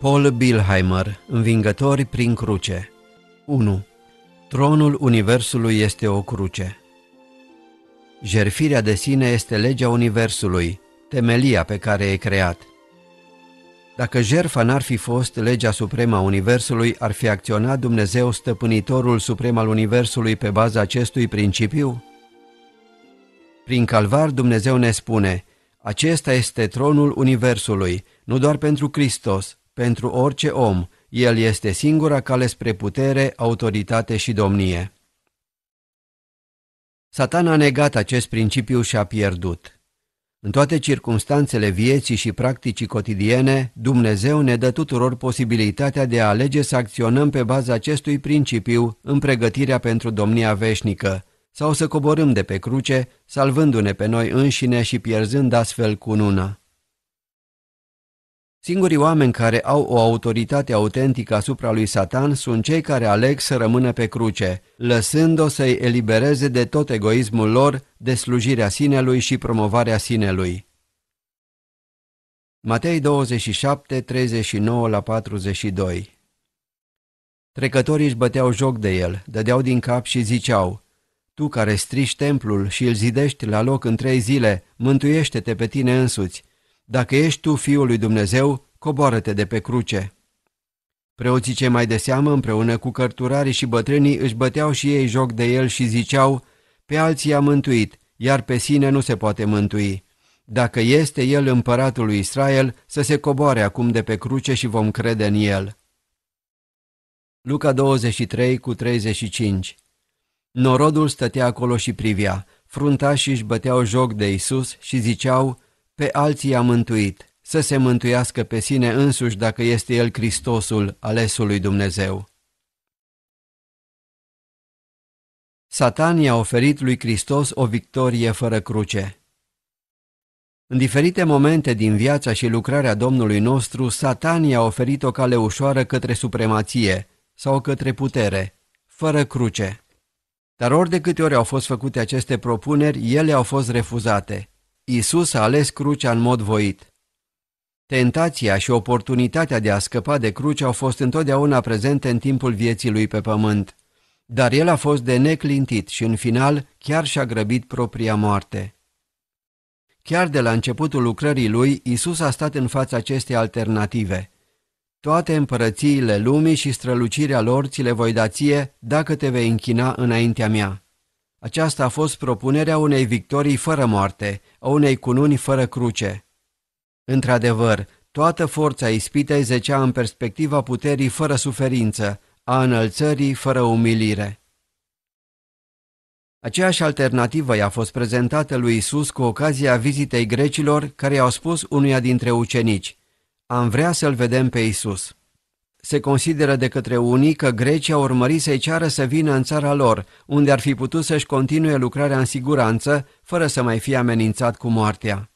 Paul Bilheimer, Învingători prin cruce 1. Tronul Universului este o cruce Jerfirea de sine este legea Universului, temelia pe care e creat. Dacă jerfa n-ar fi fost legea suprema Universului, ar fi acționat Dumnezeu stăpânitorul suprem al Universului pe baza acestui principiu? Prin calvar Dumnezeu ne spune, acesta este tronul Universului, nu doar pentru Hristos, pentru orice om, el este singura cale spre putere, autoritate și domnie. Satan a negat acest principiu și a pierdut. În toate circumstanțele vieții și practicii cotidiene, Dumnezeu ne dă tuturor posibilitatea de a alege să acționăm pe baza acestui principiu în pregătirea pentru domnia veșnică, sau să coborâm de pe cruce, salvându-ne pe noi înșine și pierzând astfel cununa. Singurii oameni care au o autoritate autentică asupra lui Satan sunt cei care aleg să rămână pe cruce, lăsând-o să-i elibereze de tot egoismul lor, de slujirea sinelui și promovarea sinelui. Matei 27, 39-42 Trecătorii își băteau joc de el, dădeau din cap și ziceau, Tu care strici templul și îl zidești la loc în trei zile, mântuiește-te pe tine însuți, dacă ești tu Fiul lui Dumnezeu, coboară-te de pe cruce. Preoții cei mai de seamă, împreună cu cărturarii și bătrânii, își băteau și ei joc de el și ziceau, pe alții a mântuit, iar pe sine nu se poate mântui. Dacă este el împăratul lui Israel, să se coboare acum de pe cruce și vom crede în el. Luca 23 cu 35 Norodul stătea acolo și privia, fruntașii își băteau joc de Isus și ziceau, pe alții a mântuit, să se mântuiască pe sine însuși dacă este El Hristosul, alesul lui Dumnezeu. Satan i-a oferit lui Hristos o victorie fără cruce. În diferite momente din viața și lucrarea Domnului nostru, Satan i-a oferit o cale ușoară către supremație sau către putere, fără cruce. Dar ori de câte ori au fost făcute aceste propuneri, ele au fost refuzate. Isus a ales crucea în mod voit. Tentația și oportunitatea de a scăpa de cruce au fost întotdeauna prezente în timpul vieții lui pe pământ, dar el a fost de neclintit și în final chiar și-a grăbit propria moarte. Chiar de la începutul lucrării lui, Isus a stat în fața acestei alternative. Toate împărățiile lumii și strălucirea lor ți le voi da ție dacă te vei închina înaintea mea. Aceasta a fost propunerea unei victorii fără moarte, a unei cununi fără cruce. Într-adevăr, toată forța ispitei zecea în perspectiva puterii fără suferință, a înălțării fără umilire. Aceeași alternativă i-a fost prezentată lui Isus cu ocazia vizitei grecilor care i-au spus unuia dintre ucenici, am vrea să-L vedem pe Isus. Se consideră de către unii că Grecia urmări să-i ceară să vină în țara lor, unde ar fi putut să-și continue lucrarea în siguranță, fără să mai fie amenințat cu moartea.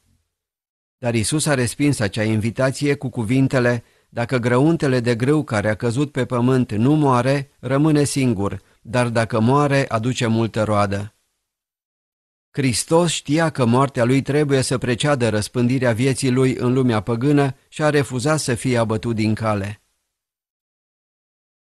Dar Isus a respins acea invitație cu cuvintele, Dacă grăuntele de grâu care a căzut pe pământ nu moare, rămâne singur, dar dacă moare, aduce multă roadă. Hristos știa că moartea lui trebuie să preceadă răspândirea vieții lui în lumea păgână și a refuzat să fie abătut din cale.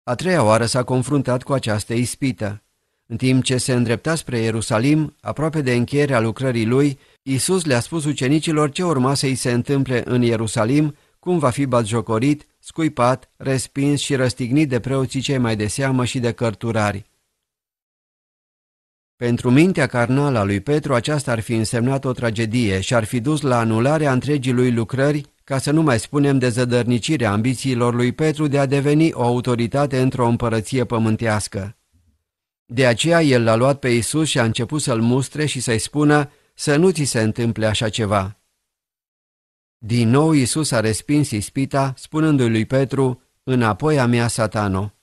A treia oară s-a confruntat cu această ispită. În timp ce se îndrepta spre Ierusalim, aproape de încheierea lucrării lui, Isus le-a spus ucenicilor ce urma să-i se întâmple în Ierusalim, cum va fi batjocorit, scuipat, respins și răstignit de preoții cei mai de seamă și de cărturari. Pentru mintea carnală a lui Petru aceasta ar fi însemnat o tragedie și ar fi dus la anularea întregii lui lucrări ca să nu mai spunem de zădărnicirea ambițiilor lui Petru de a deveni o autoritate într-o împărăție pământească. De aceea el l-a luat pe Isus și a început să-l mustre și să-i spună să nu ți se întâmple așa ceva. Din nou Isus a respins ispita, spunându-i lui Petru, înapoi a mea, satano.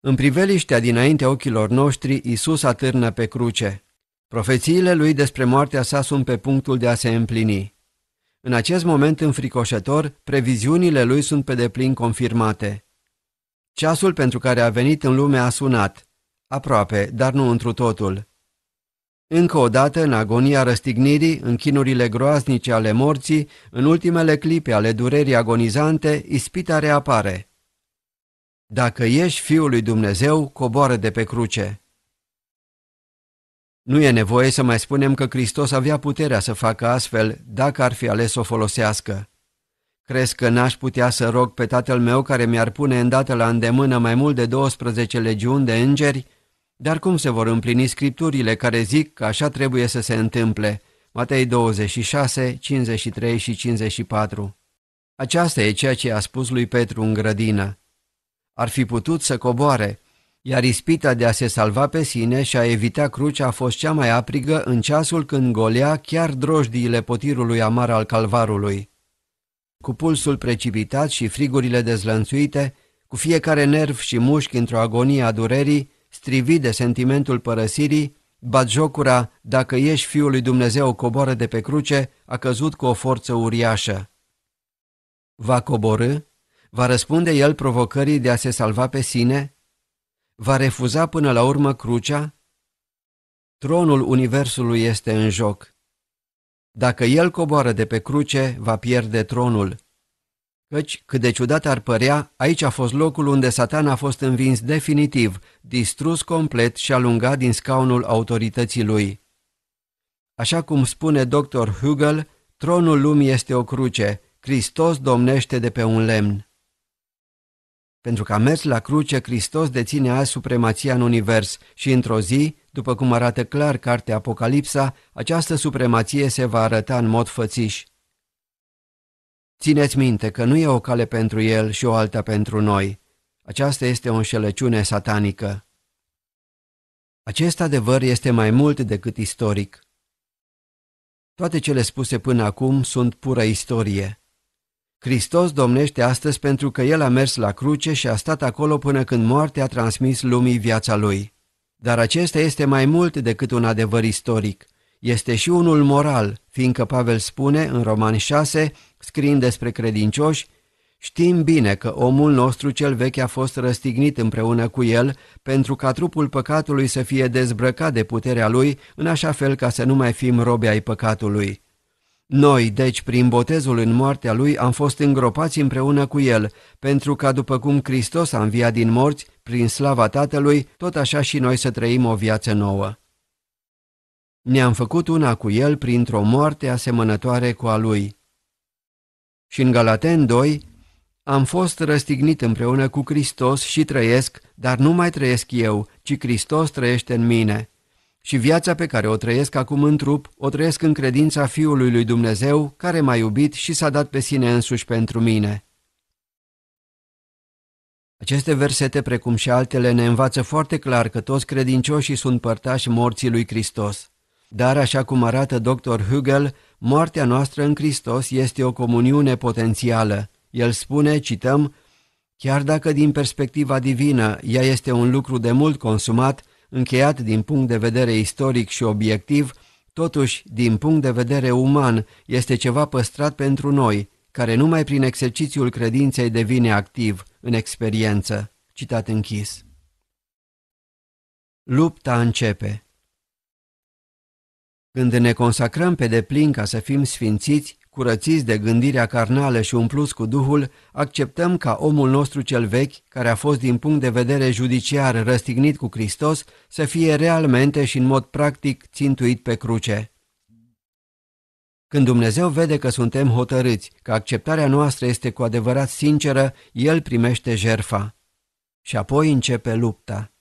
În priveliștea dinainte ochilor noștri, Isus atârnă pe cruce. Profețiile lui despre moartea sa sunt pe punctul de a se împlini. În acest moment înfricoșător, previziunile lui sunt pe deplin confirmate. Ceasul pentru care a venit în lume a sunat. Aproape, dar nu întru totul. Încă o dată, în agonia răstignirii, în chinurile groaznice ale morții, în ultimele clipe ale durerii agonizante, ispita reapare. Dacă ești Fiul lui Dumnezeu, coboară de pe cruce. Nu e nevoie să mai spunem că Hristos avea puterea să facă astfel, dacă ar fi ales să o folosească. Crezi că n-aș putea să rog pe tatăl meu care mi-ar pune îndată la îndemână mai mult de 12 legiuni de îngeri? Dar cum se vor împlini scripturile care zic că așa trebuie să se întâmple? Matei 26, 53 și 54 Aceasta e ceea ce a spus lui Petru în grădină. Ar fi putut să coboare, iar ispita de a se salva pe sine și a evita crucea a fost cea mai aprigă în ceasul când golea chiar drojdiile potirului amar al calvarului. Cu pulsul precipitat și frigurile dezlănțuite, cu fiecare nerv și mușchi într-o agonie a durerii, strivit de sentimentul părăsirii, batjocura, dacă ești Fiul lui Dumnezeu coboară de pe cruce, a căzut cu o forță uriașă. Va coborâ? Va răspunde el provocării de a se salva pe sine? Va refuza până la urmă crucea? Tronul universului este în joc. Dacă el coboară de pe cruce, va pierde tronul. Căci, cât de ciudat ar părea, aici a fost locul unde satan a fost învins definitiv, distrus complet și alungat din scaunul autorității lui. Așa cum spune dr. Hugel, tronul lumii este o cruce, Hristos domnește de pe un lemn. Pentru că a mers la cruce, Hristos deține azi supremația în univers și într-o zi, după cum arată clar cartea Apocalipsa, această supremație se va arăta în mod fățiș. Țineți minte că nu e o cale pentru el și o alta pentru noi. Aceasta este o înșelăciune satanică. Acest adevăr este mai mult decât istoric. Toate cele spuse până acum sunt pură istorie. Hristos domnește astăzi pentru că El a mers la cruce și a stat acolo până când moartea a transmis lumii viața Lui. Dar acesta este mai mult decât un adevăr istoric. Este și unul moral, fiindcă Pavel spune în Roman 6, scriind despre credincioși, Știm bine că omul nostru cel vechi a fost răstignit împreună cu el pentru ca trupul păcatului să fie dezbrăcat de puterea lui în așa fel ca să nu mai fim robe ai păcatului. Noi, deci, prin botezul în moartea lui, am fost îngropați împreună cu el, pentru ca după cum Hristos a înviat din morți, prin slava Tatălui, tot așa și noi să trăim o viață nouă. Ne-am făcut una cu el printr-o moarte asemănătoare cu a lui. Și în Galaten 2, am fost răstignit împreună cu Hristos și trăiesc, dar nu mai trăiesc eu, ci Hristos trăiește în mine și viața pe care o trăiesc acum în trup, o trăiesc în credința Fiului lui Dumnezeu, care m-a iubit și s-a dat pe sine însuși pentru mine. Aceste versete, precum și altele, ne învață foarte clar că toți credincioșii sunt părtași morții lui Hristos. Dar, așa cum arată dr. Hugel, moartea noastră în Hristos este o comuniune potențială. El spune, cităm, Chiar dacă din perspectiva divină ea este un lucru de mult consumat, încheiat din punct de vedere istoric și obiectiv, totuși, din punct de vedere uman, este ceva păstrat pentru noi, care numai prin exercițiul credinței devine activ, în experiență. Citat închis. Lupta începe Când ne consacrăm pe deplin ca să fim sfințiți, curățiți de gândirea carnală și umpluți cu Duhul, acceptăm ca omul nostru cel vechi, care a fost din punct de vedere judiciar răstignit cu Hristos, să fie realmente și în mod practic țintuit pe cruce. Când Dumnezeu vede că suntem hotărâți, că acceptarea noastră este cu adevărat sinceră, El primește jerfa. Și apoi începe lupta.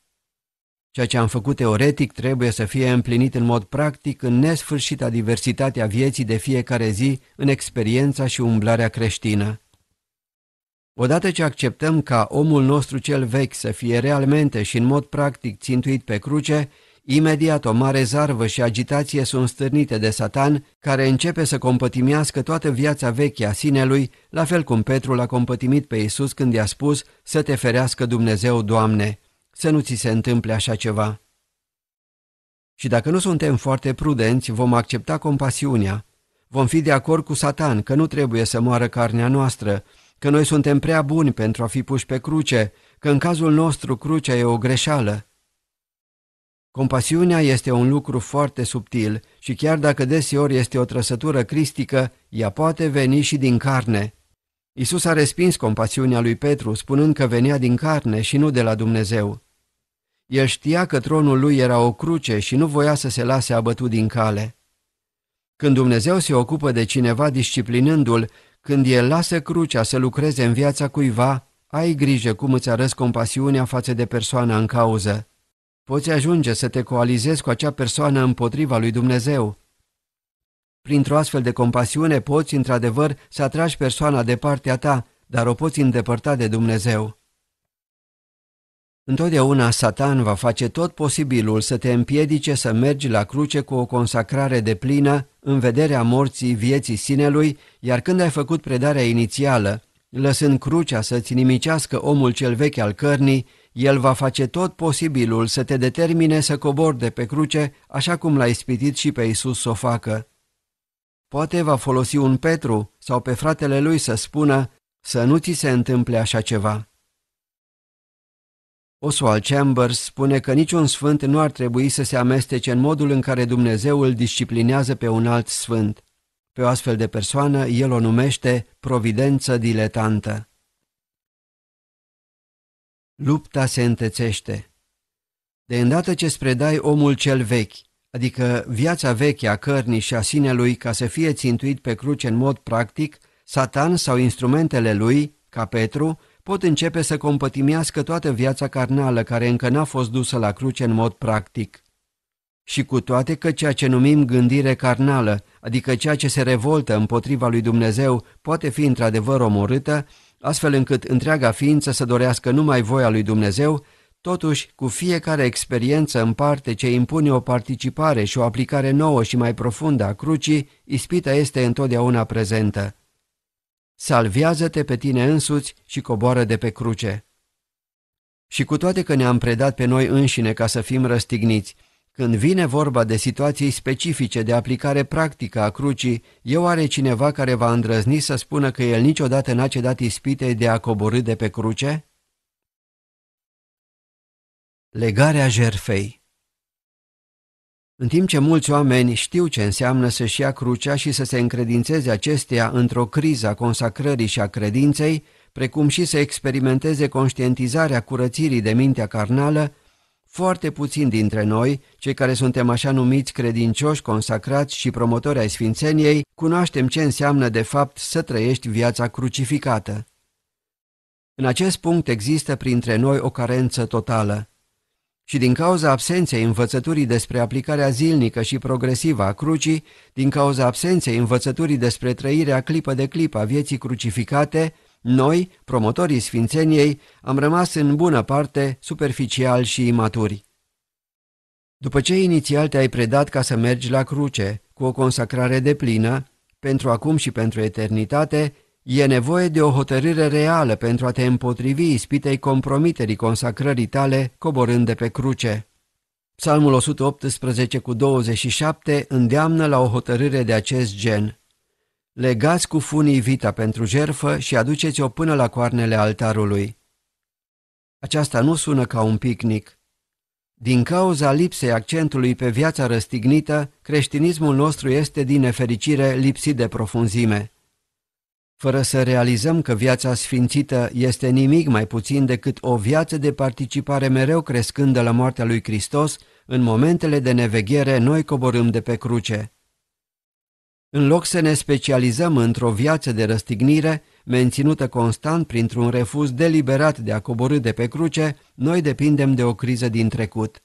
Ceea ce am făcut teoretic trebuie să fie împlinit în mod practic în nesfârșita diversitatea vieții de fiecare zi în experiența și umblarea creștină. Odată ce acceptăm ca omul nostru cel vechi să fie realmente și în mod practic țintuit pe cruce, imediat o mare zarvă și agitație sunt stârnite de satan, care începe să compătimească toată viața veche a sinelui, la fel cum Petru l-a compătimit pe Isus când i-a spus să te ferească Dumnezeu, Doamne să nu ți se întâmple așa ceva. Și dacă nu suntem foarte prudenți, vom accepta compasiunea. Vom fi de acord cu Satan că nu trebuie să moară carnea noastră, că noi suntem prea buni pentru a fi puși pe cruce, că în cazul nostru crucea e o greșeală. Compasiunea este un lucru foarte subtil și chiar dacă deseori este o trăsătură cristică, ea poate veni și din carne. Isus a respins compasiunea lui Petru, spunând că venea din carne și nu de la Dumnezeu. El știa că tronul lui era o cruce și nu voia să se lase abătut din cale. Când Dumnezeu se ocupă de cineva disciplinându-l, când el lasă crucea să lucreze în viața cuiva, ai grijă cum îți arăți compasiunea față de persoana în cauză. Poți ajunge să te coalizezi cu acea persoană împotriva lui Dumnezeu. Printr-o astfel de compasiune poți, într-adevăr, să atragi persoana de partea ta, dar o poți îndepărta de Dumnezeu. Întotdeauna Satan va face tot posibilul să te împiedice să mergi la cruce cu o consacrare de plină în vederea morții vieții sinelui, iar când ai făcut predarea inițială, lăsând crucea să-ți nimicească omul cel vechi al cărnii, el va face tot posibilul să te determine să cobori de pe cruce, așa cum l-a ispitit și pe Isus să o facă. Poate va folosi un Petru sau pe fratele lui să spună să nu ți se întâmple așa ceva. Oswald Chambers spune că niciun sfânt nu ar trebui să se amestece în modul în care Dumnezeu îl disciplinează pe un alt sfânt. Pe o astfel de persoană el o numește providență diletantă. Lupta se întețește. De îndată ce spredai omul cel vechi, adică viața veche a cărnii și a sinelui ca să fie țintuit pe cruce în mod practic, Satan sau instrumentele lui, ca Petru, pot începe să compătimească toată viața carnală care încă n-a fost dusă la cruce în mod practic. Și cu toate că ceea ce numim gândire carnală, adică ceea ce se revoltă împotriva lui Dumnezeu, poate fi într-adevăr omorâtă, astfel încât întreaga ființă să dorească numai voia lui Dumnezeu, totuși cu fiecare experiență în parte ce impune o participare și o aplicare nouă și mai profundă a crucii, ispita este întotdeauna prezentă salvează-te pe tine însuți și coboară de pe cruce. Și cu toate că ne-am predat pe noi înșine ca să fim răstigniți, când vine vorba de situații specifice de aplicare practică a crucii, eu are cineva care va îndrăzni să spună că el niciodată n-a cedat ispitei de a coborâ de pe cruce? Legarea jerfei în timp ce mulți oameni știu ce înseamnă să-și ia crucea și să se încredințeze acesteia într-o criză a consacrării și a credinței, precum și să experimenteze conștientizarea curățirii de mintea carnală, foarte puțin dintre noi, cei care suntem așa numiți credincioși, consacrați și promotori ai Sfințeniei, cunoaștem ce înseamnă de fapt să trăiești viața crucificată. În acest punct există printre noi o carență totală și din cauza absenței învățăturii despre aplicarea zilnică și progresivă a crucii, din cauza absenței învățăturii despre trăirea clipă de clipă a vieții crucificate, noi, promotorii sfințeniei, am rămas în bună parte superficial și imaturi. După ce inițial te-ai predat ca să mergi la cruce, cu o consacrare de plină, pentru acum și pentru eternitate, E nevoie de o hotărâre reală pentru a te împotrivi ispitei compromiterii consacrării tale coborând de pe cruce. Psalmul 118 cu 27 îndeamnă la o hotărâre de acest gen. Legați cu funii vita pentru jerfă și aduceți-o până la coarnele altarului. Aceasta nu sună ca un picnic. Din cauza lipsei accentului pe viața răstignită, creștinismul nostru este din nefericire lipsit de profunzime fără să realizăm că viața sfințită este nimic mai puțin decât o viață de participare mereu crescândă la moartea lui Hristos, în momentele de neveghere noi coborâm de pe cruce. În loc să ne specializăm într-o viață de răstignire, menținută constant printr-un refuz deliberat de a coborâ de pe cruce, noi depindem de o criză din trecut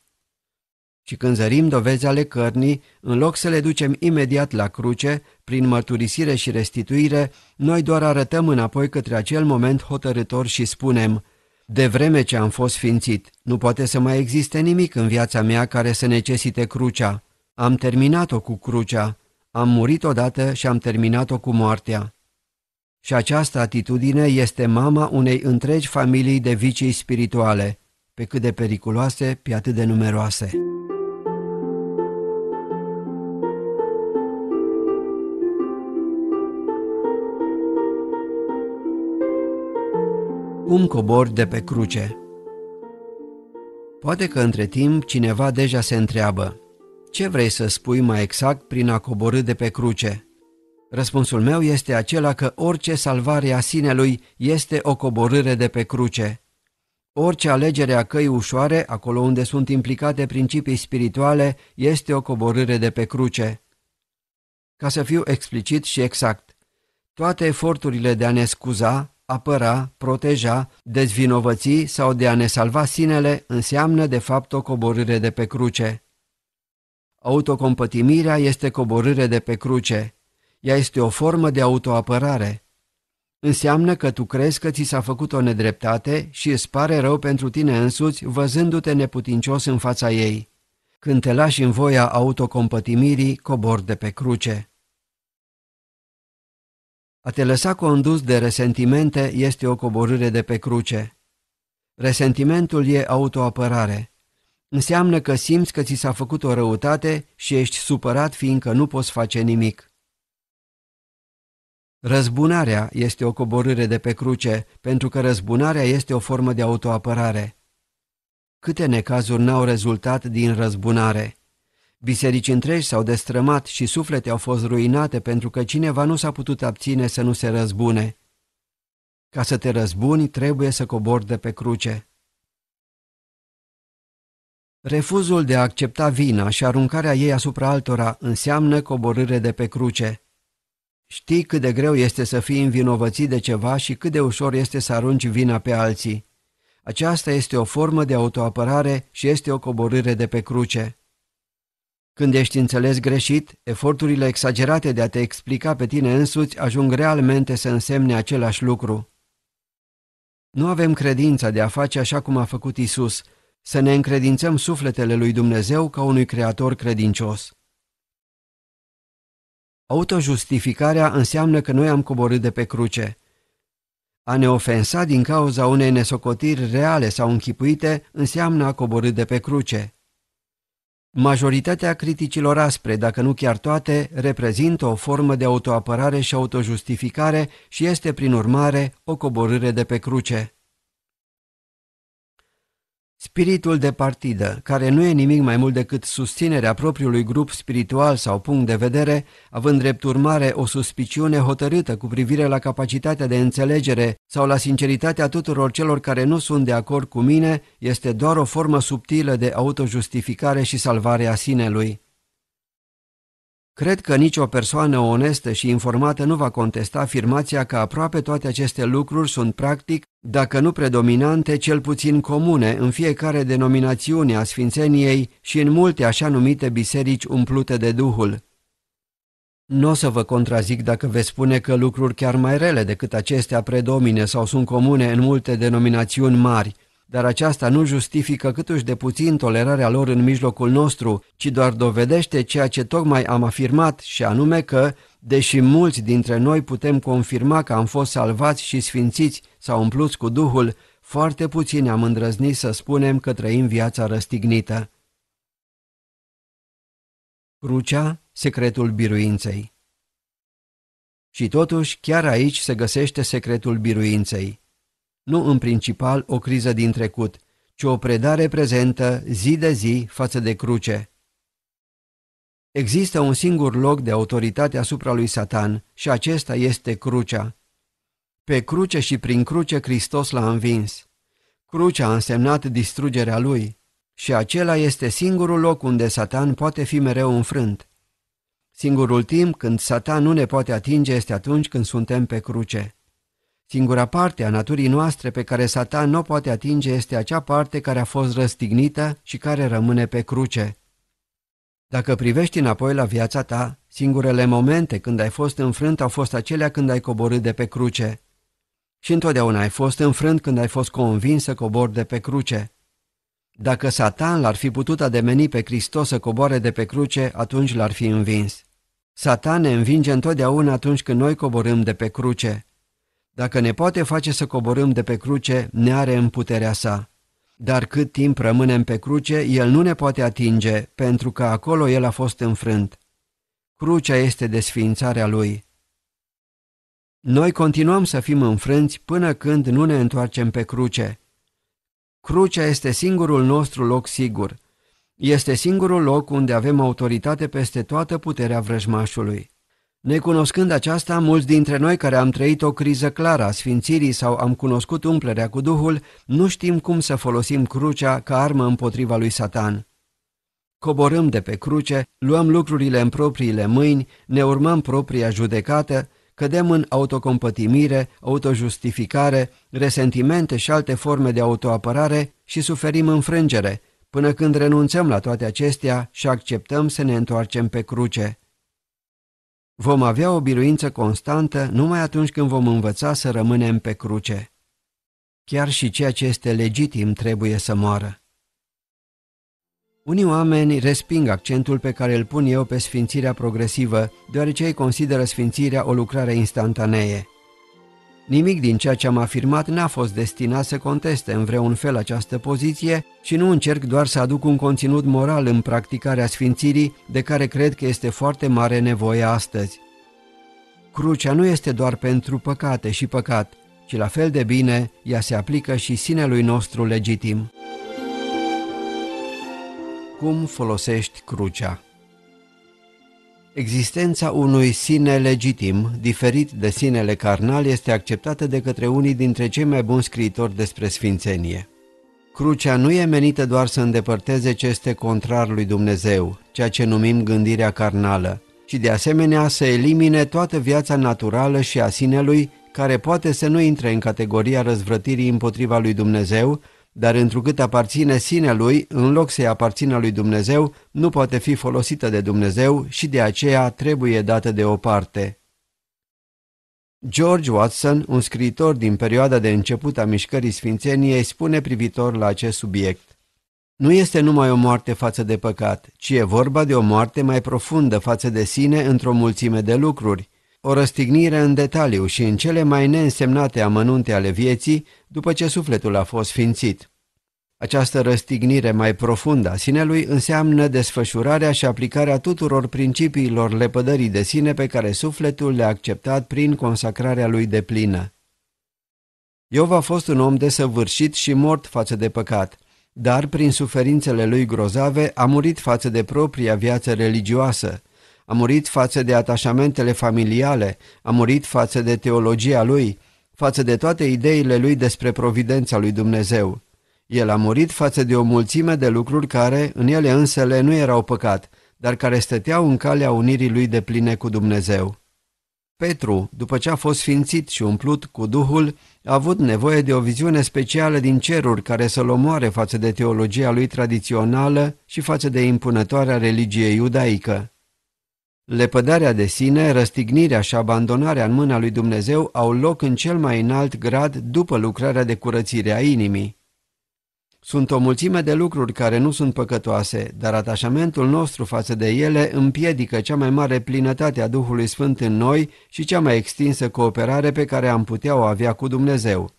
ci când zărim dovezi ale cărnii, în loc să le ducem imediat la cruce, prin mărturisire și restituire, noi doar arătăm înapoi către acel moment hotărător și spunem De vreme ce am fost ființit, nu poate să mai existe nimic în viața mea care să necesite crucea. Am terminat-o cu crucea, am murit odată și am terminat-o cu moartea. Și această atitudine este mama unei întregi familii de vicii spirituale, pe cât de periculoase, pe atât de numeroase. Cum cobori de pe cruce? Poate că între timp cineva deja se întreabă, ce vrei să spui mai exact prin a coborâ de pe cruce? Răspunsul meu este acela că orice salvare a sinelui este o coborâre de pe cruce. Orice alegere a căi ușoare, acolo unde sunt implicate principii spirituale, este o coborâre de pe cruce. Ca să fiu explicit și exact, toate eforturile de a ne scuza, apăra, proteja, dezvinovăți sau de a ne salva sinele înseamnă de fapt o coborâre de pe cruce. Autocompătimirea este coborâre de pe cruce. Ea este o formă de autoapărare. Înseamnă că tu crezi că ți s-a făcut o nedreptate și îți pare rău pentru tine însuți văzându-te neputincios în fața ei. Când te lași în voia autocompătimirii, cobor de pe cruce. A te lăsa condus de resentimente este o coborâre de pe cruce. Resentimentul e autoapărare. Înseamnă că simți că ți s-a făcut o răutate și ești supărat fiindcă nu poți face nimic. Răzbunarea este o coborâre de pe cruce, pentru că răzbunarea este o formă de autoapărare. Câte necazuri n-au rezultat din răzbunare? Biserici întregi s-au destrămat și suflete au fost ruinate pentru că cineva nu s-a putut abține să nu se răzbune. Ca să te răzbuni, trebuie să cobori de pe cruce. Refuzul de a accepta vina și aruncarea ei asupra altora înseamnă coborâre de pe cruce. Știi cât de greu este să fii învinovățit de ceva și cât de ușor este să arunci vina pe alții. Aceasta este o formă de autoapărare și este o coborâre de pe cruce. Când ești înțeles greșit, eforturile exagerate de a te explica pe tine însuți ajung realmente să însemne același lucru. Nu avem credința de a face așa cum a făcut Isus, să ne încredințăm sufletele lui Dumnezeu ca unui creator credincios. Autojustificarea înseamnă că noi am coborât de pe cruce. A ne ofensa din cauza unei nesocotiri reale sau închipuite înseamnă a coborât de pe cruce. Majoritatea criticilor aspre, dacă nu chiar toate, reprezintă o formă de autoapărare și autojustificare și este, prin urmare, o coborâre de pe cruce. Spiritul de partidă, care nu e nimic mai mult decât susținerea propriului grup spiritual sau punct de vedere, având drept urmare o suspiciune hotărâtă cu privire la capacitatea de înțelegere sau la sinceritatea tuturor celor care nu sunt de acord cu mine, este doar o formă subtilă de autojustificare și salvare a sinelui. Cred că nicio persoană onestă și informată nu va contesta afirmația că aproape toate aceste lucruri sunt practic, dacă nu predominante, cel puțin comune în fiecare denominațiune a Sfințeniei și în multe așa numite biserici umplute de Duhul. Nu o să vă contrazic dacă veți spune că lucruri chiar mai rele decât acestea predomine sau sunt comune în multe denominațiuni mari, dar aceasta nu justifică câtuși de puțin tolerarea lor în mijlocul nostru, ci doar dovedește ceea ce tocmai am afirmat și anume că, deși mulți dintre noi putem confirma că am fost salvați și sfințiți sau umpluți cu Duhul, foarte puțini am îndrăznit să spunem că trăim viața răstignită. Crucea, secretul biruinței Și totuși, chiar aici se găsește secretul biruinței nu în principal o criză din trecut, ci o predare prezentă zi de zi față de cruce. Există un singur loc de autoritate asupra lui Satan și acesta este crucea. Pe cruce și prin cruce Hristos l-a învins. Crucea a însemnat distrugerea lui și acela este singurul loc unde Satan poate fi mereu înfrânt. Singurul timp când Satan nu ne poate atinge este atunci când suntem pe cruce. Singura parte a naturii noastre pe care Satan nu poate atinge este acea parte care a fost răstignită și care rămâne pe cruce. Dacă privești înapoi la viața ta, singurele momente când ai fost înfrânt au fost acelea când ai coborât de pe cruce. Și întotdeauna ai fost înfrânt când ai fost convins să cobori de pe cruce. Dacă Satan l-ar fi putut ademeni pe Hristos să coboare de pe cruce, atunci l-ar fi învins. Satan ne învinge întotdeauna atunci când noi coborâm de pe cruce. Dacă ne poate face să coborâm de pe cruce, ne are în puterea sa. Dar cât timp rămânem pe cruce, el nu ne poate atinge, pentru că acolo el a fost înfrânt. Crucea este desființarea lui. Noi continuăm să fim înfrânți până când nu ne întoarcem pe cruce. Crucea este singurul nostru loc sigur. Este singurul loc unde avem autoritate peste toată puterea vrăjmașului. Necunoscând aceasta, mulți dintre noi care am trăit o criză clară a sfințirii sau am cunoscut umplerea cu Duhul, nu știm cum să folosim crucea ca armă împotriva lui Satan. Coborâm de pe cruce, luăm lucrurile în propriile mâini, ne urmăm propria judecată, cădem în autocompătimire, autojustificare, resentimente și alte forme de autoapărare și suferim înfrângere, până când renunțăm la toate acestea și acceptăm să ne întoarcem pe cruce. Vom avea o biruință constantă numai atunci când vom învăța să rămânem pe cruce. Chiar și ceea ce este legitim trebuie să moară. Unii oameni resping accentul pe care îl pun eu pe sfințirea progresivă, deoarece ei consideră sfințirea o lucrare instantanee. Nimic din ceea ce am afirmat n-a fost destinat să conteste în vreun fel această poziție și nu încerc doar să aduc un conținut moral în practicarea sfințirii de care cred că este foarte mare nevoie astăzi. Crucea nu este doar pentru păcate și păcat, ci la fel de bine ea se aplică și sinelui nostru legitim. Cum folosești crucea? Existența unui sine legitim, diferit de sinele carnal, este acceptată de către unii dintre cei mai buni scriitori despre sfințenie. Crucea nu e menită doar să îndepărteze ce este contrar lui Dumnezeu, ceea ce numim gândirea carnală, ci de asemenea să elimine toată viața naturală și a sinelui, care poate să nu intre în categoria răzvrătirii împotriva lui Dumnezeu, dar întrucât aparține sinelui, în loc să-i aparțină lui Dumnezeu, nu poate fi folosită de Dumnezeu și de aceea trebuie dată deoparte. George Watson, un scriitor din perioada de început a mișcării sfințeniei, spune privitor la acest subiect. Nu este numai o moarte față de păcat, ci e vorba de o moarte mai profundă față de sine într-o mulțime de lucruri, o răstignire în detaliu și în cele mai neînsemnate amănunte ale vieții după ce sufletul a fost ființit. Această răstignire mai profundă a sinelui înseamnă desfășurarea și aplicarea tuturor principiilor lepădării de sine pe care sufletul le-a acceptat prin consacrarea lui de plină. Iov a fost un om desăvârșit și mort față de păcat, dar prin suferințele lui grozave a murit față de propria viață religioasă, a murit față de atașamentele familiale, a murit față de teologia lui, față de toate ideile lui despre providența lui Dumnezeu. El a murit față de o mulțime de lucruri care, în ele însele, nu erau păcat, dar care stăteau în calea unirii lui de pline cu Dumnezeu. Petru, după ce a fost sfințit și umplut cu Duhul, a avut nevoie de o viziune specială din ceruri care să-l omoare față de teologia lui tradițională și față de impunătoarea religiei iudaică. Lepădarea de sine, răstignirea și abandonarea în mâna lui Dumnezeu au loc în cel mai înalt grad după lucrarea de curățire a inimii. Sunt o mulțime de lucruri care nu sunt păcătoase, dar atașamentul nostru față de ele împiedică cea mai mare plinătate a Duhului Sfânt în noi și cea mai extinsă cooperare pe care am putea o avea cu Dumnezeu.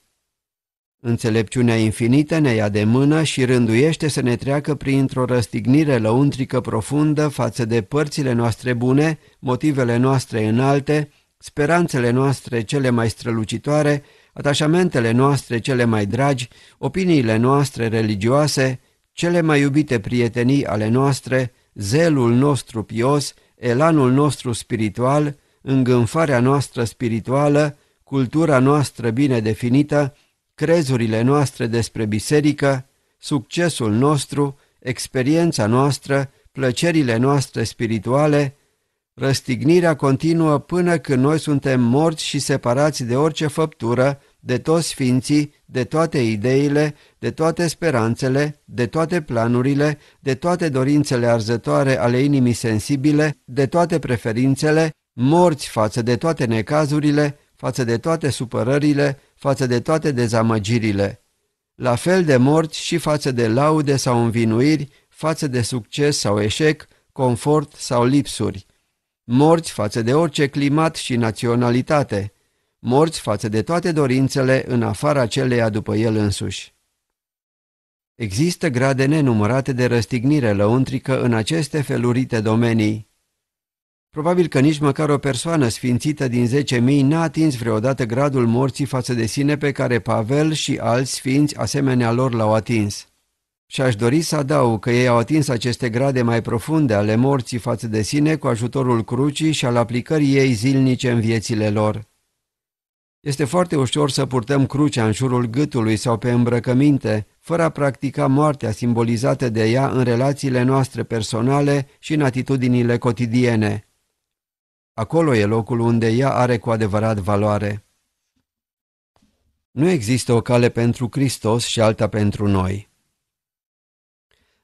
Înțelepciunea infinită ne ia de mână și rânduiește să ne treacă printr-o răstignire lăuntrică profundă față de părțile noastre bune, motivele noastre înalte, speranțele noastre cele mai strălucitoare, atașamentele noastre cele mai dragi, opiniile noastre religioase, cele mai iubite prietenii ale noastre, zelul nostru pios, elanul nostru spiritual, îngânfarea noastră spirituală, cultura noastră bine definită, crezurile noastre despre biserică, succesul nostru, experiența noastră, plăcerile noastre spirituale, răstignirea continuă până când noi suntem morți și separați de orice făptură, de toți sfinții, de toate ideile, de toate speranțele, de toate planurile, de toate dorințele arzătoare ale inimii sensibile, de toate preferințele, morți față de toate necazurile, față de toate supărările, față de toate dezamăgirile, la fel de morți și față de laude sau învinuiri, față de succes sau eșec, confort sau lipsuri, morți față de orice climat și naționalitate, morți față de toate dorințele în afara celeia după el însuși. Există grade nenumărate de răstignire lăuntrică în aceste felurite domenii, Probabil că nici măcar o persoană sfințită din 10.000 n-a atins vreodată gradul morții față de sine pe care Pavel și alți sfinți asemenea lor l-au atins. Și aș dori să adaug că ei au atins aceste grade mai profunde ale morții față de sine cu ajutorul crucii și al aplicării ei zilnice în viețile lor. Este foarte ușor să purtăm crucea în jurul gâtului sau pe îmbrăcăminte, fără a practica moartea simbolizată de ea în relațiile noastre personale și în atitudinile cotidiene. Acolo e locul unde ea are cu adevărat valoare. Nu există o cale pentru Hristos și alta pentru noi.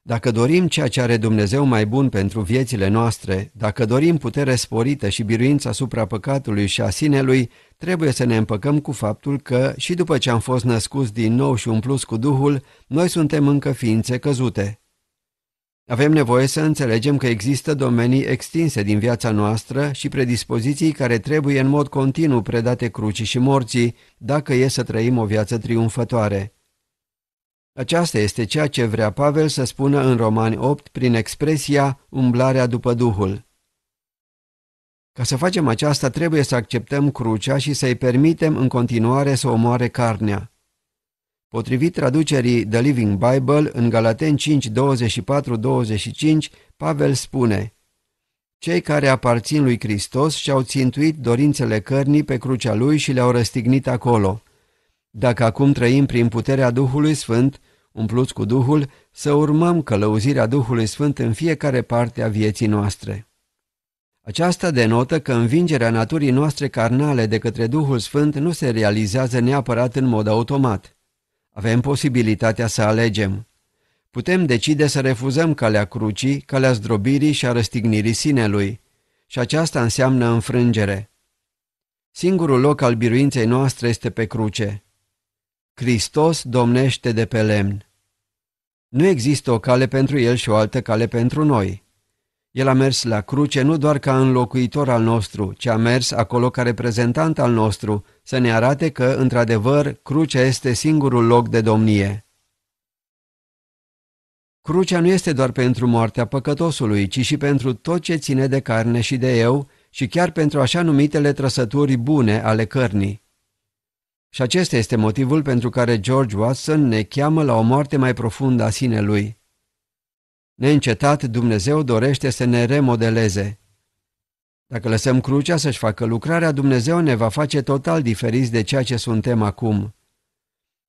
Dacă dorim ceea ce are Dumnezeu mai bun pentru viețile noastre, dacă dorim putere sporită și biruința asupra păcatului și a sinelui, trebuie să ne împăcăm cu faptul că, și după ce am fost născuți din nou și umpluți cu Duhul, noi suntem încă ființe căzute. Avem nevoie să înțelegem că există domenii extinse din viața noastră și predispoziții care trebuie în mod continuu predate crucii și morții, dacă e să trăim o viață triumfătoare. Aceasta este ceea ce vrea Pavel să spună în Romani 8 prin expresia umblarea după Duhul. Ca să facem aceasta trebuie să acceptăm crucea și să-i permitem în continuare să omoare carnea. Potrivit traducerii The Living Bible, în Galaten 5, 24-25, Pavel spune Cei care aparțin lui Hristos și-au țintuit dorințele cărnii pe crucea lui și le-au răstignit acolo. Dacă acum trăim prin puterea Duhului Sfânt, umpluți cu Duhul, să urmăm călăuzirea Duhului Sfânt în fiecare parte a vieții noastre. Aceasta denotă că învingerea naturii noastre carnale de către Duhul Sfânt nu se realizează neapărat în mod automat. Avem posibilitatea să alegem. Putem decide să refuzăm calea crucii, calea zdrobirii și a răstignirii sinelui. Și aceasta înseamnă înfrângere. Singurul loc al biruinței noastre este pe cruce. Hristos domnește de pe lemn. Nu există o cale pentru el și o altă cale pentru noi. El a mers la cruce nu doar ca înlocuitor al nostru, ci a mers acolo ca reprezentant al nostru, să ne arate că, într-adevăr, crucea este singurul loc de domnie. Crucea nu este doar pentru moartea păcătosului, ci și pentru tot ce ține de carne și de eu și chiar pentru așa numitele trăsături bune ale cărnii. Și acesta este motivul pentru care George Watson ne cheamă la o moarte mai profundă a sinelui. Neîncetat, Dumnezeu dorește să ne remodeleze. Dacă lăsăm crucea să-și facă lucrarea, Dumnezeu ne va face total diferiți de ceea ce suntem acum.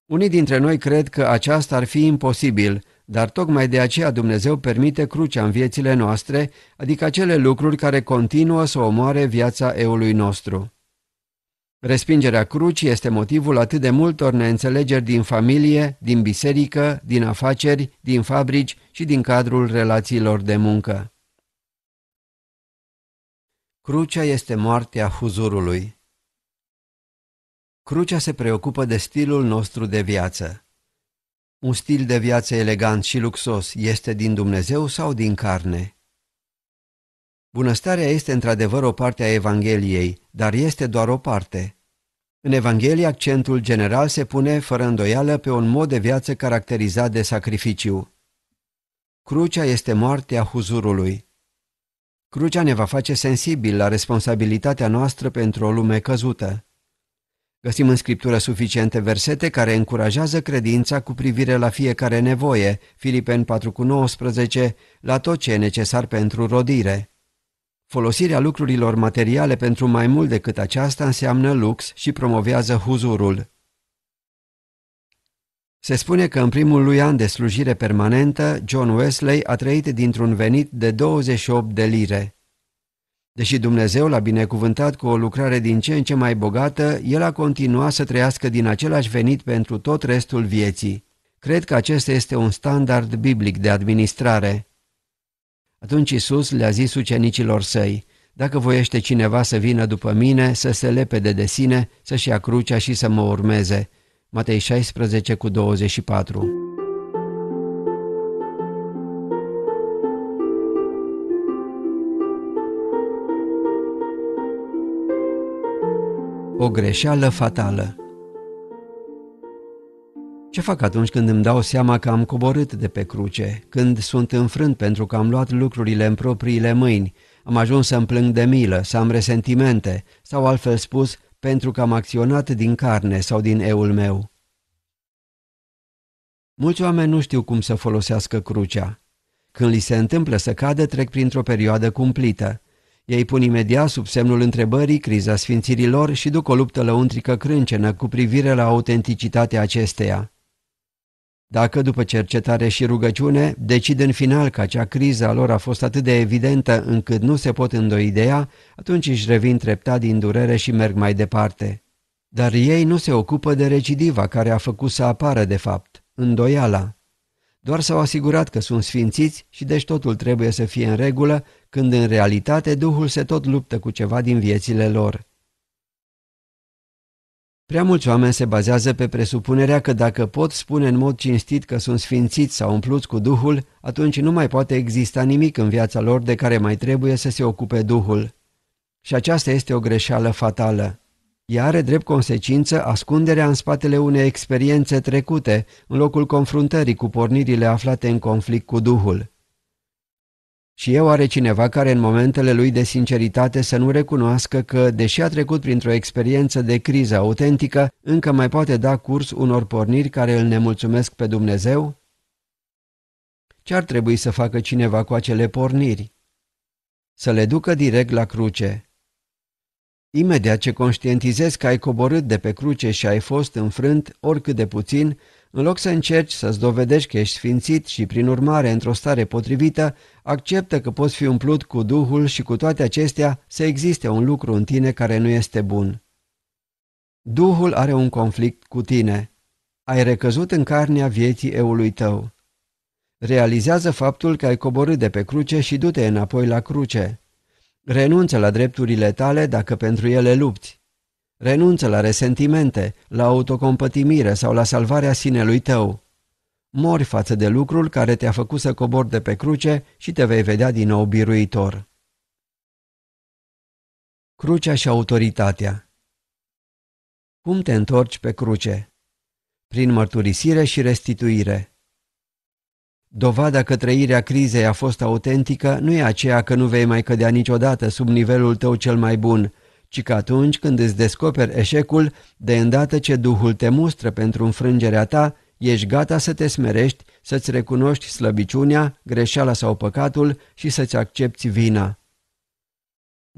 Unii dintre noi cred că aceasta ar fi imposibil, dar tocmai de aceea Dumnezeu permite crucea în viețile noastre, adică acele lucruri care continuă să omoare viața eului nostru. Respingerea crucii este motivul atât de multor neînțelegeri din familie, din biserică, din afaceri, din fabrici și din cadrul relațiilor de muncă. Crucea este moartea huzurului. Crucea se preocupă de stilul nostru de viață. Un stil de viață elegant și luxos este din Dumnezeu sau din carne? Bunăstarea este într-adevăr o parte a Evangheliei, dar este doar o parte. În Evanghelie accentul general se pune fără îndoială pe un mod de viață caracterizat de sacrificiu. Crucea este moartea huzurului. Crucea ne va face sensibil la responsabilitatea noastră pentru o lume căzută. Găsim în Scriptură suficiente versete care încurajează credința cu privire la fiecare nevoie, Filipeni 4,19, la tot ce e necesar pentru rodire. Folosirea lucrurilor materiale pentru mai mult decât aceasta înseamnă lux și promovează huzurul. Se spune că în primul lui an de slujire permanentă, John Wesley a trăit dintr-un venit de 28 de lire. Deși Dumnezeu l-a binecuvântat cu o lucrare din ce în ce mai bogată, el a continuat să trăiască din același venit pentru tot restul vieții. Cred că acesta este un standard biblic de administrare. Atunci Isus le-a zis ucenicilor săi, Dacă voiește cineva să vină după mine, să se lepede de sine, să-și ia crucea și să mă urmeze. Matei 16 cu 24 O greșeală fatală ce fac atunci când îmi dau seama că am coborât de pe cruce, când sunt înfrânt pentru că am luat lucrurile în propriile mâini, am ajuns să-mi plâng de milă, să am resentimente, sau altfel spus, pentru că am acționat din carne sau din eul meu? Mulți oameni nu știu cum să folosească crucea. Când li se întâmplă să cadă, trec printr-o perioadă cumplită. Ei pun imediat sub semnul întrebării criza sfințirilor și duc o luptă lăuntrică crâncenă cu privire la autenticitatea acesteia. Dacă după cercetare și rugăciune decid în final că acea criză a lor a fost atât de evidentă încât nu se pot îndoi de ea, atunci își revin treptat din durere și merg mai departe. Dar ei nu se ocupă de recidiva care a făcut să apară de fapt, îndoiala. Doar s-au asigurat că sunt sfințiți și deci totul trebuie să fie în regulă, când în realitate Duhul se tot luptă cu ceva din viețile lor. Prea mulți oameni se bazează pe presupunerea că dacă pot spune în mod cinstit că sunt sfințiți sau umpluți cu Duhul, atunci nu mai poate exista nimic în viața lor de care mai trebuie să se ocupe Duhul. Și aceasta este o greșeală fatală. Ea are drept consecință ascunderea în spatele unei experiențe trecute, în locul confruntării cu pornirile aflate în conflict cu Duhul. Și eu are cineva care în momentele lui de sinceritate să nu recunoască că, deși a trecut printr-o experiență de criză autentică, încă mai poate da curs unor porniri care îl nemulțumesc pe Dumnezeu? Ce ar trebui să facă cineva cu acele porniri? Să le ducă direct la cruce. Imediat ce conștientizezi că ai coborât de pe cruce și ai fost înfrânt, oricât de puțin, în loc să încerci să-ți dovedești că ești sfințit și, prin urmare, într-o stare potrivită, acceptă că poți fi umplut cu Duhul și cu toate acestea să existe un lucru în tine care nu este bun. Duhul are un conflict cu tine. Ai recăzut în carnea vieții eului tău. Realizează faptul că ai coborât de pe cruce și du-te înapoi la cruce. Renunță la drepturile tale dacă pentru ele lupți. Renunță la resentimente, la autocompătimire sau la salvarea sinelui tău. Mori față de lucrul care te-a făcut să cobori de pe cruce și te vei vedea din nou biruitor. Crucea și autoritatea Cum te întorci pe cruce? Prin mărturisire și restituire. Dovada că trăirea crizei a fost autentică nu e aceea că nu vei mai cădea niciodată sub nivelul tău cel mai bun, ci că atunci când îți descoperi eșecul, de îndată ce Duhul te mustră pentru înfrângerea ta, ești gata să te smerești, să-ți recunoști slăbiciunea, greșeala sau păcatul și să-ți accepti vina.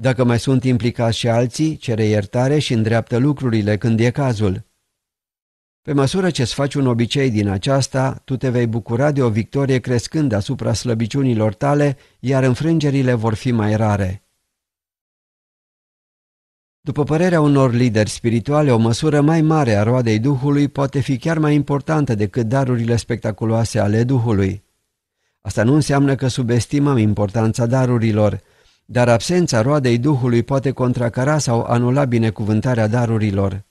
Dacă mai sunt implicați și alții, cere iertare și îndreaptă lucrurile când e cazul. Pe măsură ce îți faci un obicei din aceasta, tu te vei bucura de o victorie crescând asupra slăbiciunilor tale, iar înfrângerile vor fi mai rare. După părerea unor lideri spirituale, o măsură mai mare a roadei Duhului poate fi chiar mai importantă decât darurile spectaculoase ale Duhului. Asta nu înseamnă că subestimăm importanța darurilor, dar absența roadei Duhului poate contracara sau anula binecuvântarea darurilor.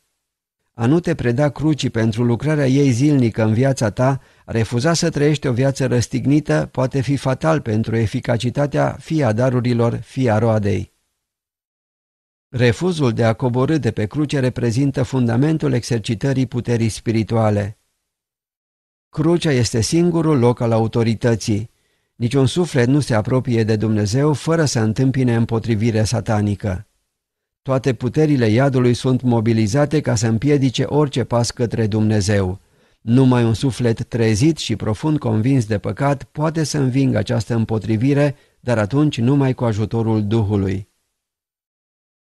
A nu te preda crucii pentru lucrarea ei zilnică în viața ta, refuza să trăiești o viață răstignită, poate fi fatal pentru eficacitatea fie a darurilor, fie a roadei. Refuzul de a coborâ de pe cruce reprezintă fundamentul exercitării puterii spirituale. Crucea este singurul loc al autorității. Niciun suflet nu se apropie de Dumnezeu fără să întâmpine împotrivirea satanică. Toate puterile iadului sunt mobilizate ca să împiedice orice pas către Dumnezeu. Numai un suflet trezit și profund convins de păcat poate să învingă această împotrivire, dar atunci numai cu ajutorul Duhului.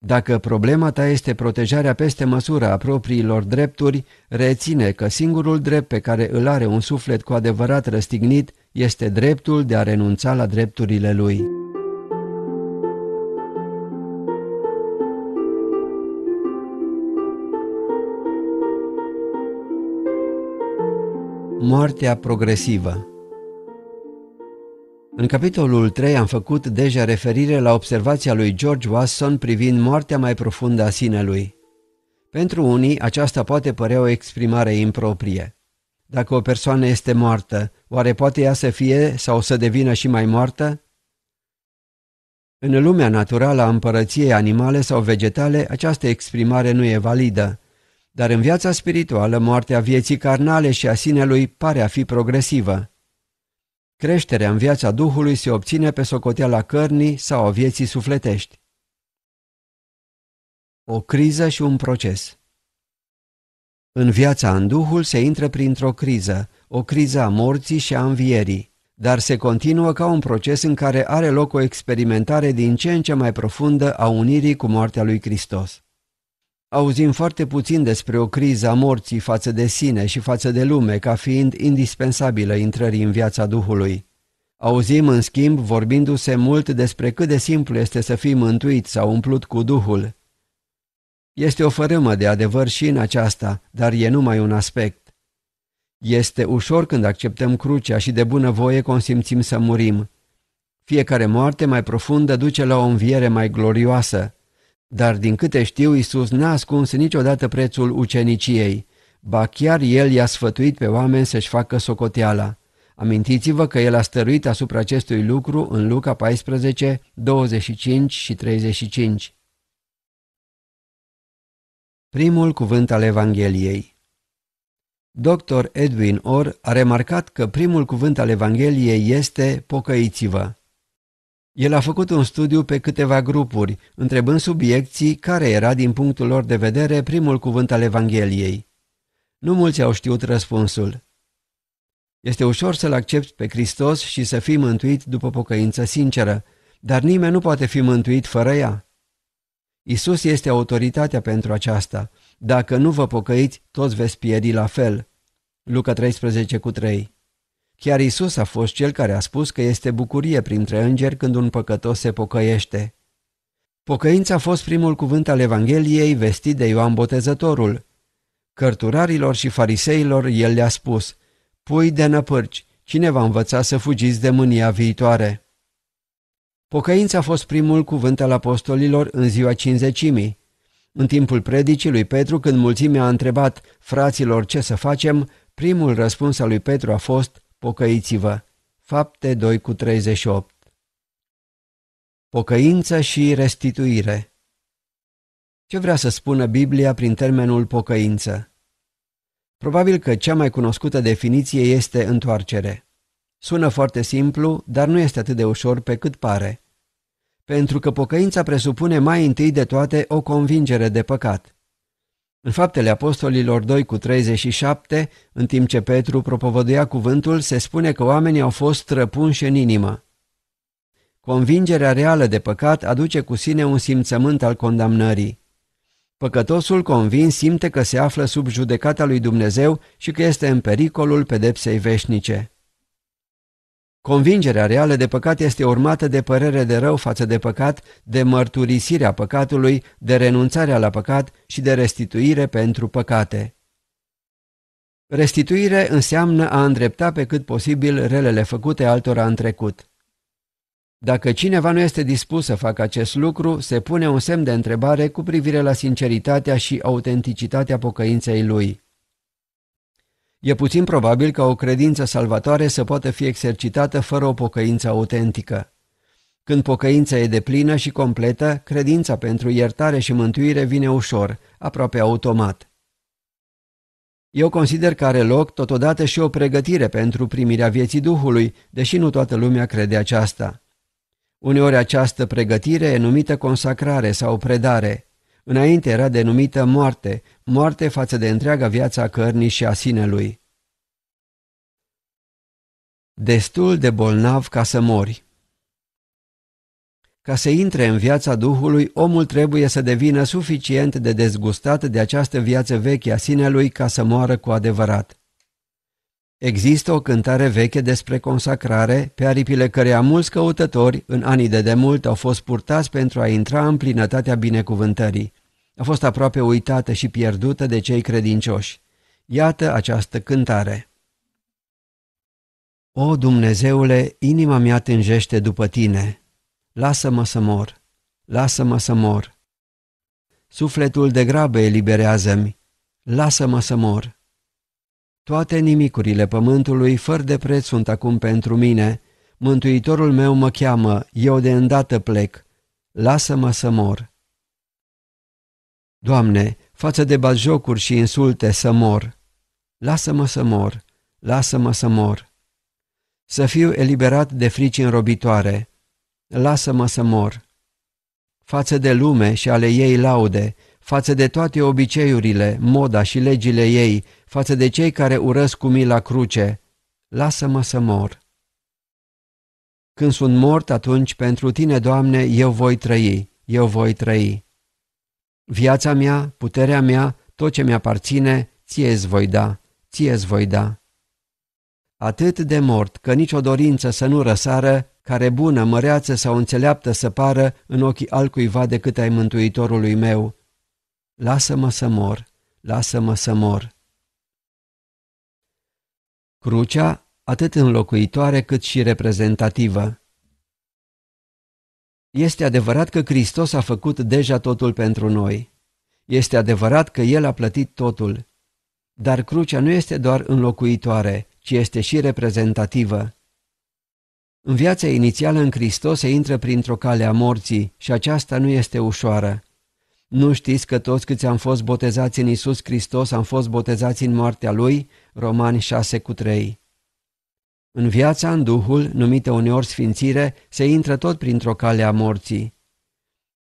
Dacă problema ta este protejarea peste măsură a propriilor drepturi, reține că singurul drept pe care îl are un suflet cu adevărat răstignit este dreptul de a renunța la drepturile lui. Moartea progresivă în capitolul 3 am făcut deja referire la observația lui George Watson privind moartea mai profundă a sinelui. Pentru unii, aceasta poate părea o exprimare improprie. Dacă o persoană este moartă, oare poate ea să fie sau să devină și mai moartă? În lumea naturală a împărăției animale sau vegetale, această exprimare nu e validă. Dar în viața spirituală, moartea vieții carnale și a sinelui pare a fi progresivă. Creșterea în viața Duhului se obține pe socoteala cărnii sau a vieții sufletești. O criză și un proces În viața în Duhul se intră printr-o criză, o criză a morții și a învierii, dar se continuă ca un proces în care are loc o experimentare din ce în ce mai profundă a unirii cu moartea lui Hristos. Auzim foarte puțin despre o criză a morții față de sine și față de lume ca fiind indispensabilă intrării în viața Duhului. Auzim, în schimb, vorbindu-se mult despre cât de simplu este să fii mântuit sau umplut cu Duhul. Este o fărâmă de adevăr și în aceasta, dar e numai un aspect. Este ușor când acceptăm crucea și de bună voie consimțim să murim. Fiecare moarte mai profundă duce la o înviere mai glorioasă. Dar din câte știu, Isus n-a ascuns niciodată prețul uceniciei, ba chiar el i-a sfătuit pe oameni să-și facă socoteala. Amintiți-vă că el a stăruit asupra acestui lucru în Luca 14, 25 și 35. Primul cuvânt al Evangheliei Dr. Edwin Orr a remarcat că primul cuvânt al Evangheliei este Pocăiți-vă. El a făcut un studiu pe câteva grupuri, întrebând subiecții care era din punctul lor de vedere primul cuvânt al Evangheliei. Nu mulți au știut răspunsul. Este ușor să-L accepti pe Hristos și să fii mântuit după pocăință sinceră, dar nimeni nu poate fi mântuit fără ea. Isus este autoritatea pentru aceasta. Dacă nu vă pocăiți, toți veți pieri la fel. Luca 13 cu 3 Chiar Isus a fost cel care a spus că este bucurie printre îngeri când un păcătos se pocăiește. Pocăința a fost primul cuvânt al Evangheliei vestit de Ioan Botezătorul. Cărturarilor și fariseilor el le-a spus, Pui de năpârci, cine va învăța să fugiți de mânia viitoare? Pocăința a fost primul cuvânt al apostolilor în ziua cinzecimii. În timpul predicii lui Petru, când mulțimea a întrebat fraților ce să facem, primul răspuns al lui Petru a fost pocăiți-vă. Fapte 2 cu 38 Pocăință și restituire Ce vrea să spună Biblia prin termenul pocăință? Probabil că cea mai cunoscută definiție este întoarcere. Sună foarte simplu, dar nu este atât de ușor pe cât pare. Pentru că pocăința presupune mai întâi de toate o convingere de păcat. În faptele apostolilor 2 cu 37, în timp ce Petru propovăduia cuvântul, se spune că oamenii au fost răpunși în inimă. Convingerea reală de păcat aduce cu sine un simțământ al condamnării. Păcătosul convins simte că se află sub judecata lui Dumnezeu și că este în pericolul pedepsei veșnice. Convingerea reală de păcat este urmată de părere de rău față de păcat, de mărturisirea păcatului, de renunțarea la păcat și de restituire pentru păcate. Restituire înseamnă a îndrepta pe cât posibil relele făcute altora în trecut. Dacă cineva nu este dispus să facă acest lucru, se pune un semn de întrebare cu privire la sinceritatea și autenticitatea pocăinței lui. E puțin probabil ca o credință salvatoare să poată fi exercitată fără o pocăință autentică. Când pocăința e deplină și completă, credința pentru iertare și mântuire vine ușor, aproape automat. Eu consider că are loc totodată și o pregătire pentru primirea vieții Duhului, deși nu toată lumea crede aceasta. Uneori această pregătire e numită consacrare sau predare. Înainte era denumită moarte, moarte față de întreaga viața a cărnii și a sinelui. Destul de bolnav ca să mori Ca să intre în viața Duhului, omul trebuie să devină suficient de dezgustat de această viață veche a sinelui ca să moară cu adevărat. Există o cântare veche despre consacrare, pe aripile căreia mulți căutători în anii de demult au fost purtați pentru a intra în plinătatea binecuvântării. A fost aproape uitată și pierdută de cei credincioși. Iată această cântare. O, Dumnezeule, inima mea tânjește după tine. Lasă-mă să mor, lasă-mă să mor. Sufletul de grabă eliberează-mi, lasă-mă să mor. Toate nimicurile pământului fără de preț sunt acum pentru mine. Mântuitorul meu mă cheamă, eu de îndată plec. Lasă-mă să mor. Doamne, față de bajocuri și insulte să mor. Lasă-mă să mor, lasă-mă să mor. Să fiu eliberat de frici înrobitoare. Lasă-mă să mor. Față de lume și ale ei laude, față de toate obiceiurile, moda și legile ei, față de cei care urăsc cu mila cruce, lasă-mă să mor. Când sunt mort, atunci pentru tine, Doamne, eu voi trăi, eu voi trăi. Viața mea, puterea mea, tot ce mi-aparține, ție îți voi da, ție îți voi da. Atât de mort că nicio dorință să nu răsară, care bună, măreață sau înțeleaptă să pară în ochii altcuiva decât ai mântuitorului meu, Lasă-mă să mor, lasă-mă să mor. Crucea, atât înlocuitoare cât și reprezentativă. Este adevărat că Hristos a făcut deja totul pentru noi. Este adevărat că El a plătit totul. Dar crucea nu este doar înlocuitoare, ci este și reprezentativă. În viața inițială în Hristos se intră printr-o cale a morții și aceasta nu este ușoară. Nu știți că toți câți am fost botezați în Isus Hristos am fost botezați în moartea Lui? Romani 6 cu 3 În viața, în Duhul, numită uneori sfințire, se intră tot printr-o cale a morții.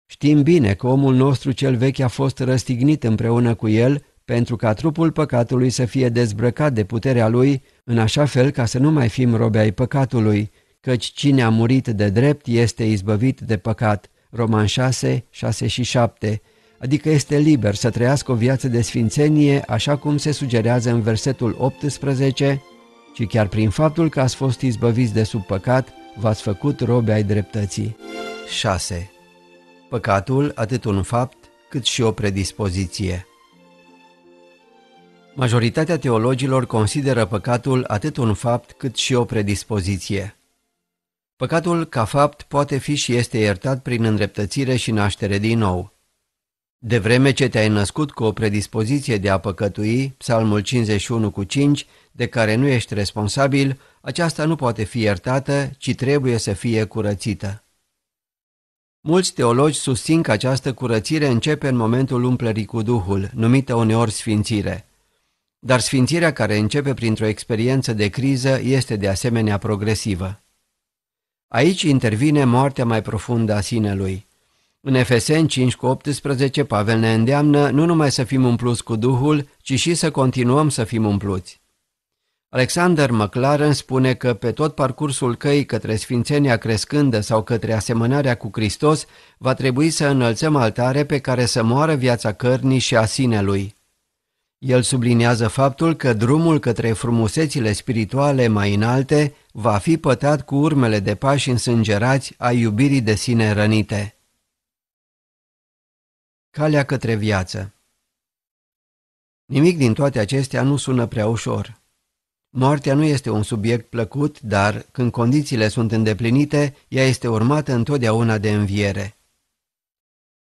Știm bine că omul nostru cel vechi a fost răstignit împreună cu el pentru ca trupul păcatului să fie dezbrăcat de puterea lui, în așa fel ca să nu mai fim robe ai păcatului, căci cine a murit de drept este izbăvit de păcat. Roman 6, 6 și 7 adică este liber să trăiască o viață de sfințenie așa cum se sugerează în versetul 18, ci chiar prin faptul că ați fost izbăviți de sub păcat, v-ați făcut robe ai dreptății. 6. Păcatul, atât un fapt, cât și o predispoziție. Majoritatea teologilor consideră păcatul atât un fapt cât și o predispoziție. Păcatul, ca fapt, poate fi și este iertat prin îndreptățire și naștere din nou – de vreme ce te-ai născut cu o predispoziție de a păcătui, psalmul 51 cu 5, de care nu ești responsabil, aceasta nu poate fi iertată, ci trebuie să fie curățită. Mulți teologi susțin că această curățire începe în momentul umplerii cu Duhul, numită uneori sfințire. Dar sfințirea care începe printr-o experiență de criză este de asemenea progresivă. Aici intervine moartea mai profundă a sinelui. În Efeseni 5 cu 18, Pavel ne îndeamnă nu numai să fim umpluți cu Duhul, ci și să continuăm să fim umpluți. Alexander McLaren spune că pe tot parcursul căii către sfințenia crescândă sau către asemănarea cu Hristos, va trebui să înălțăm altare pe care să moară viața cărnii și a sinelui. El subliniază faptul că drumul către frumusețile spirituale mai înalte va fi pătat cu urmele de pași însângerați a iubirii de sine rănite. Calea către viață Nimic din toate acestea nu sună prea ușor. Moartea nu este un subiect plăcut, dar, când condițiile sunt îndeplinite, ea este urmată întotdeauna de înviere.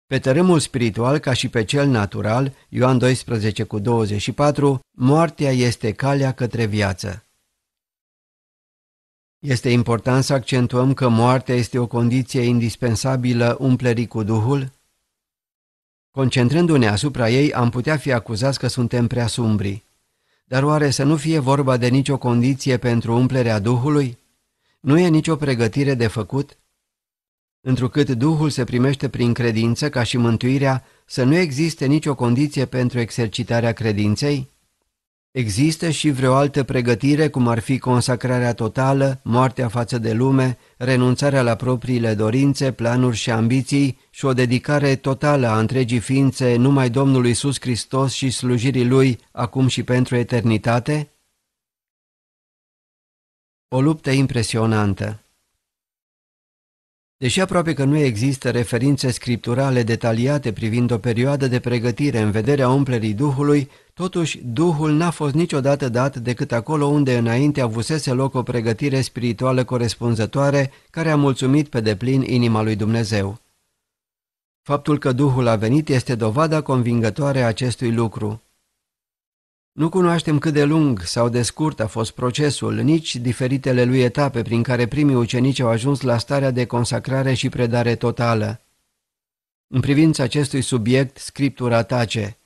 Pe tărâmul spiritual, ca și pe cel natural, Ioan 12 cu 24, moartea este calea către viață. Este important să accentuăm că moartea este o condiție indispensabilă umplerii cu Duhul, Concentrându-ne asupra ei, am putea fi acuzați că suntem prea sumbri. Dar oare să nu fie vorba de nicio condiție pentru umplerea Duhului? Nu e nicio pregătire de făcut? Întrucât Duhul se primește prin credință ca și mântuirea, să nu existe nicio condiție pentru exercitarea credinței? Există și vreo altă pregătire, cum ar fi consacrarea totală, moartea față de lume, renunțarea la propriile dorințe, planuri și ambiții și o dedicare totală a întregii ființe numai Domnului Iisus Hristos și slujirii Lui, acum și pentru eternitate? O luptă impresionantă Deși aproape că nu există referințe scripturale detaliate privind o perioadă de pregătire în vederea umplerii Duhului, totuși Duhul n-a fost niciodată dat decât acolo unde înainte avusese loc o pregătire spirituală corespunzătoare care a mulțumit pe deplin inima lui Dumnezeu. Faptul că Duhul a venit este dovada convingătoare a acestui lucru. Nu cunoaștem cât de lung sau de scurt a fost procesul, nici diferitele lui etape prin care primii ucenici au ajuns la starea de consacrare și predare totală. În privința acestui subiect, Scriptura tace.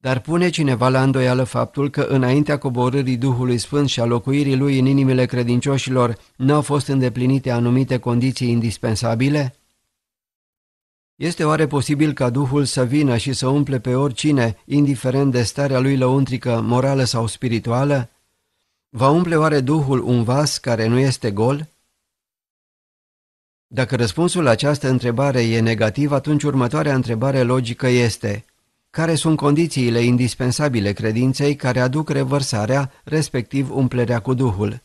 Dar pune cineva la îndoială faptul că înaintea coborârii Duhului Sfânt și a locuirii Lui în inimile credincioșilor n-au fost îndeplinite anumite condiții indispensabile? Este oare posibil ca Duhul să vină și să umple pe oricine, indiferent de starea lui lăuntrică, morală sau spirituală? Va umple oare Duhul un vas care nu este gol? Dacă răspunsul la această întrebare e negativ, atunci următoarea întrebare logică este care sunt condițiile indispensabile credinței care aduc revărsarea, respectiv umplerea cu Duhul?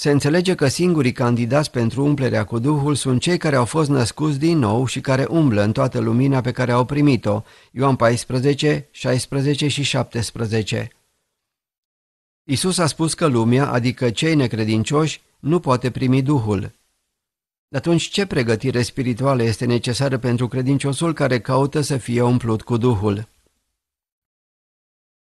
Se înțelege că singurii candidați pentru umplerea cu Duhul sunt cei care au fost născuți din nou și care umblă în toată lumina pe care au primit-o, Ioan 14, 16 și 17. Isus a spus că lumea, adică cei necredincioși, nu poate primi Duhul. Atunci ce pregătire spirituală este necesară pentru credinciosul care caută să fie umplut cu Duhul?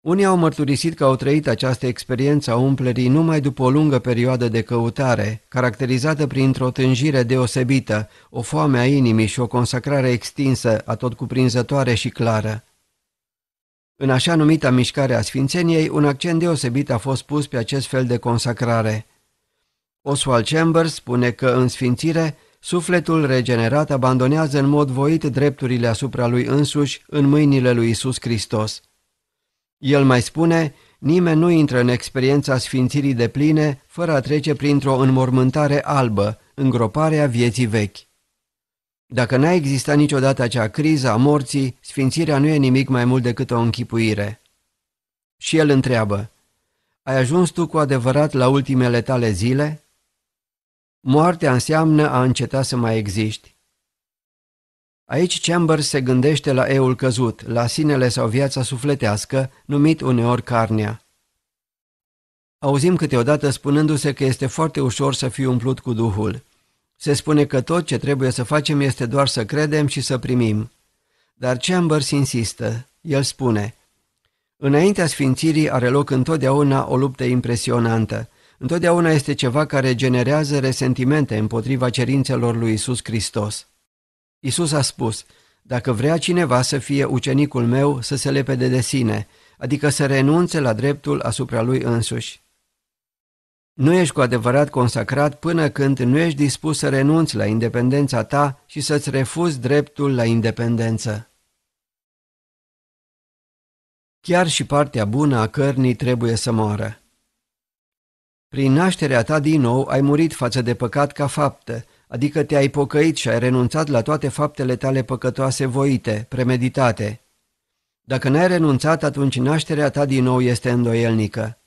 Unii au mărturisit că au trăit această experiență a umplerii numai după o lungă perioadă de căutare, caracterizată printr-o tânjire deosebită, o foame a inimii și o consacrare extinsă, atot cuprinzătoare și clară. În așa numita mișcare a Sfințeniei, un accent deosebit a fost pus pe acest fel de consacrare. Oswald Chambers spune că în sfințire, sufletul regenerat abandonează în mod voit drepturile asupra lui însuși în mâinile lui Isus Hristos. El mai spune, nimeni nu intră în experiența sfințirii de pline fără a trece printr-o înmormântare albă, îngroparea vieții vechi. Dacă n-a existat niciodată acea criză a morții, sfințirea nu e nimic mai mult decât o închipuire. Și el întreabă, ai ajuns tu cu adevărat la ultimele tale zile? Moartea înseamnă a înceta să mai existi. Aici Chambers se gândește la eul căzut, la sinele sau viața sufletească, numit uneori carnea. Auzim câteodată spunându-se că este foarte ușor să fii umplut cu Duhul. Se spune că tot ce trebuie să facem este doar să credem și să primim. Dar Chambers insistă. El spune, Înaintea sfințirii are loc întotdeauna o luptă impresionantă. Întotdeauna este ceva care generează resentimente împotriva cerințelor lui Isus Hristos. Isus a spus, dacă vrea cineva să fie ucenicul meu, să se lepede de sine, adică să renunțe la dreptul asupra lui însuși. Nu ești cu adevărat consacrat până când nu ești dispus să renunți la independența ta și să-ți refuzi dreptul la independență. Chiar și partea bună a cărnii trebuie să moară. Prin nașterea ta din nou ai murit față de păcat ca faptă adică te-ai pocăit și ai renunțat la toate faptele tale păcătoase voite, premeditate. Dacă n-ai renunțat, atunci nașterea ta din nou este îndoielnică.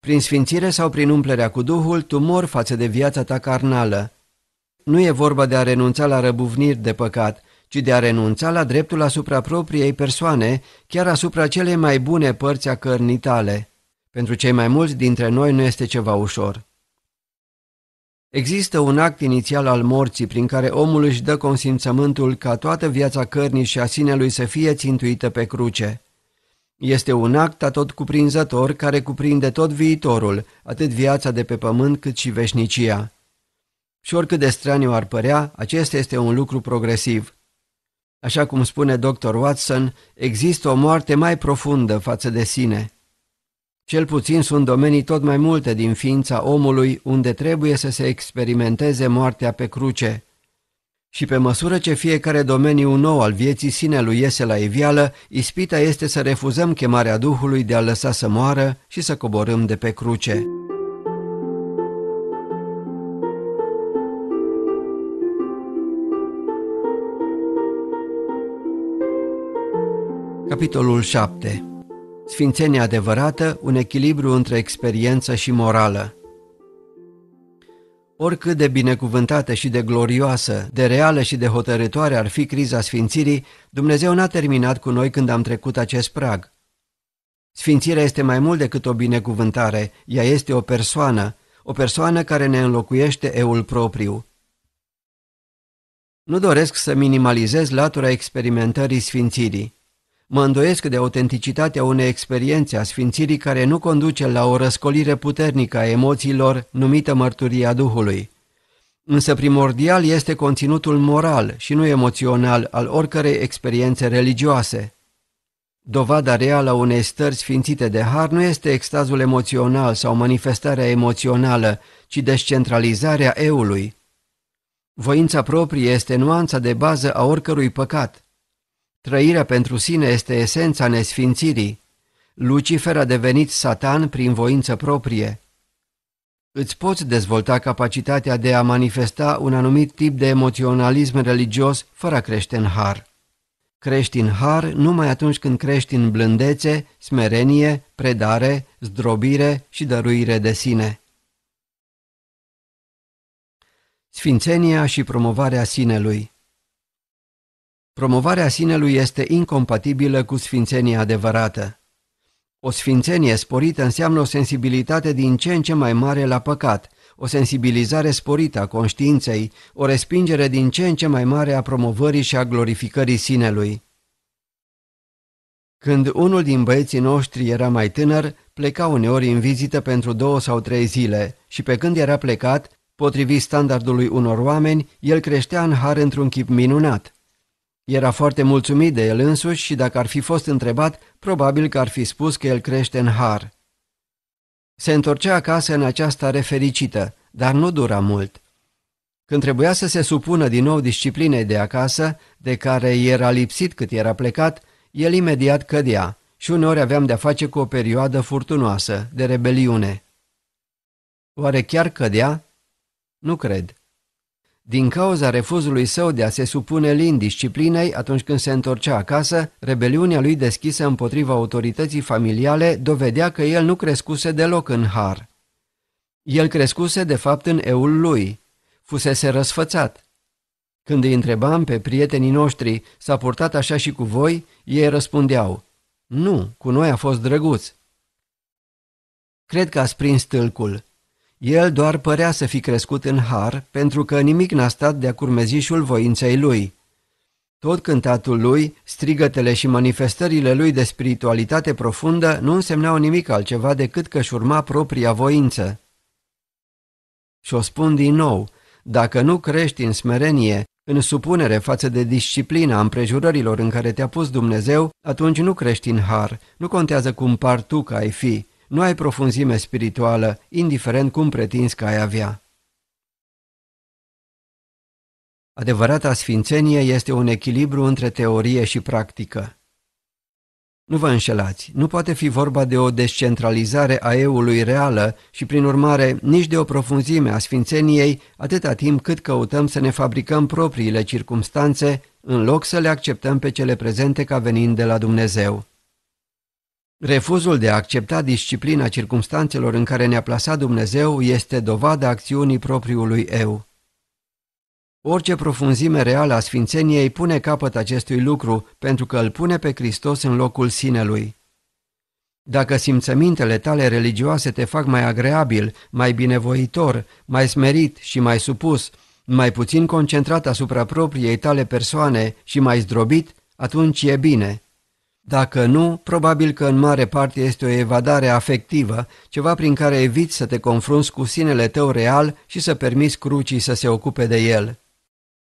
Prin sfințire sau prin umplerea cu Duhul, tu mor față de viața ta carnală. Nu e vorba de a renunța la răbuvniri de păcat, ci de a renunța la dreptul asupra propriei persoane, chiar asupra cele mai bune părți a cărnii tale. Pentru cei mai mulți dintre noi nu este ceva ușor. Există un act inițial al morții prin care omul își dă consimțământul ca toată viața cărnii și a sinelui să fie țintuită pe cruce. Este un act atot cuprinzător care cuprinde tot viitorul, atât viața de pe pământ cât și veșnicia. Și oricât de straniu ar părea, acesta este un lucru progresiv. Așa cum spune dr. Watson, există o moarte mai profundă față de sine – cel puțin sunt domenii tot mai multe din ființa omului unde trebuie să se experimenteze moartea pe cruce. Și pe măsură ce fiecare domeniu nou al vieții sinelui iese la ivială, ispita este să refuzăm chemarea Duhului de a lăsa să moară și să coborâm de pe cruce. Capitolul 7 Sfințenia adevărată, un echilibru între experiență și morală. Oricât de binecuvântată și de glorioasă, de reală și de hotărătoare ar fi criza sfințirii, Dumnezeu n-a terminat cu noi când am trecut acest prag. Sfințirea este mai mult decât o binecuvântare, ea este o persoană, o persoană care ne înlocuiește eul propriu. Nu doresc să minimalizez latura experimentării sfințirii. Mă îndoiesc de autenticitatea unei experiențe a sfințirii care nu conduce la o răscolire puternică a emoțiilor numită mărturia Duhului. Însă primordial este conținutul moral și nu emoțional al oricărei experiențe religioase. Dovada reală a unei stări sfințite de har nu este extazul emoțional sau manifestarea emoțională, ci descentralizarea eului. Voința proprie este nuanța de bază a oricărui păcat. Trăirea pentru sine este esența nesfințirii. Lucifer a devenit satan prin voință proprie. Îți poți dezvolta capacitatea de a manifesta un anumit tip de emoționalism religios fără a crește în har. Crești în har numai atunci când crești în blândețe, smerenie, predare, zdrobire și dăruire de sine. Sfințenia și promovarea sinelui Promovarea sinelui este incompatibilă cu sfințenia adevărată. O sfințenie sporită înseamnă o sensibilitate din ce în ce mai mare la păcat, o sensibilizare sporită a conștiinței, o respingere din ce în ce mai mare a promovării și a glorificării sinelui. Când unul din băieții noștri era mai tânăr, pleca uneori în vizită pentru două sau trei zile și pe când era plecat, potrivit standardului unor oameni, el creștea în har într-un chip minunat. Era foarte mulțumit de el însuși și dacă ar fi fost întrebat, probabil că ar fi spus că el crește în har. Se întorcea acasă în această refericită, dar nu dura mult. Când trebuia să se supună din nou disciplinei de acasă, de care era lipsit cât era plecat, el imediat cădea și uneori aveam de-a face cu o perioadă furtunoasă, de rebeliune. Oare chiar cădea? Nu cred. Din cauza refuzului său de a se supune Lin disciplinei atunci când se întorcea acasă, rebeliunea lui deschisă împotriva autorității familiale dovedea că el nu crescuse deloc în har. El crescuse de fapt în eul lui. Fusese răsfățat. Când îi întrebam pe prietenii noștri, s-a purtat așa și cu voi, ei răspundeau, nu, cu noi a fost drăguț. Cred că a prins tâlcul. El doar părea să fi crescut în har, pentru că nimic n-a stat de-a curmezișul voinței lui. Tot cântatul lui, strigătele și manifestările lui de spiritualitate profundă nu însemnau nimic altceva decât că își urma propria voință. Și o spun din nou, dacă nu crești în smerenie, în supunere față de disciplina împrejurărilor în care te-a pus Dumnezeu, atunci nu crești în har, nu contează cum par tu că ai fi, nu ai profunzime spirituală, indiferent cum pretinzi că ai avea. Adevărata sfințenie este un echilibru între teorie și practică. Nu vă înșelați, nu poate fi vorba de o descentralizare a eului reală și prin urmare nici de o profunzime a sfințeniei atâta timp cât căutăm să ne fabricăm propriile circumstanțe în loc să le acceptăm pe cele prezente ca venind de la Dumnezeu. Refuzul de a accepta disciplina circumstanțelor în care ne-a plasat Dumnezeu este dovada acțiunii propriului eu. Orice profunzime reală a sfințeniei pune capăt acestui lucru, pentru că îl pune pe Hristos în locul sinelui. Dacă simțămintele tale religioase te fac mai agreabil, mai binevoitor, mai smerit și mai supus, mai puțin concentrat asupra propriei tale persoane și mai zdrobit, atunci e bine. Dacă nu, probabil că în mare parte este o evadare afectivă, ceva prin care eviți să te confrunți cu sinele tău real și să permiți crucii să se ocupe de el.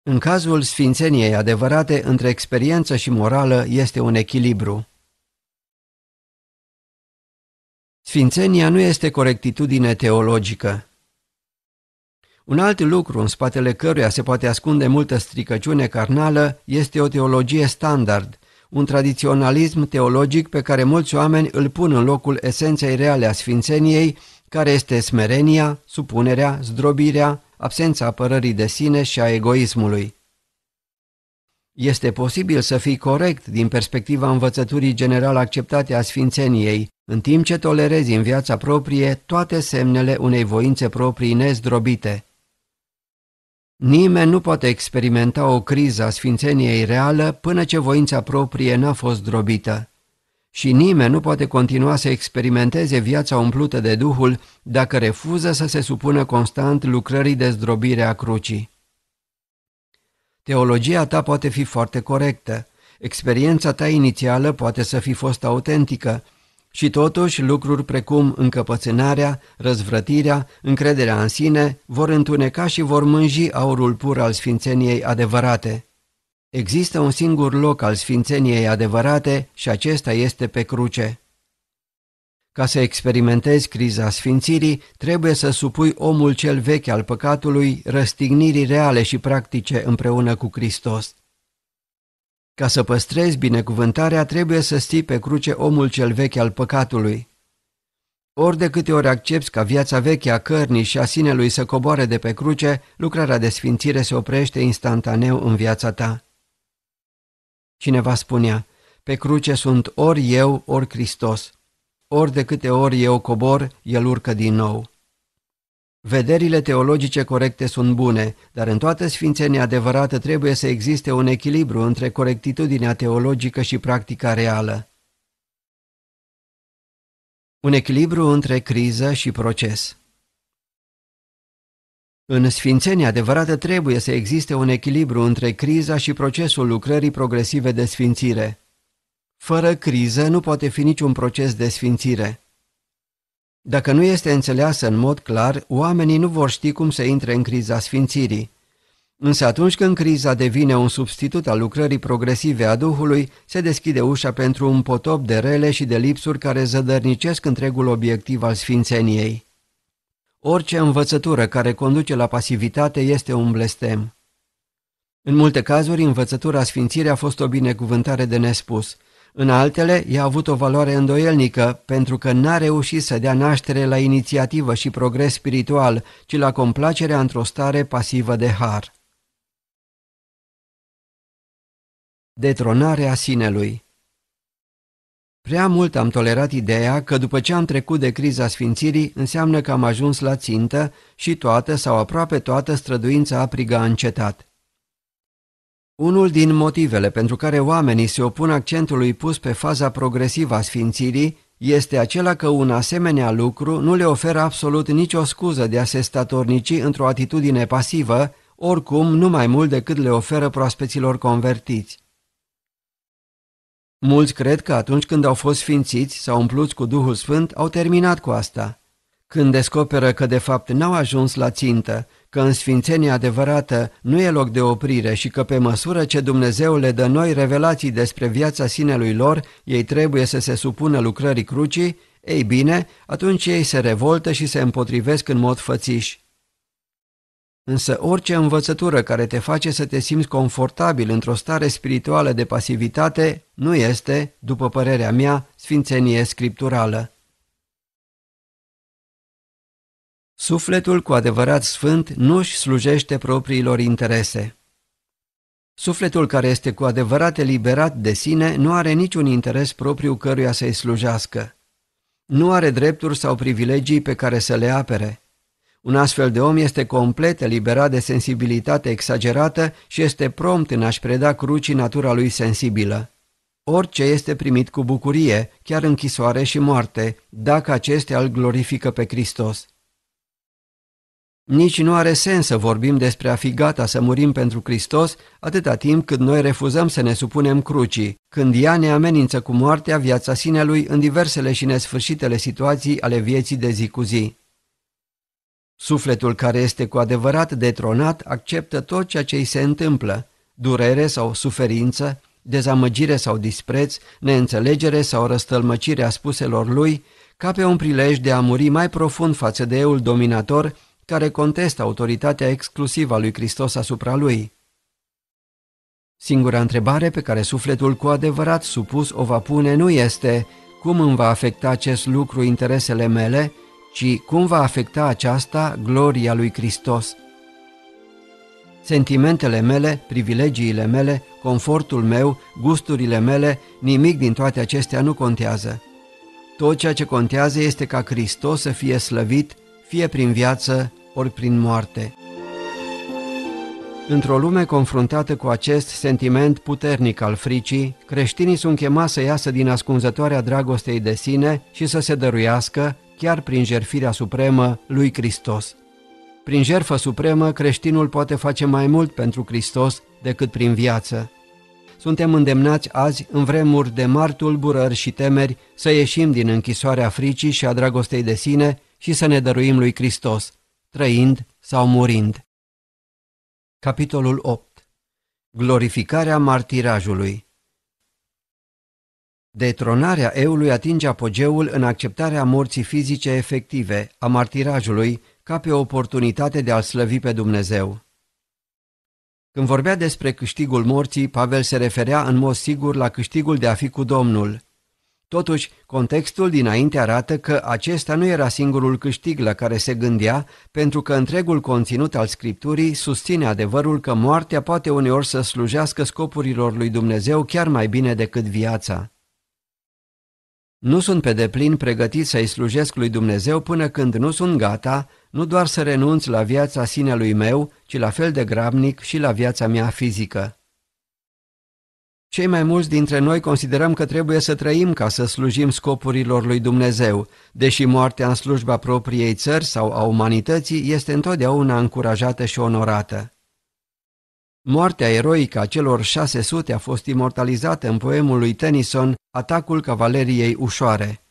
În cazul sfințeniei adevărate, între experiență și morală este un echilibru. Sfințenia nu este corectitudine teologică. Un alt lucru în spatele căruia se poate ascunde multă stricăciune carnală este o teologie standard – un tradiționalism teologic pe care mulți oameni îl pun în locul esenței reale a sfințeniei, care este smerenia, supunerea, zdrobirea, absența apărării de sine și a egoismului. Este posibil să fii corect din perspectiva învățăturii general acceptate a sfințeniei, în timp ce tolerezi în viața proprie toate semnele unei voințe proprii nezdrobite. Nimeni nu poate experimenta o criză a sfințeniei reală până ce voința proprie n-a fost drobită. Și nimeni nu poate continua să experimenteze viața umplută de Duhul dacă refuză să se supună constant lucrării de zdrobire a crucii. Teologia ta poate fi foarte corectă, experiența ta inițială poate să fi fost autentică, și totuși lucruri precum încăpățânarea, răzvrătirea, încrederea în sine vor întuneca și vor mânji aurul pur al sfințeniei adevărate. Există un singur loc al sfințeniei adevărate și acesta este pe cruce. Ca să experimentezi criza sfințirii, trebuie să supui omul cel vechi al păcatului răstignirii reale și practice împreună cu Hristos. Ca să păstrezi binecuvântarea, trebuie să stii pe cruce omul cel vechi al păcatului. Ori de câte ori accepti ca viața veche a cărnii și a sinelui să coboare de pe cruce, lucrarea de sfințire se oprește instantaneu în viața ta. Cineva spunea, pe cruce sunt ori eu, ori Hristos. Ori de câte ori eu cobor, el urcă din nou. Vederile teologice corecte sunt bune, dar în toată sfințenia adevărată trebuie să existe un echilibru între corectitudinea teologică și practica reală. Un echilibru între criză și proces În sfințenia adevărată trebuie să existe un echilibru între criza și procesul lucrării progresive de sfințire. Fără criză nu poate fi niciun proces de sfințire. Dacă nu este înțeleasă în mod clar, oamenii nu vor ști cum să intre în criza sfințirii. Însă atunci când criza devine un substitut al lucrării progresive a Duhului, se deschide ușa pentru un potop de rele și de lipsuri care zădărnicesc întregul obiectiv al sfințeniei. Orice învățătură care conduce la pasivitate este un blestem. În multe cazuri, învățătura sfințirii a fost o binecuvântare de nespus – în altele, i a avut o valoare îndoielnică, pentru că n-a reușit să dea naștere la inițiativă și progres spiritual, ci la complacerea într-o stare pasivă de har. Detronarea sinelui Prea mult am tolerat ideea că după ce am trecut de criza sfințirii, înseamnă că am ajuns la țintă și toată sau aproape toată străduința a priga încetat. Unul din motivele pentru care oamenii se opun accentului pus pe faza progresivă a sfințirii este acela că un asemenea lucru nu le oferă absolut nicio scuză de a se statornici într-o atitudine pasivă, oricum nu mai mult decât le oferă proaspeților convertiți. Mulți cred că atunci când au fost sfințiți sau umpluți cu Duhul Sfânt, au terminat cu asta. Când descoperă că de fapt n-au ajuns la țintă, că în sfințenie adevărată nu e loc de oprire și că pe măsură ce Dumnezeu le dă noi revelații despre viața sinelui lor, ei trebuie să se supună lucrării crucii, ei bine, atunci ei se revoltă și se împotrivesc în mod fățiș. Însă orice învățătură care te face să te simți confortabil într-o stare spirituală de pasivitate nu este, după părerea mea, sfințenie scripturală. Sufletul cu adevărat sfânt nu își slujește propriilor interese. Sufletul care este cu adevărat eliberat de sine nu are niciun interes propriu căruia să-i slujească. Nu are drepturi sau privilegii pe care să le apere. Un astfel de om este complet eliberat de sensibilitate exagerată și este prompt în a-și preda crucii natura lui sensibilă. Orice este primit cu bucurie, chiar închisoare și moarte, dacă acestea îl glorifică pe Hristos. Nici nu are sens să vorbim despre a fi gata să murim pentru Hristos atâta timp cât noi refuzăm să ne supunem crucii, când ea ne amenință cu moartea viața sinelui în diversele și nesfârșitele situații ale vieții de zi cu zi. Sufletul care este cu adevărat detronat acceptă tot ceea ce îi se întâmplă, durere sau suferință, dezamăgire sau dispreț, neînțelegere sau răstălmăcire a spuselor lui, ca pe un prilej de a muri mai profund față de eul dominator care contestă autoritatea exclusivă a lui Hristos asupra lui. Singura întrebare pe care sufletul cu adevărat supus o va pune nu este cum îmi va afecta acest lucru interesele mele, ci cum va afecta aceasta gloria lui Hristos. Sentimentele mele, privilegiile mele, confortul meu, gusturile mele, nimic din toate acestea nu contează. Tot ceea ce contează este ca Hristos să fie slăvit, fie prin viață, ori prin moarte. Într-o lume confruntată cu acest sentiment puternic al fricii, creștinii sunt chemați să iasă din ascunzătoarea dragostei de sine și să se dăruiască, chiar prin jerfirea supremă lui Hristos. Prin jerfă supremă, creștinul poate face mai mult pentru Hristos decât prin viață. Suntem îndemnați azi, în vremuri de mari tulburări și temeri, să ieșim din închisoarea fricii și a dragostei de sine și să ne dăruim lui Hristos trăind sau murind. Capitolul 8. Glorificarea martirajului Detronarea eului atinge apogeul în acceptarea morții fizice efective a martirajului ca pe o oportunitate de a slăvi pe Dumnezeu. Când vorbea despre câștigul morții, Pavel se referea în mod sigur la câștigul de a fi cu Domnul, Totuși, contextul dinainte arată că acesta nu era singurul câștig la care se gândea, pentru că întregul conținut al Scripturii susține adevărul că moartea poate uneori să slujească scopurilor lui Dumnezeu chiar mai bine decât viața. Nu sunt pe deplin pregătit să-i slujesc lui Dumnezeu până când nu sunt gata, nu doar să renunț la viața sinelui meu, ci la fel de grabnic și la viața mea fizică. Cei mai mulți dintre noi considerăm că trebuie să trăim ca să slujim scopurilor lui Dumnezeu, deși moartea în slujba propriei țări sau a umanității este întotdeauna încurajată și onorată. Moartea eroică a celor 600 a fost imortalizată în poemul lui Tennyson, Atacul Cavaleriei Ușoare.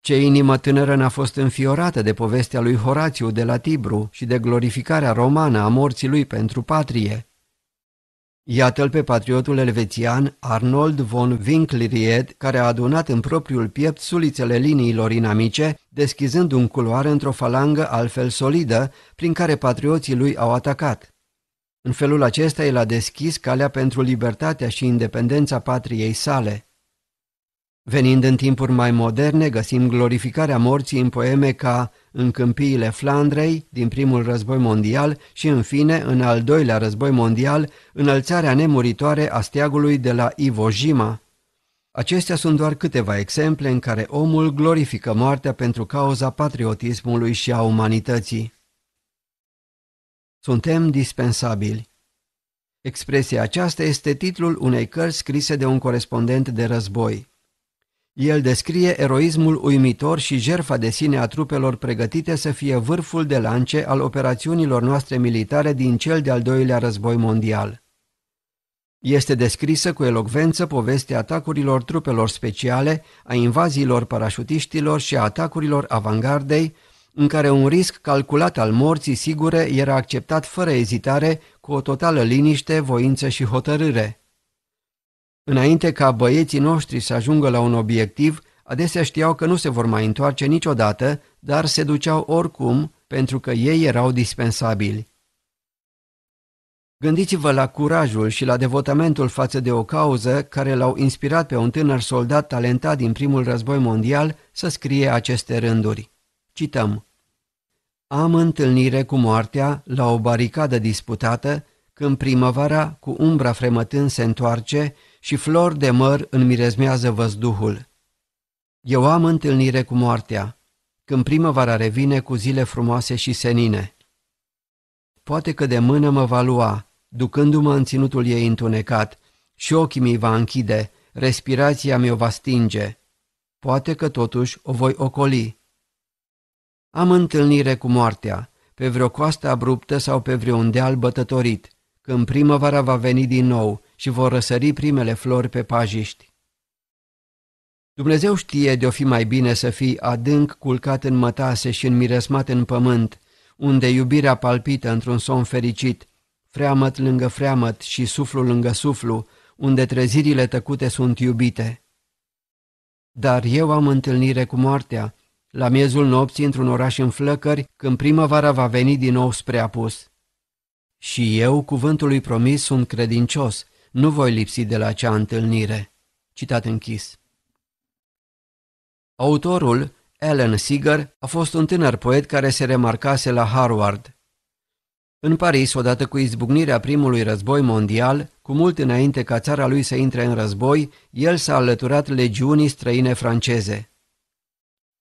Ce inimă tânără n-a fost înfiorată de povestea lui Horațiu de la Tibru și de glorificarea romană a morții lui pentru patrie. Iată-l pe patriotul elvețian Arnold von Winkleried, care a adunat în propriul piept sulițele liniilor inamice, deschizând un culoar într-o falangă altfel solidă, prin care patrioții lui au atacat. În felul acesta el a deschis calea pentru libertatea și independența patriei sale. Venind în timpuri mai moderne, găsim glorificarea morții în poeme ca În câmpiile Flandrei din primul război mondial și, în fine, în al doilea război mondial, înălțarea nemuritoare a steagului de la Iwo Jima. Acestea sunt doar câteva exemple în care omul glorifică moartea pentru cauza patriotismului și a umanității. Suntem dispensabili. Expresia aceasta este titlul unei cărți scrise de un corespondent de război. El descrie eroismul uimitor și jerfa de sine a trupelor pregătite să fie vârful de lance al operațiunilor noastre militare din cel de-al doilea război mondial. Este descrisă cu elocvență povestea atacurilor trupelor speciale, a invaziilor parașutiștilor și a atacurilor avangardei, în care un risc calculat al morții sigure era acceptat fără ezitare, cu o totală liniște, voință și hotărâre. Înainte ca băieții noștri să ajungă la un obiectiv, adesea știau că nu se vor mai întoarce niciodată, dar se duceau oricum pentru că ei erau dispensabili. Gândiți-vă la curajul și la devotamentul față de o cauză care l-au inspirat pe un tânăr soldat talentat din primul război mondial să scrie aceste rânduri. Cităm. Am întâlnire cu moartea la o baricadă disputată, când primăvara cu umbra fremătând se întoarce și flori de măr înmirezmează văzduhul. Eu am întâlnire cu moartea, când primăvara revine cu zile frumoase și senine. Poate că de mână mă va lua, ducându-mă în ținutul ei întunecat, și ochii mi va închide, respirația mi-o va stinge. Poate că totuși o voi ocoli. Am întâlnire cu moartea, pe vreo coastă abruptă sau pe vreun deal bătătorit, când primăvara va veni din nou și vor răsări primele flori pe pajiști. Dumnezeu știe de-o fi mai bine să fii adânc culcat în mătase și înmiresmat în pământ, unde iubirea palpită într-un somn fericit, freamăt lângă freamăt și suflu lângă suflu, unde trezirile tăcute sunt iubite. Dar eu am întâlnire cu moartea, la miezul nopții într-un oraș în flăcări, când primăvara va veni din nou spre apus. Și eu, cuvântul lui promis, sunt credincios nu voi lipsi de la acea întâlnire. Citat închis. Autorul, Alan Seeger, a fost un tânăr poet care se remarcase la Harvard. În Paris, odată cu izbucnirea primului război mondial, cu mult înainte ca țara lui să intre în război, el s-a alăturat legiunii străine franceze.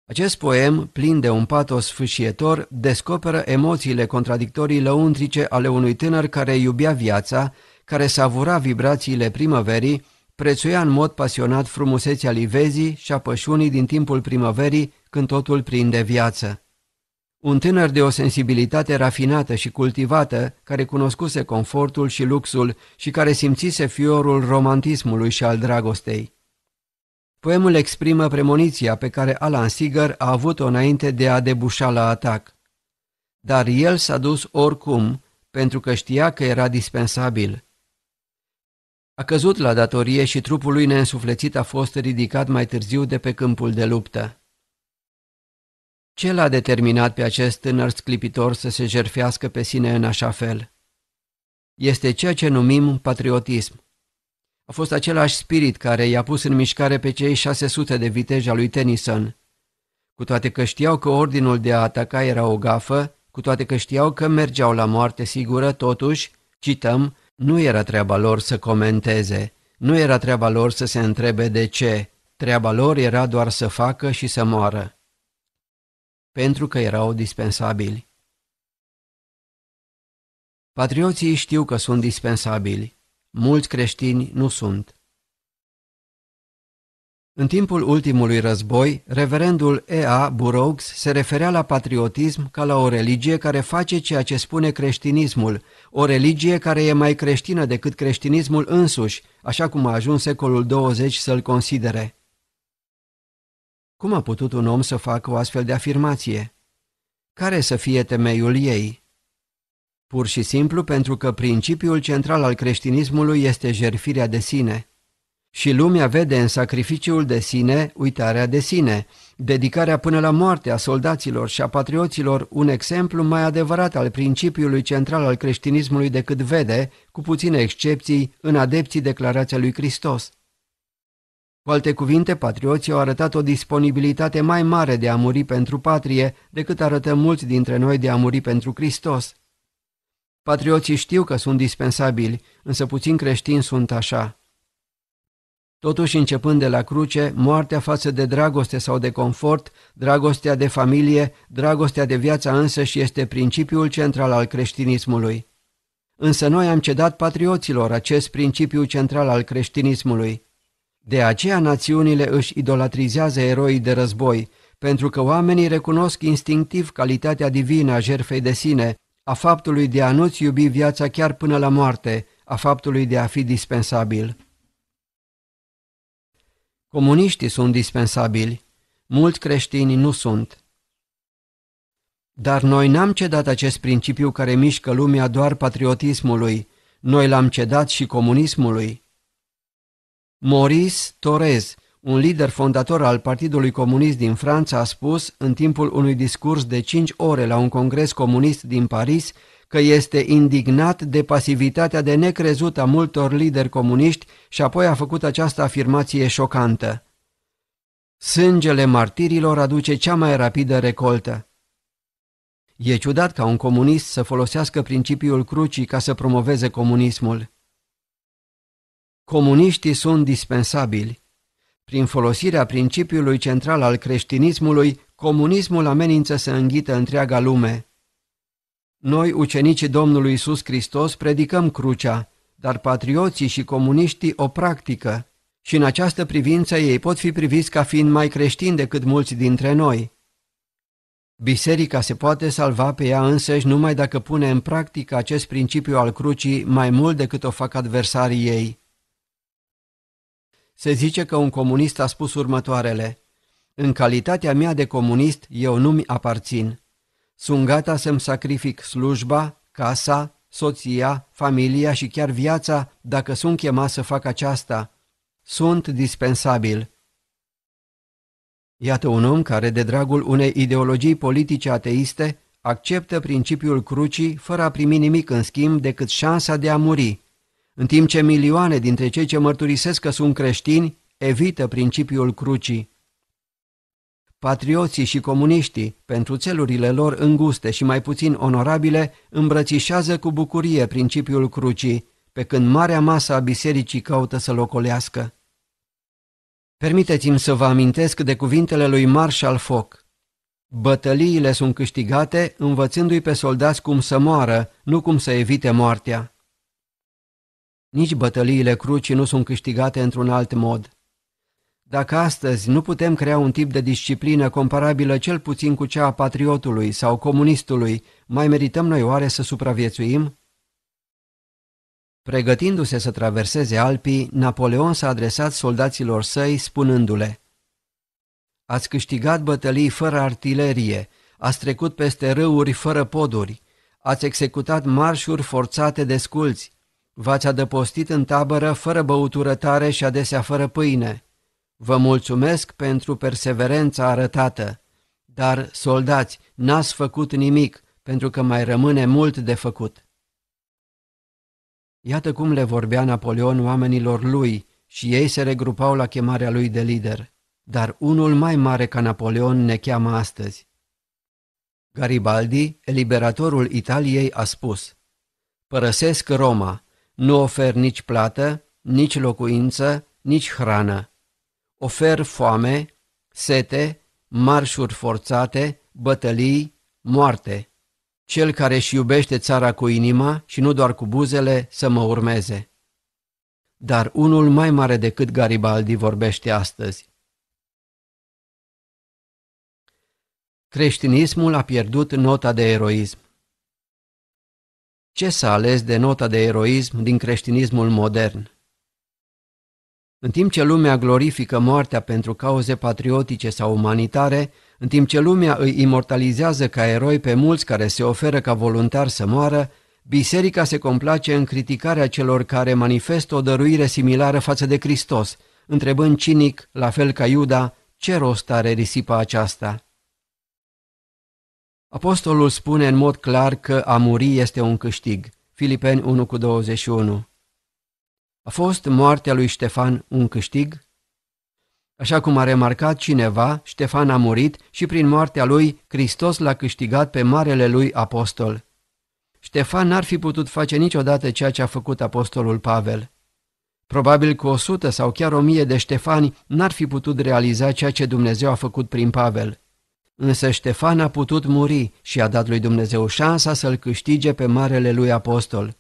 Acest poem, plin de un patos fâșietor, descoperă emoțiile contradictorii lăuntrice ale unui tânăr care iubea viața care savura vibrațiile primăverii, prețuia în mod pasionat frumusețea livezii și a pășunii din timpul primăverii când totul prinde viață. Un tânăr de o sensibilitate rafinată și cultivată, care cunoscuse confortul și luxul și care simțise fiorul romantismului și al dragostei. Poemul exprimă premoniția pe care Alan Sigar a avut-o înainte de a debușa la atac. Dar el s-a dus oricum, pentru că știa că era dispensabil. A căzut la datorie și trupul lui neînsuflețit a fost ridicat mai târziu de pe câmpul de luptă. Ce l-a determinat pe acest tânăr sclipitor să se jerfească pe sine în așa fel? Este ceea ce numim patriotism. A fost același spirit care i-a pus în mișcare pe cei 600 de viteja lui Tennyson. Cu toate că știau că ordinul de a ataca era o gafă, cu toate că știau că mergeau la moarte sigură, totuși, cităm, nu era treaba lor să comenteze, nu era treaba lor să se întrebe de ce, treaba lor era doar să facă și să moară. Pentru că erau dispensabili. Patrioții știu că sunt dispensabili, mulți creștini nu sunt. În timpul ultimului război, reverendul E.A. Burroughs se referea la patriotism ca la o religie care face ceea ce spune creștinismul, o religie care e mai creștină decât creștinismul însuși, așa cum a ajuns secolul 20 să-l considere. Cum a putut un om să facă o astfel de afirmație? Care să fie temeiul ei? Pur și simplu pentru că principiul central al creștinismului este jerfirea de sine și lumea vede în sacrificiul de sine uitarea de sine, dedicarea până la moarte a soldaților și a patrioților un exemplu mai adevărat al principiului central al creștinismului decât vede, cu puține excepții, în adepții declarația lui Hristos. Cu alte cuvinte, patrioții au arătat o disponibilitate mai mare de a muri pentru patrie decât arătă mulți dintre noi de a muri pentru Hristos. Patrioții știu că sunt dispensabili, însă puțin creștini sunt așa. Totuși, începând de la cruce, moartea față de dragoste sau de confort, dragostea de familie, dragostea de viața însă și este principiul central al creștinismului. Însă noi am cedat patrioților acest principiu central al creștinismului. De aceea națiunile își idolatrizează eroii de război, pentru că oamenii recunosc instinctiv calitatea divină a jerfei de sine, a faptului de a nu-ți iubi viața chiar până la moarte, a faptului de a fi dispensabil. Comuniștii sunt dispensabili, mulți creștini nu sunt. Dar noi n-am cedat acest principiu care mișcă lumea doar patriotismului, noi l-am cedat și comunismului. Maurice Torres, un lider fondator al Partidului Comunist din Franța, a spus, în timpul unui discurs de cinci ore la un congres comunist din Paris, că este indignat de pasivitatea de necrezută a multor lideri comuniști și apoi a făcut această afirmație șocantă. Sângele martirilor aduce cea mai rapidă recoltă. E ciudat ca un comunist să folosească principiul crucii ca să promoveze comunismul. Comuniștii sunt dispensabili. Prin folosirea principiului central al creștinismului, comunismul amenință să înghită întreaga lume. Noi, ucenicii Domnului Isus Hristos, predicăm crucea, dar patrioții și comuniștii o practică și în această privință ei pot fi priviți ca fiind mai creștini decât mulți dintre noi. Biserica se poate salva pe ea însăși numai dacă pune în practică acest principiu al crucii mai mult decât o fac adversarii ei. Se zice că un comunist a spus următoarele, În calitatea mea de comunist eu nu-mi aparțin. Sunt gata să-mi sacrific slujba, casa, soția, familia și chiar viața dacă sunt chemat să fac aceasta. Sunt dispensabil. Iată un om care, de dragul unei ideologii politice ateiste, acceptă principiul crucii fără a primi nimic în schimb decât șansa de a muri, în timp ce milioane dintre cei ce mărturisesc că sunt creștini evită principiul crucii. Patrioții și comuniștii, pentru țelurile lor înguste și mai puțin onorabile, îmbrățișează cu bucurie principiul crucii, pe când marea masă a bisericii caută să locolească. Permiteți-mi să vă amintesc de cuvintele lui Marshal Foch. Bătăliile sunt câștigate învățându-i pe soldați cum să moară, nu cum să evite moartea. Nici bătăliile crucii nu sunt câștigate într-un alt mod. Dacă astăzi nu putem crea un tip de disciplină comparabilă cel puțin cu cea a patriotului sau comunistului, mai merităm noi oare să supraviețuim? Pregătindu-se să traverseze Alpii, Napoleon s-a adresat soldaților săi spunându-le Ați câștigat bătălii fără artilerie, ați trecut peste râuri fără poduri, ați executat marșuri forțate de sculți, v-ați adăpostit în tabără fără băutură tare și adesea fără pâine. Vă mulțumesc pentru perseverența arătată, dar, soldați, n-ați făcut nimic, pentru că mai rămâne mult de făcut. Iată cum le vorbea Napoleon oamenilor lui și ei se regrupau la chemarea lui de lider. Dar unul mai mare ca Napoleon ne cheamă astăzi. Garibaldi, eliberatorul Italiei, a spus Părăsesc Roma, nu ofer nici plată, nici locuință, nici hrană ofer foame, sete, marșuri forțate, bătălii, moarte. Cel care își iubește țara cu inima și nu doar cu buzele să mă urmeze. Dar unul mai mare decât Garibaldi vorbește astăzi. Creștinismul a pierdut nota de eroism. Ce s-a ales de nota de eroism din creștinismul modern? În timp ce lumea glorifică moartea pentru cauze patriotice sau umanitare, în timp ce lumea îi imortalizează ca eroi pe mulți care se oferă ca voluntar să moară, biserica se complace în criticarea celor care manifestă o dăruire similară față de Hristos, întrebând cinic, la fel ca Iuda, ce rost are risipa aceasta? Apostolul spune în mod clar că a muri este un câștig. Filipeni 1 cu 21 a fost moartea lui Ștefan un câștig? Așa cum a remarcat cineva, Ștefan a murit și prin moartea lui Hristos l-a câștigat pe marele lui apostol. Ștefan n-ar fi putut face niciodată ceea ce a făcut apostolul Pavel. Probabil cu o sută sau chiar o mie de Ștefani n-ar fi putut realiza ceea ce Dumnezeu a făcut prin Pavel. Însă Ștefan a putut muri și a dat lui Dumnezeu șansa să-l câștige pe marele lui apostol.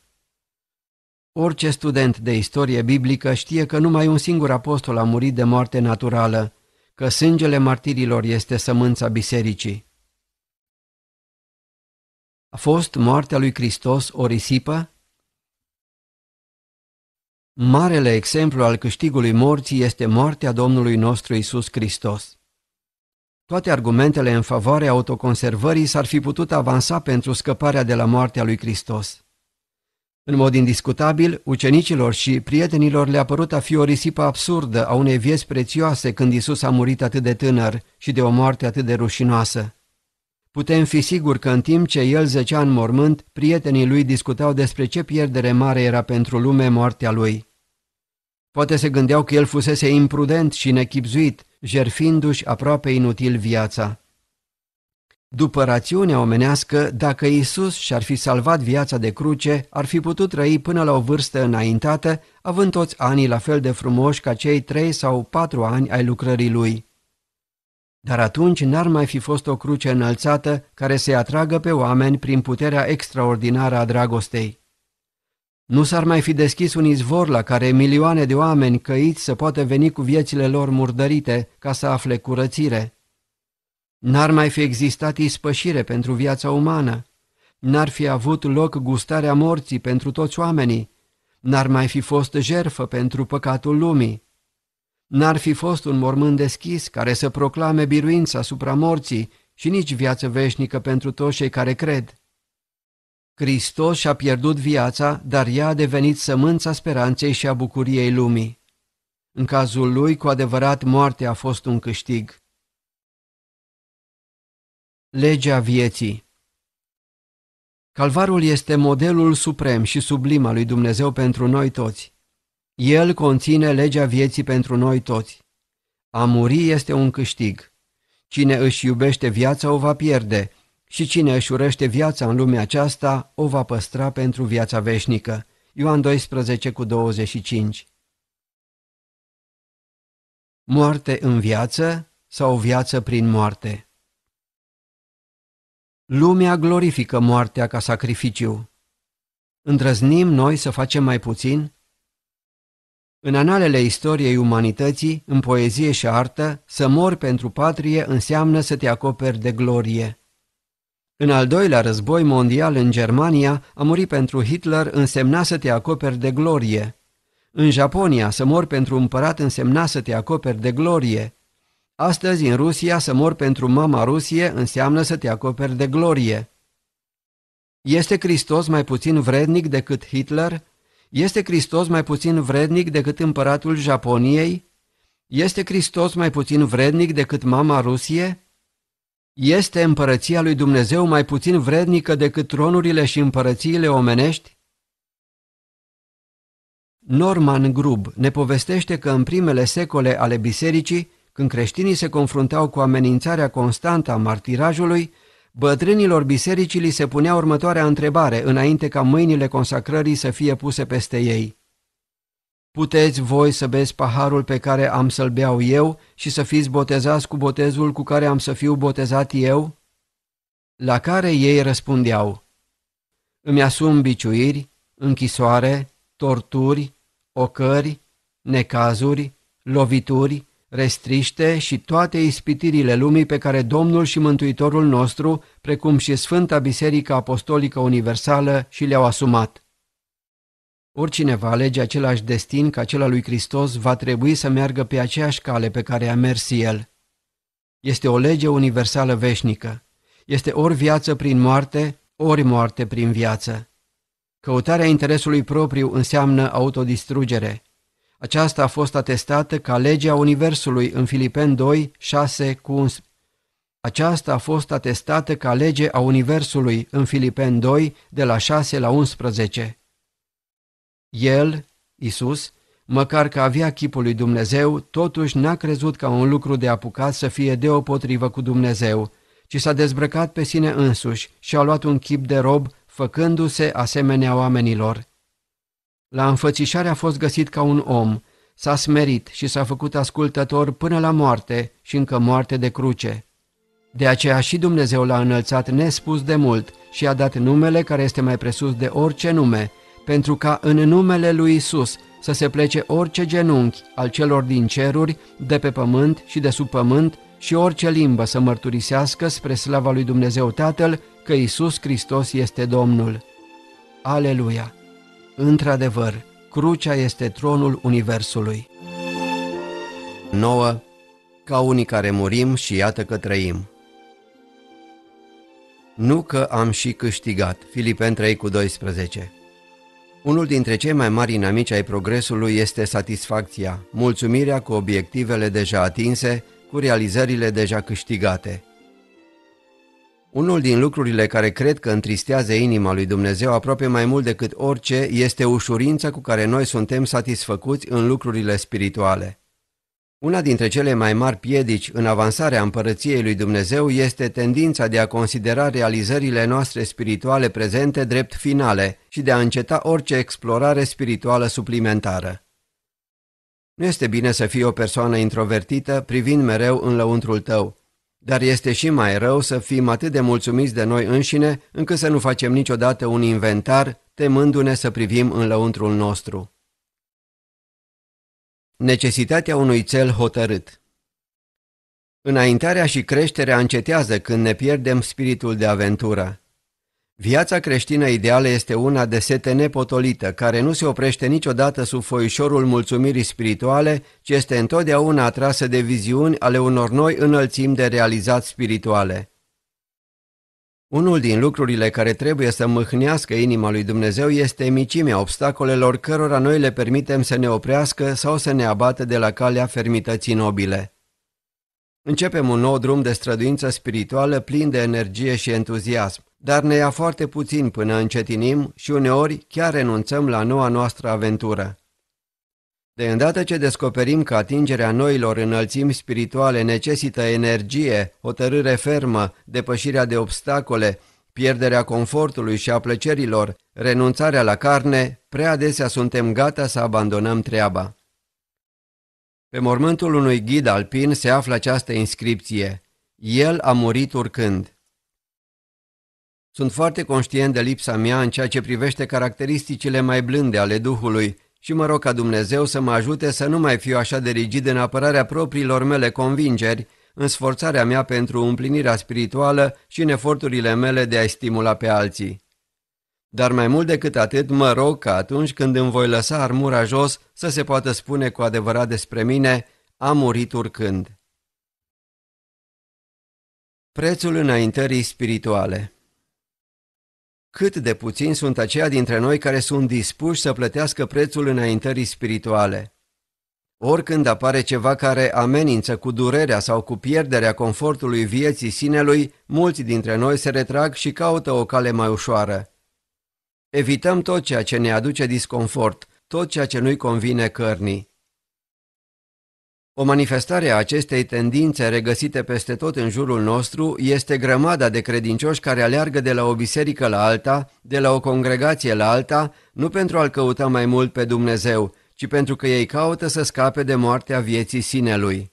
Orice student de istorie biblică știe că numai un singur apostol a murit de moarte naturală, că sângele martirilor este sămânța bisericii. A fost moartea lui Hristos o risipă? Marele exemplu al câștigului morții este moartea Domnului nostru Isus Hristos. Toate argumentele în favoarea autoconservării s-ar fi putut avansa pentru scăparea de la moartea lui Hristos. În mod indiscutabil, ucenicilor și prietenilor le-a părut a fi o risipă absurdă a unei vieți prețioase când Isus a murit atât de tânăr și de o moarte atât de rușinoasă. Putem fi siguri că în timp ce el zecea în mormânt, prietenii lui discutau despre ce pierdere mare era pentru lume moartea lui. Poate se gândeau că el fusese imprudent și nechipzuit, jerfindu-și aproape inutil viața. După rațiunea omenească, dacă Isus și-ar fi salvat viața de cruce, ar fi putut trăi până la o vârstă înaintată, având toți anii la fel de frumoși ca cei trei sau patru ani ai lucrării lui. Dar atunci n-ar mai fi fost o cruce înălțată care să atragă pe oameni prin puterea extraordinară a dragostei. Nu s-ar mai fi deschis un izvor la care milioane de oameni căiți să poată veni cu viețile lor murdărite ca să afle curățire. N-ar mai fi existat ispășire pentru viața umană. N-ar fi avut loc gustarea morții pentru toți oamenii. N-ar mai fi fost jerfă pentru păcatul lumii. N-ar fi fost un mormânt deschis care să proclame biruința asupra morții și nici viață veșnică pentru toți cei care cred. Hristos și-a pierdut viața, dar ea a devenit sămânța speranței și a bucuriei lumii. În cazul lui, cu adevărat, moartea a fost un câștig. Legea vieții Calvarul este modelul suprem și sublim al lui Dumnezeu pentru noi toți. El conține legea vieții pentru noi toți. A muri este un câștig. Cine își iubește viața o va pierde și cine își urăște viața în lumea aceasta o va păstra pentru viața veșnică. Ioan 12 cu 25 Moarte în viață sau viață prin moarte Lumea glorifică moartea ca sacrificiu. Îndrăznim noi să facem mai puțin? În analele istoriei umanității, în poezie și artă, să mor pentru patrie înseamnă să te acoperi de glorie. În al doilea război mondial în Germania, a muri pentru Hitler însemna să te acoperi de glorie. În Japonia, să mor pentru împărat însemna să te acoperi de glorie. Astăzi, în Rusia, să mor pentru mama Rusie înseamnă să te acoperi de glorie. Este Hristos mai puțin vrednic decât Hitler? Este Hristos mai puțin vrednic decât împăratul Japoniei? Este Hristos mai puțin vrednic decât mama Rusie? Este împărăția lui Dumnezeu mai puțin vrednică decât tronurile și împărățiile omenești? Norman Grub ne povestește că în primele secole ale bisericii când creștinii se confruntau cu amenințarea constantă a martirajului, bătrânilor bisericii li se punea următoarea întrebare înainte ca mâinile consacrării să fie puse peste ei. Puteți voi să beți paharul pe care am să-l beau eu și să fiți botezați cu botezul cu care am să fiu botezat eu? La care ei răspundeau, Îmi asum biciuiri, închisoare, torturi, ocări, necazuri, lovituri, restriște și toate ispitirile lumii pe care Domnul și Mântuitorul nostru, precum și Sfânta Biserică Apostolică Universală, și le-au asumat. va alege același destin ca cel al lui Hristos va trebui să meargă pe aceeași cale pe care a mers el. Este o lege universală veșnică. Este ori viață prin moarte, ori moarte prin viață. Căutarea interesului propriu înseamnă autodistrugere – aceasta a fost atestată ca legea Universului în Filipen 2, 6 cu 11. Aceasta a fost atestată ca lege a Universului în Filipen 2, de la 6 la 11. El, Isus, măcar că avea chipul lui Dumnezeu, totuși n-a crezut ca un lucru de apucat să fie deopotrivă cu Dumnezeu, ci s-a dezbrăcat pe sine însuși și a luat un chip de rob, făcându-se asemenea oamenilor. La înfățișare a fost găsit ca un om, s-a smerit și s-a făcut ascultător până la moarte și încă moarte de cruce. De aceea și Dumnezeu l-a înălțat nespus de mult și a dat numele care este mai presus de orice nume, pentru ca în numele lui Isus să se plece orice genunchi al celor din ceruri, de pe pământ și de sub pământ și orice limbă să mărturisească spre slava lui Dumnezeu Tatăl că Isus Hristos este Domnul. Aleluia! Într-adevăr, crucea este tronul Universului. 9. Ca unii care murim și iată că trăim. Nu că am și câștigat, Filipen 3 cu 12. Unul dintre cei mai mari inamici ai progresului este satisfacția, mulțumirea cu obiectivele deja atinse, cu realizările deja câștigate – unul din lucrurile care cred că întristează inima lui Dumnezeu aproape mai mult decât orice este ușurința cu care noi suntem satisfăcuți în lucrurile spirituale. Una dintre cele mai mari piedici în avansarea împărăției lui Dumnezeu este tendința de a considera realizările noastre spirituale prezente drept finale și de a înceta orice explorare spirituală suplimentară. Nu este bine să fii o persoană introvertită privind mereu în lăuntrul tău, dar este și mai rău să fim atât de mulțumiți de noi înșine, încât să nu facem niciodată un inventar, temându-ne să privim în lăuntrul nostru. Necesitatea unui cel hotărât Înaintarea și creșterea încetează când ne pierdem spiritul de aventură. Viața creștină ideală este una de sete nepotolită, care nu se oprește niciodată sub foișorul mulțumirii spirituale, ci este întotdeauna atrasă de viziuni ale unor noi înălțimi de realizat spirituale. Unul din lucrurile care trebuie să mâhnească inima lui Dumnezeu este micimea obstacolelor cărora noi le permitem să ne oprească sau să ne abată de la calea fermității nobile. Începem un nou drum de străduință spirituală plin de energie și entuziasm dar ne ia foarte puțin până încetinim și uneori chiar renunțăm la noua noastră aventură. De îndată ce descoperim că atingerea noilor înălțimi spirituale necesită energie, hotărâre fermă, depășirea de obstacole, pierderea confortului și a plăcerilor, renunțarea la carne, prea adesea suntem gata să abandonăm treaba. Pe mormântul unui ghid alpin se află această inscripție. El a murit urcând. Sunt foarte conștient de lipsa mea în ceea ce privește caracteristicile mai blânde ale Duhului și mă rog ca Dumnezeu să mă ajute să nu mai fiu așa de rigid în apărarea propriilor mele convingeri, în sforțarea mea pentru împlinirea spirituală și în eforturile mele de a-i stimula pe alții. Dar mai mult decât atât mă rog că atunci când îmi voi lăsa armura jos să se poată spune cu adevărat despre mine, am murit urcând. Prețul înaintării spirituale cât de puțini sunt aceia dintre noi care sunt dispuși să plătească prețul înaintării spirituale. Oricând apare ceva care amenință cu durerea sau cu pierderea confortului vieții sinelui, mulți dintre noi se retrag și caută o cale mai ușoară. Evităm tot ceea ce ne aduce disconfort, tot ceea ce nu-i convine cărnii. O manifestare a acestei tendințe regăsite peste tot în jurul nostru este grămada de credincioși care aleargă de la o biserică la alta, de la o congregație la alta, nu pentru a-L căuta mai mult pe Dumnezeu, ci pentru că ei caută să scape de moartea vieții sinelui.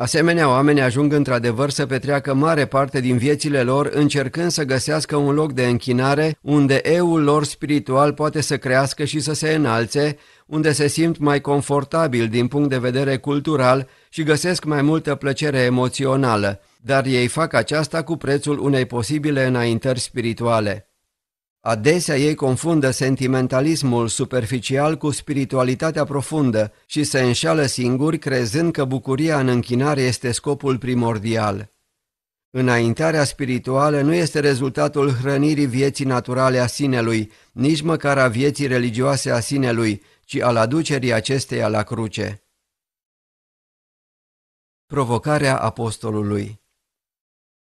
Asemenea, oamenii ajung într-adevăr să petreacă mare parte din viețile lor încercând să găsească un loc de închinare unde eul lor spiritual poate să crească și să se înalțe, unde se simt mai confortabil din punct de vedere cultural și găsesc mai multă plăcere emoțională, dar ei fac aceasta cu prețul unei posibile înaintări spirituale. Adesea ei confundă sentimentalismul superficial cu spiritualitatea profundă și se înșală singuri crezând că bucuria în închinare este scopul primordial. Înaintarea spirituală nu este rezultatul hrănirii vieții naturale a sinelui, nici măcar a vieții religioase a sinelui, ci al aducerii acesteia la cruce. Provocarea apostolului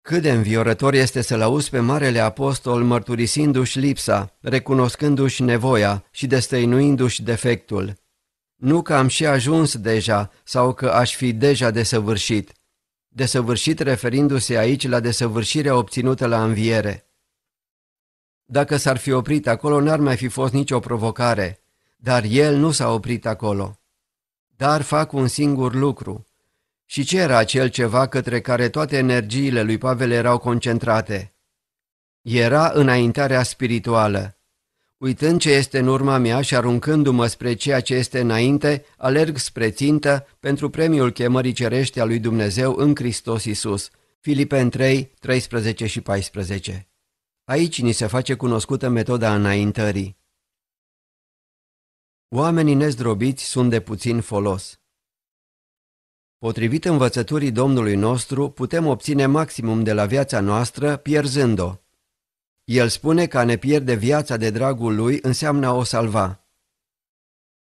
cât de înviorător este să-l auzi pe Marele Apostol mărturisindu-și lipsa, recunoscându-și nevoia și destăinuindu-și defectul. Nu că am și ajuns deja sau că aș fi deja desăvârșit. Desăvârșit referindu-se aici la desăvârșirea obținută la înviere. Dacă s-ar fi oprit acolo, n-ar mai fi fost nicio provocare. Dar el nu s-a oprit acolo. Dar fac un singur lucru. Și ce era acel ceva către care toate energiile lui Pavel erau concentrate? Era înaintarea spirituală. Uitând ce este în urma mea și aruncându-mă spre ceea ce este înainte, alerg spre țintă pentru premiul chemării cerești a lui Dumnezeu în Hristos Isus. Filipen 3, 13 și 14 Aici ni se face cunoscută metoda înaintării. Oamenii nezdrobiți sunt de puțin folos. Potrivit învățăturii Domnului nostru, putem obține maximum de la viața noastră pierzând-o. El spune că a ne pierde viața de dragul lui înseamnă a o salva.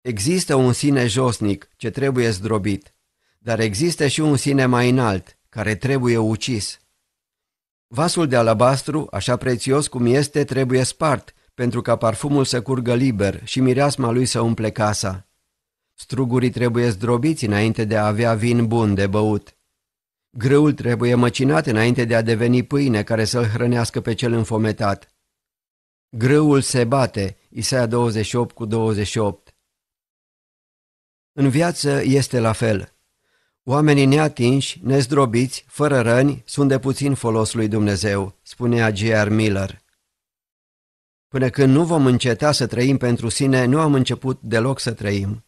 Există un sine josnic ce trebuie zdrobit, dar există și un sine mai înalt care trebuie ucis. Vasul de alabastru, așa prețios cum este, trebuie spart pentru ca parfumul să curgă liber și mireasma lui să umple casa. Strugurii trebuie zdrobiți înainte de a avea vin bun de băut. Grâul trebuie măcinat înainte de a deveni pâine care să-l hrănească pe cel înfometat. Grâul se bate, Isaia 28 cu 28. În viață este la fel. Oamenii neatinși, nezdrobiți, fără răni, sunt de puțin folos lui Dumnezeu, spunea G.R. Miller. Până când nu vom înceta să trăim pentru sine, nu am început deloc să trăim.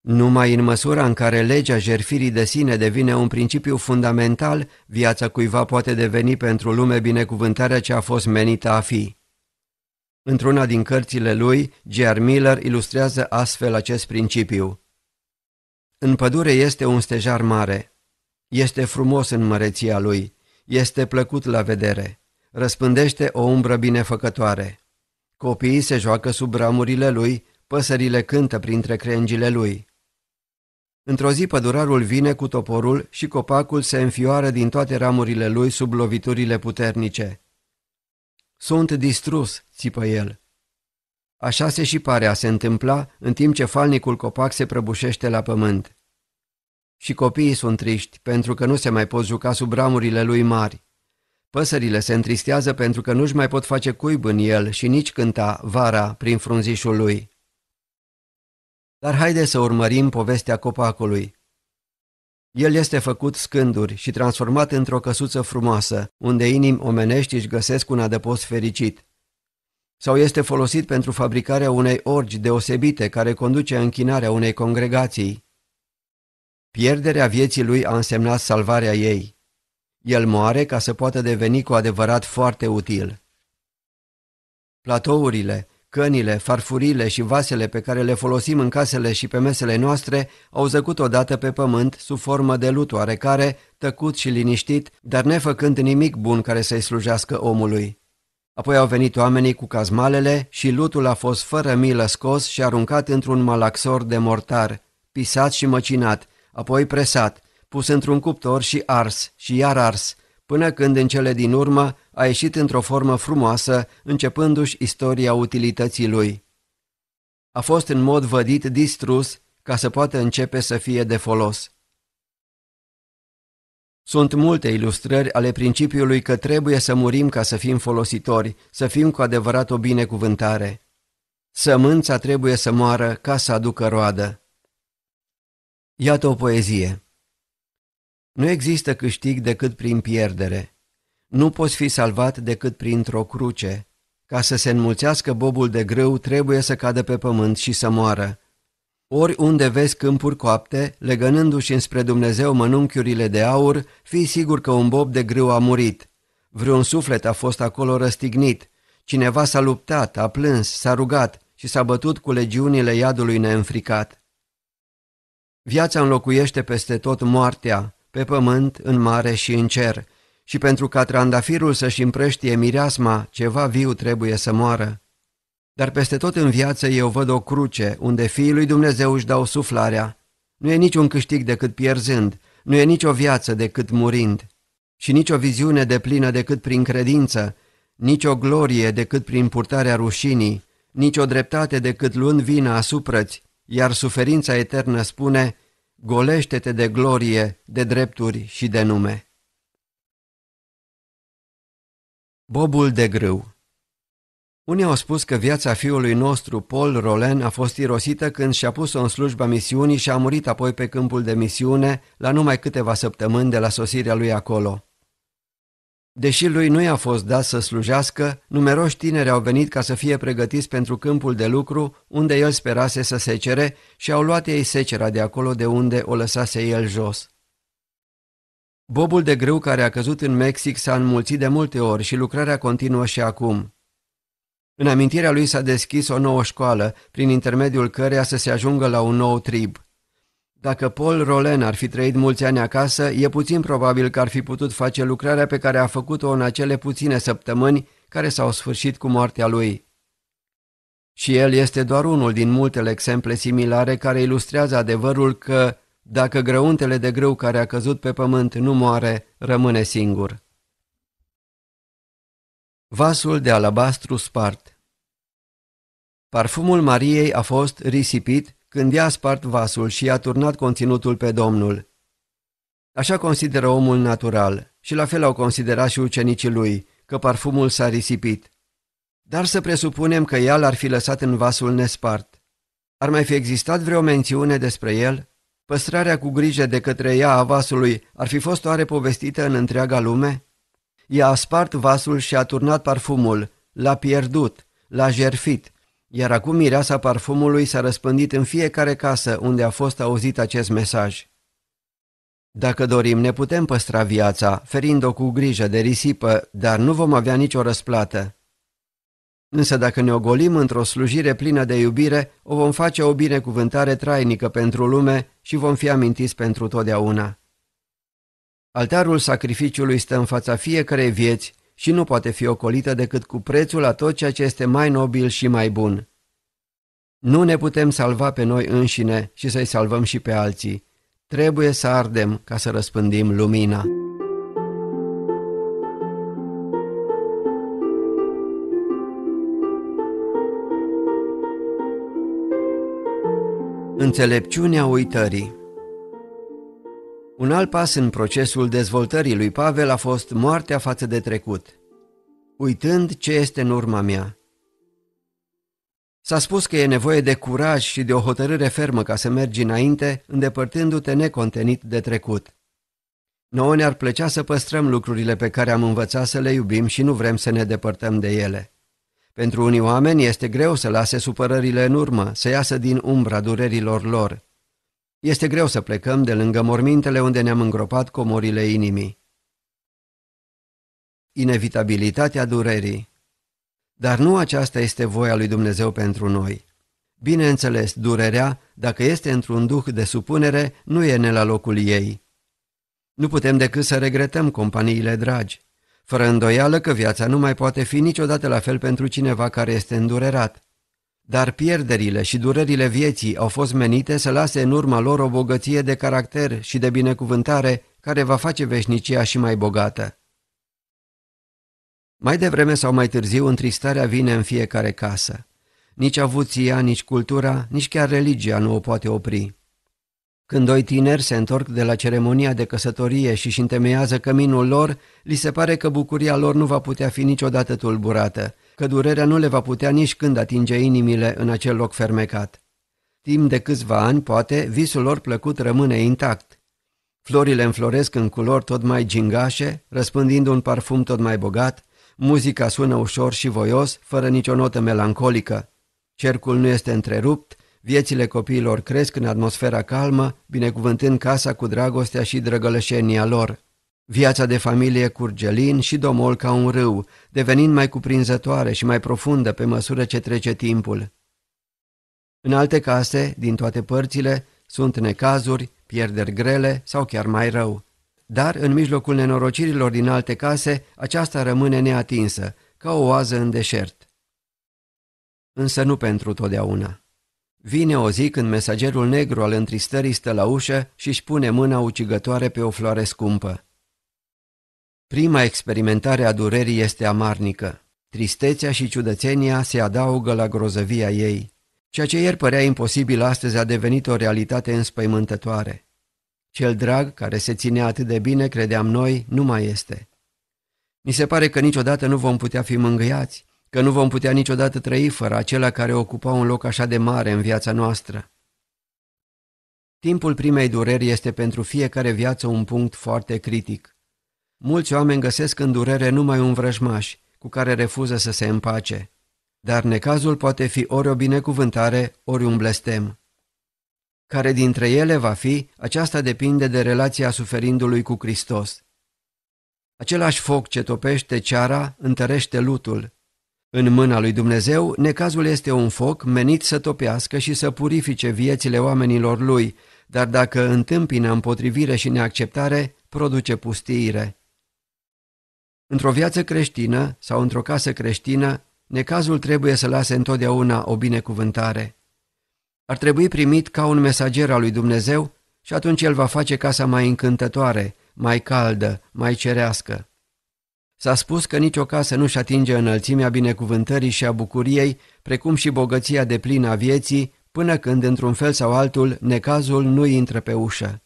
Numai în măsura în care legea jerfirii de sine devine un principiu fundamental, viața cuiva poate deveni pentru lume binecuvântarea ce a fost menită a fi. Într-una din cărțile lui, G.R. Miller ilustrează astfel acest principiu. În pădure este un stejar mare. Este frumos în măreția lui. Este plăcut la vedere. Răspândește o umbră binefăcătoare. Copiii se joacă sub ramurile lui, păsările cântă printre crengile lui. Într-o zi pădurarul vine cu toporul și copacul se înfioară din toate ramurile lui sub loviturile puternice. Sunt distrus, țipă el. Așa se și pare a se întâmpla în timp ce falnicul copac se prăbușește la pământ. Și copiii sunt triști pentru că nu se mai pot juca sub ramurile lui mari. Păsările se întristează pentru că nu-și mai pot face cuib în el și nici cânta vara prin frunzișul lui. Dar haide să urmărim povestea copacului. El este făcut scânduri și transformat într-o căsuță frumoasă, unde inimi omenești își găsesc un adăpost fericit. Sau este folosit pentru fabricarea unei orgi deosebite care conduce închinarea unei congregații. Pierderea vieții lui a însemnat salvarea ei. El moare ca să poată deveni cu adevărat foarte util. Platourile, cănile, farfurile și vasele pe care le folosim în casele și pe mesele noastre au zăcut odată pe pământ sub formă de lutoare care, tăcut și liniștit, dar nefăcând nimic bun care să-i slujească omului. Apoi au venit oamenii cu cazmalele și lutul a fost fără milă scos și aruncat într-un malaxor de mortar, pisat și măcinat, apoi presat, pus într-un cuptor și ars și iar ars, până când în cele din urmă a ieșit într-o formă frumoasă, începându-și istoria utilității lui. A fost în mod vădit distrus ca să poată începe să fie de folos. Sunt multe ilustrări ale principiului că trebuie să murim ca să fim folositori, să fim cu adevărat o binecuvântare. Sămânța trebuie să moară ca să aducă roadă. Iată o poezie. Nu există câștig decât prin pierdere. Nu poți fi salvat decât printr-o cruce. Ca să se înmulțească bobul de grâu, trebuie să cadă pe pământ și să moară. Ori unde vezi câmpuri coapte, legănându-și înspre Dumnezeu mănunchiurile de aur, fii sigur că un bob de grâu a murit. Vreun suflet a fost acolo răstignit. Cineva s-a luptat, a plâns, s-a rugat și s-a bătut cu legiunile iadului neînfricat. Viața înlocuiește peste tot moartea, pe pământ, în mare și în cer, și pentru ca trandafirul să-și împrăștie mireasma, ceva viu trebuie să moară. Dar peste tot în viață eu văd o cruce, unde fiii lui Dumnezeu își dau suflarea. Nu e niciun câștig decât pierzând, nu e nicio viață decât murind, și nicio viziune de plină decât prin credință, nicio glorie decât prin purtarea rușinii, nicio dreptate decât luând vina asupra-ți, iar suferința eternă spune – golește-te de glorie, de drepturi și de nume. Bobul de grâu Unii au spus că viața fiului nostru, Paul Rolen, a fost irosită când și-a pus-o în slujba misiunii și a murit apoi pe câmpul de misiune la numai câteva săptămâni de la sosirea lui acolo. Deși lui nu i-a fost dat să slujească, numeroși tineri au venit ca să fie pregătiți pentru câmpul de lucru unde el sperase să secere și au luat ei secera de acolo de unde o lăsase el jos. Bobul de greu care a căzut în Mexic s-a înmulțit de multe ori și lucrarea continuă și acum. În amintirea lui s-a deschis o nouă școală, prin intermediul căreia să se ajungă la un nou trib. Dacă Paul Rolen ar fi trăit mulți ani acasă, e puțin probabil că ar fi putut face lucrarea pe care a făcut-o în acele puține săptămâni care s-au sfârșit cu moartea lui. Și el este doar unul din multele exemple similare care ilustrează adevărul că, dacă grăuntele de grâu care a căzut pe pământ nu moare, rămâne singur. Vasul de alabastru spart Parfumul Mariei a fost risipit când i a spart vasul și i-a turnat conținutul pe Domnul. Așa consideră omul natural și la fel au considerat și ucenicii lui, că parfumul s-a risipit. Dar să presupunem că el ar fi lăsat în vasul nespart. Ar mai fi existat vreo mențiune despre el? Păstrarea cu grijă de către ea a vasului ar fi fost oare povestită în întreaga lume? Ea a spart vasul și a turnat parfumul, l-a pierdut, l-a jerfit, iar acum mireasa parfumului s-a răspândit în fiecare casă unde a fost auzit acest mesaj. Dacă dorim, ne putem păstra viața, ferind-o cu grijă de risipă, dar nu vom avea nicio răsplată. Însă dacă ne ogolim într-o slujire plină de iubire, o vom face o binecuvântare trainică pentru lume și vom fi amintiți pentru totdeauna. Altarul sacrificiului stă în fața fiecarei vieți și nu poate fi ocolită decât cu prețul la tot ceea ce este mai nobil și mai bun. Nu ne putem salva pe noi înșine și să-i salvăm și pe alții. Trebuie să ardem ca să răspândim lumina. Înțelepciunea uitării un alt pas în procesul dezvoltării lui Pavel a fost moartea față de trecut, uitând ce este în urma mea. S-a spus că e nevoie de curaj și de o hotărâre fermă ca să mergi înainte, îndepărtându-te necontenit de trecut. Noi ne-ar plăcea să păstrăm lucrurile pe care am învățat să le iubim și nu vrem să ne depărtăm de ele. Pentru unii oameni este greu să lase supărările în urmă, să iasă din umbra durerilor lor, este greu să plecăm de lângă mormintele unde ne-am îngropat comorile inimii. Inevitabilitatea durerii Dar nu aceasta este voia lui Dumnezeu pentru noi. Bineînțeles, durerea, dacă este într-un duh de supunere, nu e ne la locul ei. Nu putem decât să regretăm companiile dragi, fără îndoială că viața nu mai poate fi niciodată la fel pentru cineva care este îndurerat. Dar pierderile și durerile vieții au fost menite să lase în urma lor o bogăție de caracter și de binecuvântare care va face veșnicia și mai bogată. Mai devreme sau mai târziu, întristarea vine în fiecare casă. Nici avuția, nici cultura, nici chiar religia nu o poate opri. Când doi tineri se întorc de la ceremonia de căsătorie și își întemeiază căminul lor, li se pare că bucuria lor nu va putea fi niciodată tulburată, că durerea nu le va putea nici când atinge inimile în acel loc fermecat. Timp de câțiva ani, poate, visul lor plăcut rămâne intact. Florile înfloresc în culori tot mai gingașe, răspândind un parfum tot mai bogat, muzica sună ușor și voios, fără nicio notă melancolică. Cercul nu este întrerupt, viețile copiilor cresc în atmosfera calmă, binecuvântând casa cu dragostea și drăgălășenia lor. Viața de familie curge lin și domol ca un râu, devenind mai cuprinzătoare și mai profundă pe măsură ce trece timpul. În alte case, din toate părțile, sunt necazuri, pierderi grele sau chiar mai rău. Dar, în mijlocul nenorocirilor din alte case, aceasta rămâne neatinsă, ca o oază în deșert. Însă nu pentru totdeauna. Vine o zi când mesagerul negru al întristării stă la ușă și își pune mâna ucigătoare pe o floare scumpă. Prima experimentare a durerii este amarnică. Tristețea și ciudățenia se adaugă la grozăvia ei. Ceea ce ieri părea imposibil astăzi a devenit o realitate înspăimântătoare. Cel drag, care se ținea atât de bine, credeam noi, nu mai este. Mi se pare că niciodată nu vom putea fi mângâiați, că nu vom putea niciodată trăi fără acela care ocupa un loc așa de mare în viața noastră. Timpul primei dureri este pentru fiecare viață un punct foarte critic. Mulți oameni găsesc în durere numai un vrăjmaș, cu care refuză să se împace. Dar necazul poate fi ori o binecuvântare, ori un blestem. Care dintre ele va fi, aceasta depinde de relația suferindului cu Hristos. Același foc ce topește ceara întărește lutul. În mâna lui Dumnezeu, necazul este un foc menit să topească și să purifice viețile oamenilor lui, dar dacă întâmpină împotrivire și neacceptare, produce pustiire. Într-o viață creștină sau într-o casă creștină, necazul trebuie să lase întotdeauna o binecuvântare. Ar trebui primit ca un mesager al lui Dumnezeu și atunci el va face casa mai încântătoare, mai caldă, mai cerească. S-a spus că nicio casă nu-și atinge înălțimea binecuvântării și a bucuriei, precum și bogăția de plină a vieții, până când, într-un fel sau altul, necazul nu intră pe ușă.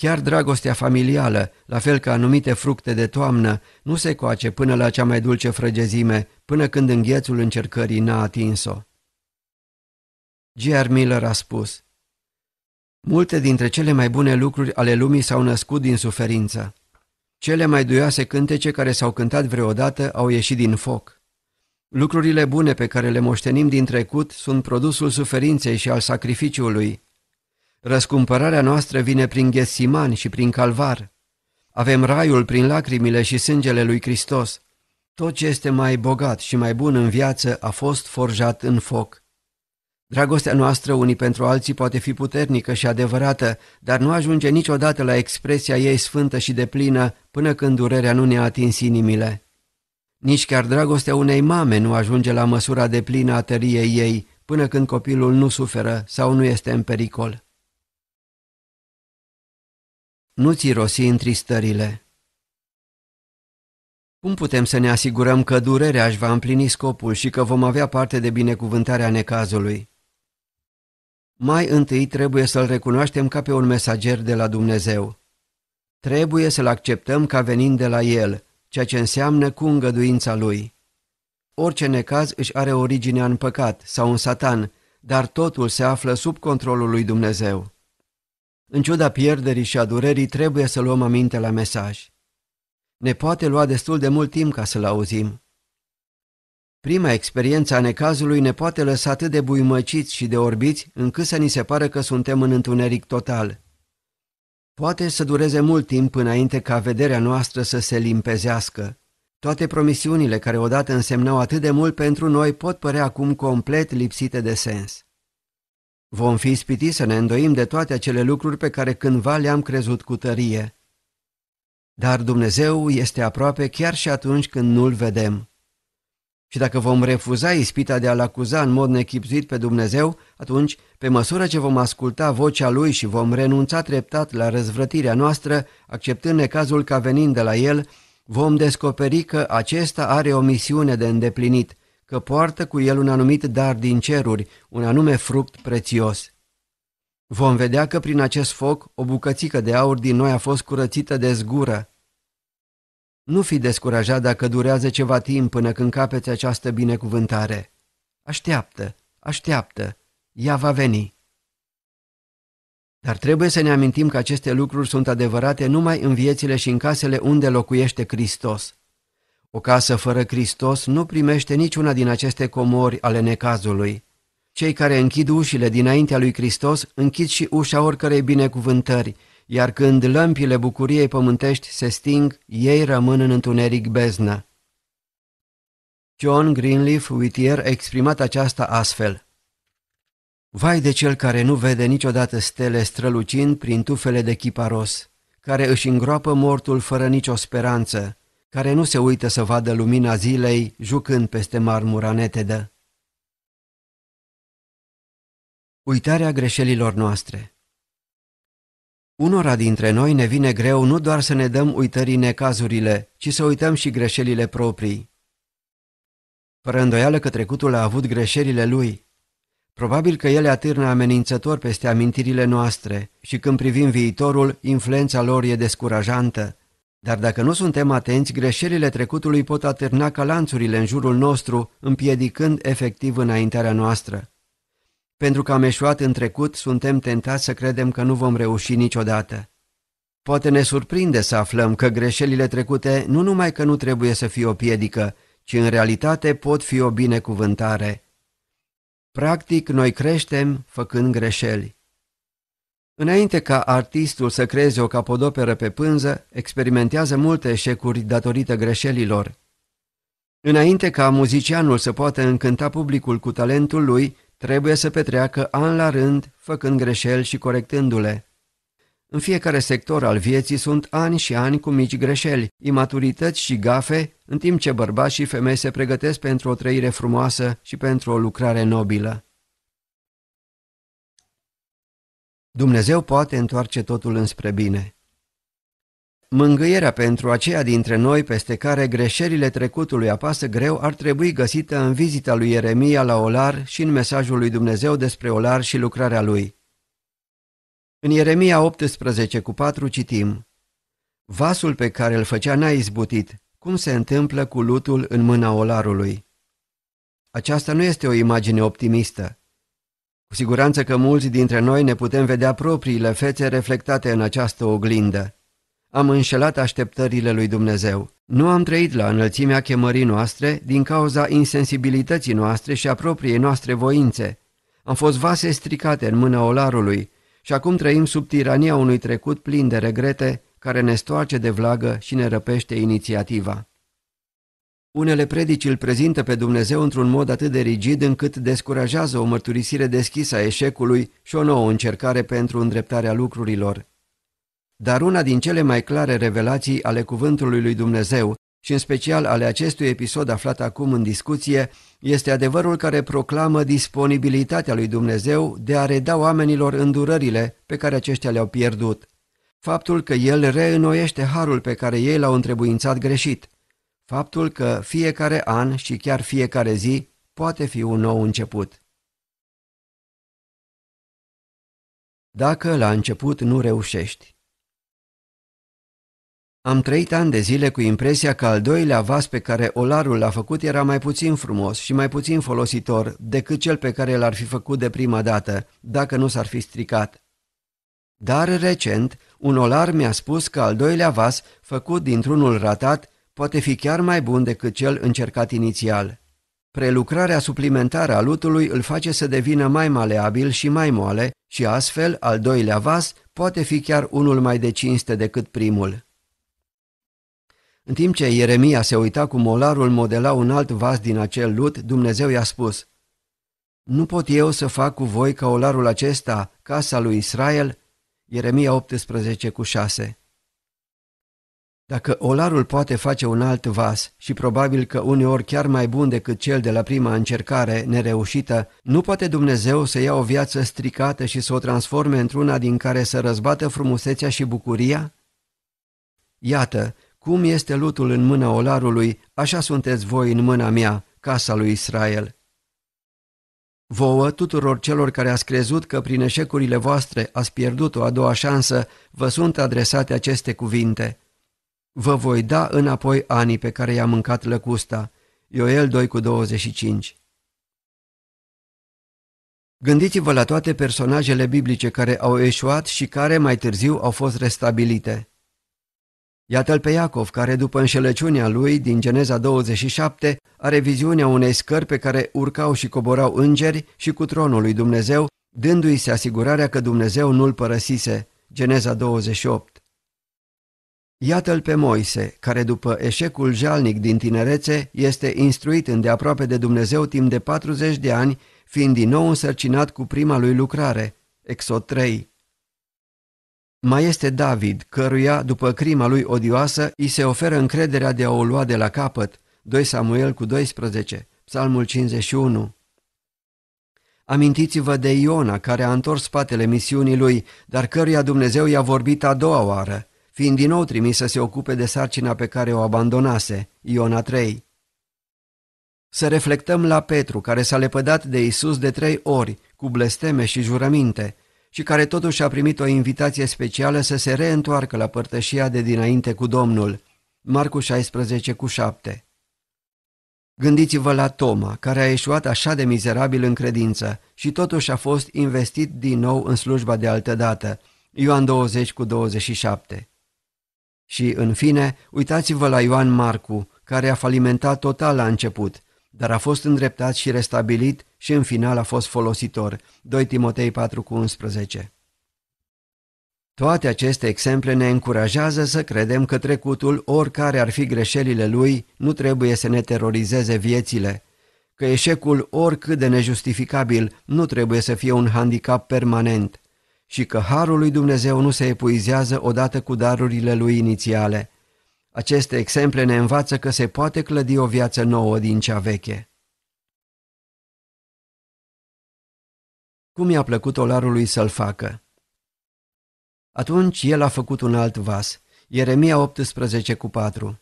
Chiar dragostea familială, la fel ca anumite fructe de toamnă, nu se coace până la cea mai dulce frăgezime, până când înghețul încercării n-a atins-o. G.R. Miller a spus Multe dintre cele mai bune lucruri ale lumii s-au născut din suferință. Cele mai duioase cântece care s-au cântat vreodată au ieșit din foc. Lucrurile bune pe care le moștenim din trecut sunt produsul suferinței și al sacrificiului, Răscumpărarea noastră vine prin Ghesimani și prin Calvar. Avem raiul prin lacrimile și sângele lui Hristos. Tot ce este mai bogat și mai bun în viață a fost forjat în foc. Dragostea noastră unii pentru alții poate fi puternică și adevărată, dar nu ajunge niciodată la expresia ei sfântă și deplină până când durerea nu ne-a atins inimile. Nici chiar dragostea unei mame nu ajunge la măsura deplină a tăriei ei până când copilul nu suferă sau nu este în pericol nu-ți rosi întristările. Cum putem să ne asigurăm că durerea își va împlini scopul și că vom avea parte de binecuvântarea necazului? Mai întâi trebuie să-l recunoaștem ca pe un mesager de la Dumnezeu. Trebuie să-l acceptăm ca venind de la el, ceea ce înseamnă cu îngăduința lui. Orice necaz își are originea în păcat sau în satan, dar totul se află sub controlul lui Dumnezeu. În ciuda pierderii și a durerii trebuie să luăm aminte la mesaj. Ne poate lua destul de mult timp ca să-l auzim. Prima experiență a necazului ne poate lăsa atât de buimăciți și de orbiți încât să ni se pară că suntem în întuneric total. Poate să dureze mult timp înainte ca vederea noastră să se limpezească. Toate promisiunile care odată însemnau atât de mult pentru noi pot părea acum complet lipsite de sens. Vom fi ispitiți să ne îndoim de toate acele lucruri pe care cândva le-am crezut cu tărie. Dar Dumnezeu este aproape chiar și atunci când nu-L vedem. Și dacă vom refuza ispita de a-L acuza în mod nechipzuit pe Dumnezeu, atunci, pe măsură ce vom asculta vocea Lui și vom renunța treptat la răzvrătirea noastră, acceptând necazul ca venind de la El, vom descoperi că acesta are o misiune de îndeplinit, că poartă cu el un anumit dar din ceruri, un anume fruct prețios. Vom vedea că prin acest foc o bucățică de aur din noi a fost curățită de zgură. Nu fi descurajat dacă durează ceva timp până când capeți această binecuvântare. Așteaptă, așteaptă, ea va veni. Dar trebuie să ne amintim că aceste lucruri sunt adevărate numai în viețile și în casele unde locuiește Hristos. O casă fără Hristos nu primește niciuna din aceste comori ale necazului. Cei care închid ușile dinaintea lui Hristos închid și ușa oricărei binecuvântări, iar când lămpile bucuriei pământești se sting, ei rămân în întuneric beznă. John Greenleaf Whittier a exprimat aceasta astfel. Vai de cel care nu vede niciodată stele strălucind prin tufele de chiparos, care își îngroapă mortul fără nicio speranță, care nu se uită să vadă lumina zilei jucând peste marmura netedă. Uitarea greșelilor noastre Unora dintre noi ne vine greu nu doar să ne dăm uitării necazurile, ci să uităm și greșelile proprii. Fără îndoială că trecutul a avut greșelile lui. Probabil că ele atârnă amenințător peste amintirile noastre și când privim viitorul, influența lor e descurajantă. Dar dacă nu suntem atenți, greșelile trecutului pot atârna ca lanțurile în jurul nostru, împiedicând efectiv înaintarea noastră. Pentru că am eșuat în trecut, suntem tentați să credem că nu vom reuși niciodată. Poate ne surprinde să aflăm că greșelile trecute nu numai că nu trebuie să fie o piedică, ci în realitate pot fi o binecuvântare. Practic, noi creștem făcând greșeli. Înainte ca artistul să creeze o capodoperă pe pânză, experimentează multe eșecuri datorită greșelilor. Înainte ca muzicianul să poată încânta publicul cu talentul lui, trebuie să petreacă an la rând, făcând greșeli și corectându-le. În fiecare sector al vieții sunt ani și ani cu mici greșeli, imaturități și gafe, în timp ce bărbați și femei se pregătesc pentru o trăire frumoasă și pentru o lucrare nobilă. Dumnezeu poate întoarce totul înspre bine. Mângâierea pentru aceia dintre noi peste care greșelile trecutului apasă greu ar trebui găsită în vizita lui Ieremia la Olar și în mesajul lui Dumnezeu despre Olar și lucrarea lui. În Ieremia 18 cu 4 citim Vasul pe care îl făcea n-a izbutit, cum se întâmplă cu lutul în mâna olarului. Aceasta nu este o imagine optimistă. Cu siguranță că mulți dintre noi ne putem vedea propriile fețe reflectate în această oglindă. Am înșelat așteptările lui Dumnezeu. Nu am trăit la înălțimea chemării noastre din cauza insensibilității noastre și a propriei noastre voințe. Am fost vase stricate în mâna olarului și acum trăim sub tirania unui trecut plin de regrete care ne stoarce de vlagă și ne răpește inițiativa. Unele predici îl prezintă pe Dumnezeu într-un mod atât de rigid încât descurajează o mărturisire deschisă a eșecului și o nouă încercare pentru îndreptarea lucrurilor. Dar una din cele mai clare revelații ale cuvântului lui Dumnezeu și în special ale acestui episod aflat acum în discuție, este adevărul care proclamă disponibilitatea lui Dumnezeu de a reda oamenilor îndurările pe care aceștia le-au pierdut. Faptul că El reînnoiește harul pe care ei l-au întrebuințat greșit – Faptul că fiecare an și chiar fiecare zi poate fi un nou început. Dacă la început nu reușești Am trăit ani de zile cu impresia că al doilea vas pe care olarul l-a făcut era mai puțin frumos și mai puțin folositor decât cel pe care l-ar fi făcut de prima dată, dacă nu s-ar fi stricat. Dar recent, un olar mi-a spus că al doilea vas, făcut dintr-unul ratat, poate fi chiar mai bun decât cel încercat inițial. Prelucrarea suplimentară a lutului îl face să devină mai maleabil și mai moale și astfel al doilea vas poate fi chiar unul mai de cinste decât primul. În timp ce Ieremia se uita cu molarul modela un alt vas din acel lut, Dumnezeu i-a spus Nu pot eu să fac cu voi ca olarul acesta, casa lui Israel? Ieremia 18 cu 6 dacă olarul poate face un alt vas și probabil că uneori chiar mai bun decât cel de la prima încercare nereușită, nu poate Dumnezeu să ia o viață stricată și să o transforme într-una din care să răzbată frumusețea și bucuria? Iată, cum este lutul în mâna olarului, așa sunteți voi în mâna mea, casa lui Israel. Vouă tuturor celor care ați crezut că prin eșecurile voastre ați pierdut o a doua șansă, vă sunt adresate aceste cuvinte – vă voi da înapoi anii pe care i-a mâncat lăcusta. Ioel 2 cu 25 Gândiți-vă la toate personajele biblice care au eșuat și care mai târziu au fost restabilite. Iată-l pe Iacov, care după înșelăciunea lui, din Geneza 27, are viziunea unei scări pe care urcau și coborau îngeri și cu tronul lui Dumnezeu, dându-i se asigurarea că Dumnezeu nu-l părăsise. Geneza 28 Iată-l pe Moise, care după eșecul jalnic din tinerețe este instruit îndeaproape de Dumnezeu timp de 40 de ani, fiind din nou însărcinat cu prima lui lucrare, Exod 3. Mai este David, căruia, după crima lui odioasă, îi se oferă încrederea de a o lua de la capăt, 2 Samuel cu 12, Psalmul 51. Amintiți-vă de Iona, care a întors spatele misiunii lui, dar căruia Dumnezeu i-a vorbit a doua oară, fiind din nou trimis să se ocupe de sarcina pe care o abandonase, Iona 3. Să reflectăm la Petru, care s-a lepădat de Isus de trei ori, cu blesteme și jurăminte, și care totuși a primit o invitație specială să se reîntoarcă la părtășia de dinainte cu Domnul. Marcu 16 cu 7 Gândiți-vă la Toma, care a ieșuat așa de mizerabil în credință și totuși a fost investit din nou în slujba de altădată. Ioan 20 cu 27 și, în fine, uitați-vă la Ioan Marcu, care a falimentat total la început, dar a fost îndreptat și restabilit și în final a fost folositor. 2 Timotei 4,11 Toate aceste exemple ne încurajează să credem că trecutul, oricare ar fi greșelile lui, nu trebuie să ne terorizeze viețile, că eșecul, oricât de nejustificabil, nu trebuie să fie un handicap permanent și că harul lui Dumnezeu nu se epuizează odată cu darurile lui inițiale. Aceste exemple ne învață că se poate clădi o viață nouă din cea veche. Cum i-a plăcut olarului să-l facă? Atunci el a făcut un alt vas, Ieremia 18 cu 4.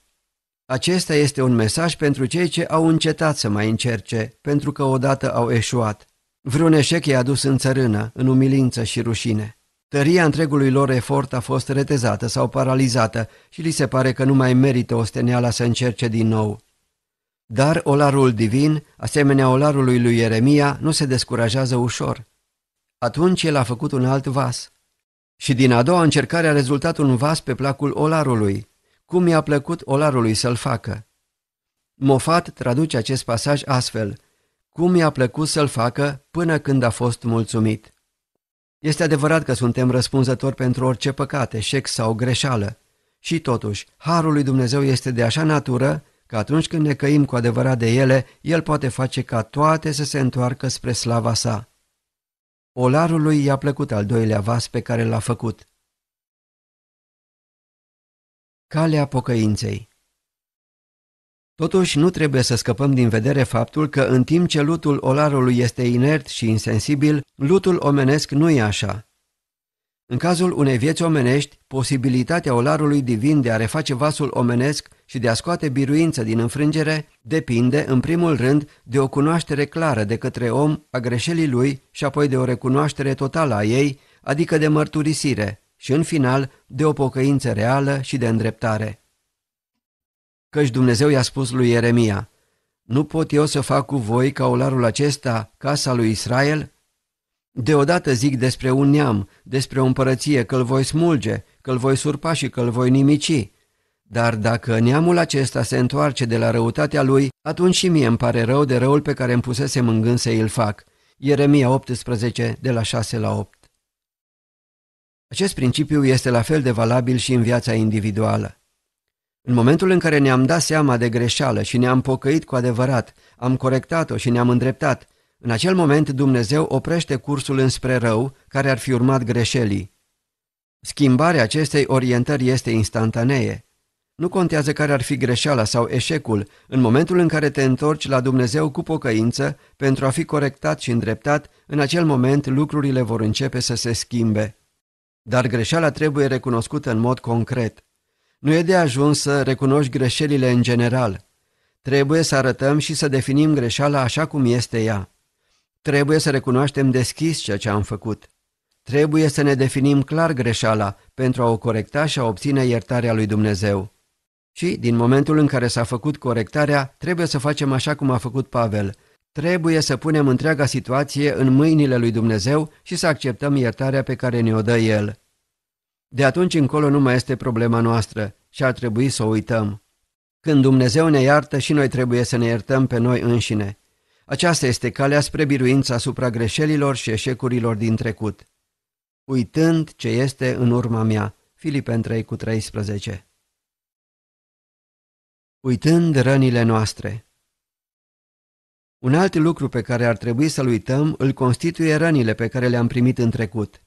Acesta este un mesaj pentru cei ce au încetat să mai încerce, pentru că odată au eșuat. Vreun eșec i-a dus în țărână, în umilință și rușine. Tăria întregului lor efort a fost retezată sau paralizată și li se pare că nu mai merită osteneala să încerce din nou. Dar olarul divin, asemenea olarului lui Ieremia, nu se descurajează ușor. Atunci el a făcut un alt vas. Și din a doua încercare a rezultat un vas pe placul olarului. Cum i-a plăcut olarului să-l facă? Mofat traduce acest pasaj astfel – cum i-a plăcut să-l facă până când a fost mulțumit. Este adevărat că suntem răspunzători pentru orice păcat, eșec sau greșeală. Și totuși, harul lui Dumnezeu este de așa natură că atunci când ne căim cu adevărat de ele, el poate face ca toate să se întoarcă spre slava sa. Olarului i-a plăcut al doilea vas pe care l-a făcut. Calea pocăinței Totuși, nu trebuie să scăpăm din vedere faptul că în timp ce lutul olarului este inert și insensibil, lutul omenesc nu e așa. În cazul unei vieți omenești, posibilitatea olarului divin de a reface vasul omenesc și de a scoate biruință din înfrângere depinde, în primul rând, de o cunoaștere clară de către om a greșelii lui și apoi de o recunoaștere totală a ei, adică de mărturisire și, în final, de o pocăință reală și de îndreptare căci Dumnezeu i-a spus lui Ieremia, Nu pot eu să fac cu voi ca olarul acesta, casa lui Israel? Deodată zic despre un neam, despre o împărăție, că-l voi smulge, că-l voi surpa și că-l voi nimici. Dar dacă neamul acesta se întoarce de la răutatea lui, atunci și mie îmi pare rău de răul pe care îmi pusese în gând să îl fac. Ieremia 18, de la 6 la 8 Acest principiu este la fel de valabil și în viața individuală. În momentul în care ne-am dat seama de greșeală și ne-am pocăit cu adevărat, am corectat-o și ne-am îndreptat, în acel moment Dumnezeu oprește cursul înspre rău care ar fi urmat greșelii. Schimbarea acestei orientări este instantanee. Nu contează care ar fi greșeala sau eșecul, în momentul în care te întorci la Dumnezeu cu pocăință, pentru a fi corectat și îndreptat, în acel moment lucrurile vor începe să se schimbe. Dar greșeala trebuie recunoscută în mod concret. Nu e de ajuns să recunoști greșelile în general. Trebuie să arătăm și să definim greșeala așa cum este ea. Trebuie să recunoaștem deschis ceea ce am făcut. Trebuie să ne definim clar greșeala pentru a o corecta și a obține iertarea lui Dumnezeu. Și, din momentul în care s-a făcut corectarea, trebuie să facem așa cum a făcut Pavel. Trebuie să punem întreaga situație în mâinile lui Dumnezeu și să acceptăm iertarea pe care ne-o dă El. De atunci încolo nu mai este problema noastră și ar trebui să o uităm. Când Dumnezeu ne iartă și noi trebuie să ne iertăm pe noi înșine. Aceasta este calea spre biruința asupra greșelilor și eșecurilor din trecut. Uitând ce este în urma mea. Filipen 3 cu 13 Uitând rănile noastre Un alt lucru pe care ar trebui să-l uităm îl constituie rănile pe care le-am primit în trecut.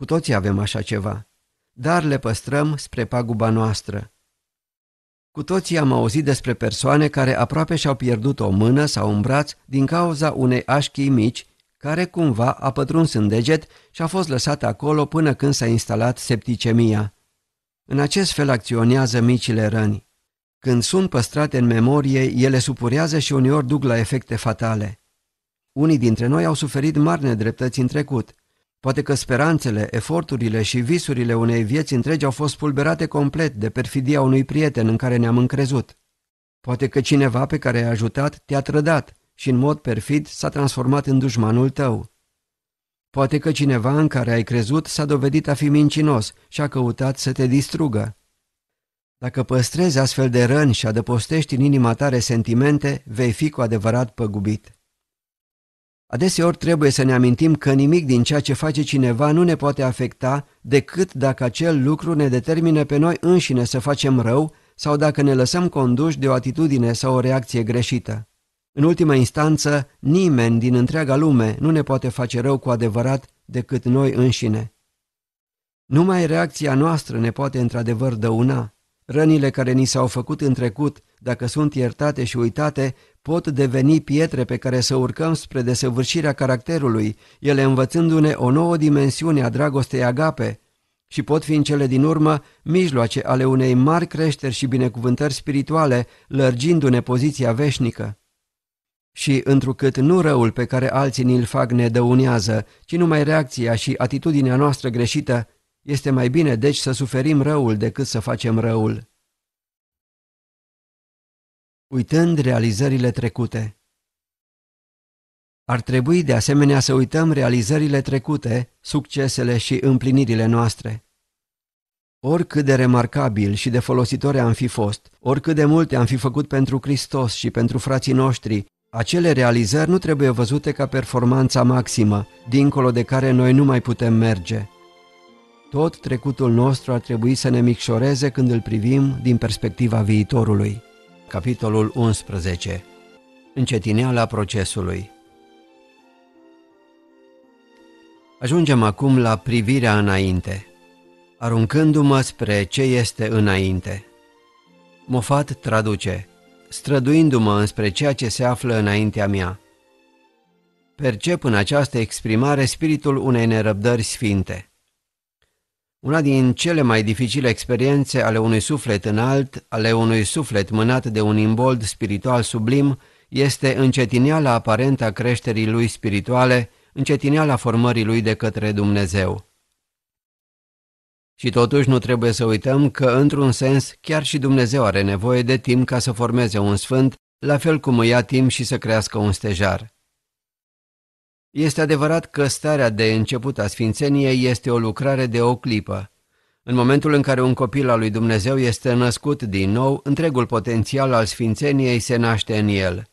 Cu toții avem așa ceva, dar le păstrăm spre paguba noastră. Cu toții am auzit despre persoane care aproape și-au pierdut o mână sau un braț din cauza unei așchii mici care cumva a pătruns în deget și a fost lăsată acolo până când s-a instalat septicemia. În acest fel acționează micile răni. Când sunt păstrate în memorie, ele supurează și uneori duc la efecte fatale. Unii dintre noi au suferit mari nedreptăți în trecut Poate că speranțele, eforturile și visurile unei vieți întregi au fost pulberate complet de perfidia unui prieten în care ne-am încrezut. Poate că cineva pe care ai ajutat te-a trădat și în mod perfid s-a transformat în dușmanul tău. Poate că cineva în care ai crezut s-a dovedit a fi mincinos și a căutat să te distrugă. Dacă păstrezi astfel de răni și adăpostești în inima ta sentimente, vei fi cu adevărat păgubit. Adeseori trebuie să ne amintim că nimic din ceea ce face cineva nu ne poate afecta decât dacă acel lucru ne determină pe noi înșine să facem rău sau dacă ne lăsăm conduși de o atitudine sau o reacție greșită. În ultima instanță, nimeni din întreaga lume nu ne poate face rău cu adevărat decât noi înșine. Numai reacția noastră ne poate într-adevăr dăuna. Rănile care ni s-au făcut în trecut dacă sunt iertate și uitate, pot deveni pietre pe care să urcăm spre desăvârșirea caracterului, ele învățându-ne o nouă dimensiune a dragostei agape și pot fi în cele din urmă mijloace ale unei mari creșteri și binecuvântări spirituale, lărgindu-ne poziția veșnică. Și întrucât nu răul pe care alții ni-l fac ne dăunează, ci numai reacția și atitudinea noastră greșită, este mai bine deci să suferim răul decât să facem răul uitând realizările trecute. Ar trebui de asemenea să uităm realizările trecute, succesele și împlinirile noastre. Oricât de remarcabil și de folositori am fi fost, oricât de multe am fi făcut pentru Hristos și pentru frații noștri, acele realizări nu trebuie văzute ca performanța maximă, dincolo de care noi nu mai putem merge. Tot trecutul nostru ar trebui să ne micșoreze când îl privim din perspectiva viitorului. Capitolul 11 Încetineala procesului Ajungem acum la privirea înainte, aruncându-mă spre ce este înainte. Mofat traduce, străduindu-mă înspre ceea ce se află înaintea mea. Percep în această exprimare spiritul unei nerăbdări sfinte. Una din cele mai dificile experiențe ale unui suflet înalt, ale unui suflet mânat de un imbold spiritual sublim, este încetineala aparentă a creșterii lui spirituale, încetineala formării lui de către Dumnezeu. Și totuși nu trebuie să uităm că, într-un sens, chiar și Dumnezeu are nevoie de timp ca să formeze un sfânt, la fel cum îi ia timp și să crească un stejar. Este adevărat că starea de început a sfințeniei este o lucrare de o clipă. În momentul în care un copil al lui Dumnezeu este născut din nou, întregul potențial al sfințeniei se naște în el.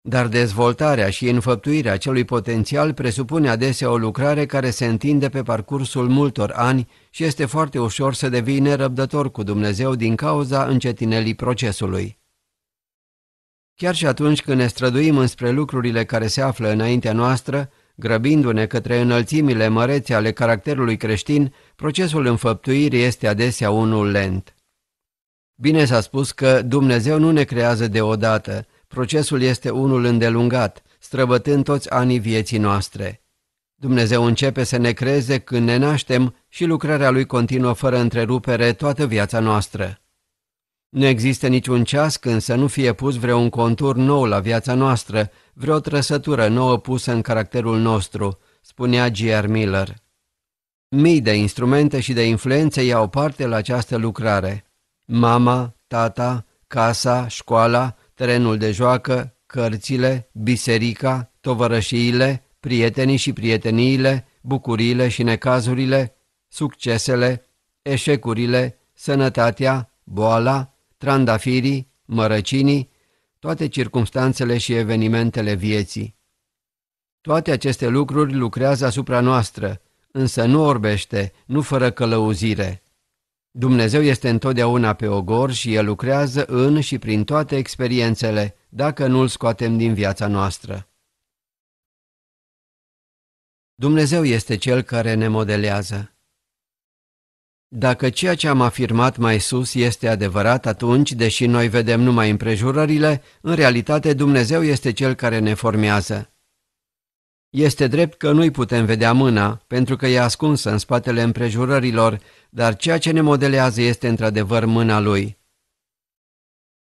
Dar dezvoltarea și înfăptuirea acelui potențial presupune adesea o lucrare care se întinde pe parcursul multor ani și este foarte ușor să devii nerăbdător cu Dumnezeu din cauza încetinelii procesului. Chiar și atunci când ne străduim înspre lucrurile care se află înaintea noastră, grăbindu-ne către înălțimile mărețe ale caracterului creștin, procesul înfăptuirii este adesea unul lent. Bine s-a spus că Dumnezeu nu ne creează deodată, procesul este unul îndelungat, străbătând toți anii vieții noastre. Dumnezeu începe să ne creeze când ne naștem și lucrarea Lui continuă fără întrerupere toată viața noastră. Nu există niciun ceas când să nu fie pus vreun contur nou la viața noastră, vreo trăsătură nouă pusă în caracterul nostru, spunea G.R. Miller. Mii de instrumente și de influențe iau parte la această lucrare. Mama, tata, casa, școala, terenul de joacă, cărțile, biserica, tovărășiile, prietenii și prieteniile, bucuriile și necazurile, succesele, eșecurile, sănătatea, boala, trandafirii, mărăcinii, toate circumstanțele și evenimentele vieții. Toate aceste lucruri lucrează asupra noastră, însă nu orbește, nu fără călăuzire. Dumnezeu este întotdeauna pe ogor și El lucrează în și prin toate experiențele, dacă nu-L scoatem din viața noastră. Dumnezeu este Cel care ne modelează. Dacă ceea ce am afirmat mai sus este adevărat, atunci, deși noi vedem numai împrejurările, în realitate Dumnezeu este Cel care ne formează. Este drept că nu-i putem vedea mâna, pentru că e ascunsă în spatele împrejurărilor, dar ceea ce ne modelează este într-adevăr mâna Lui.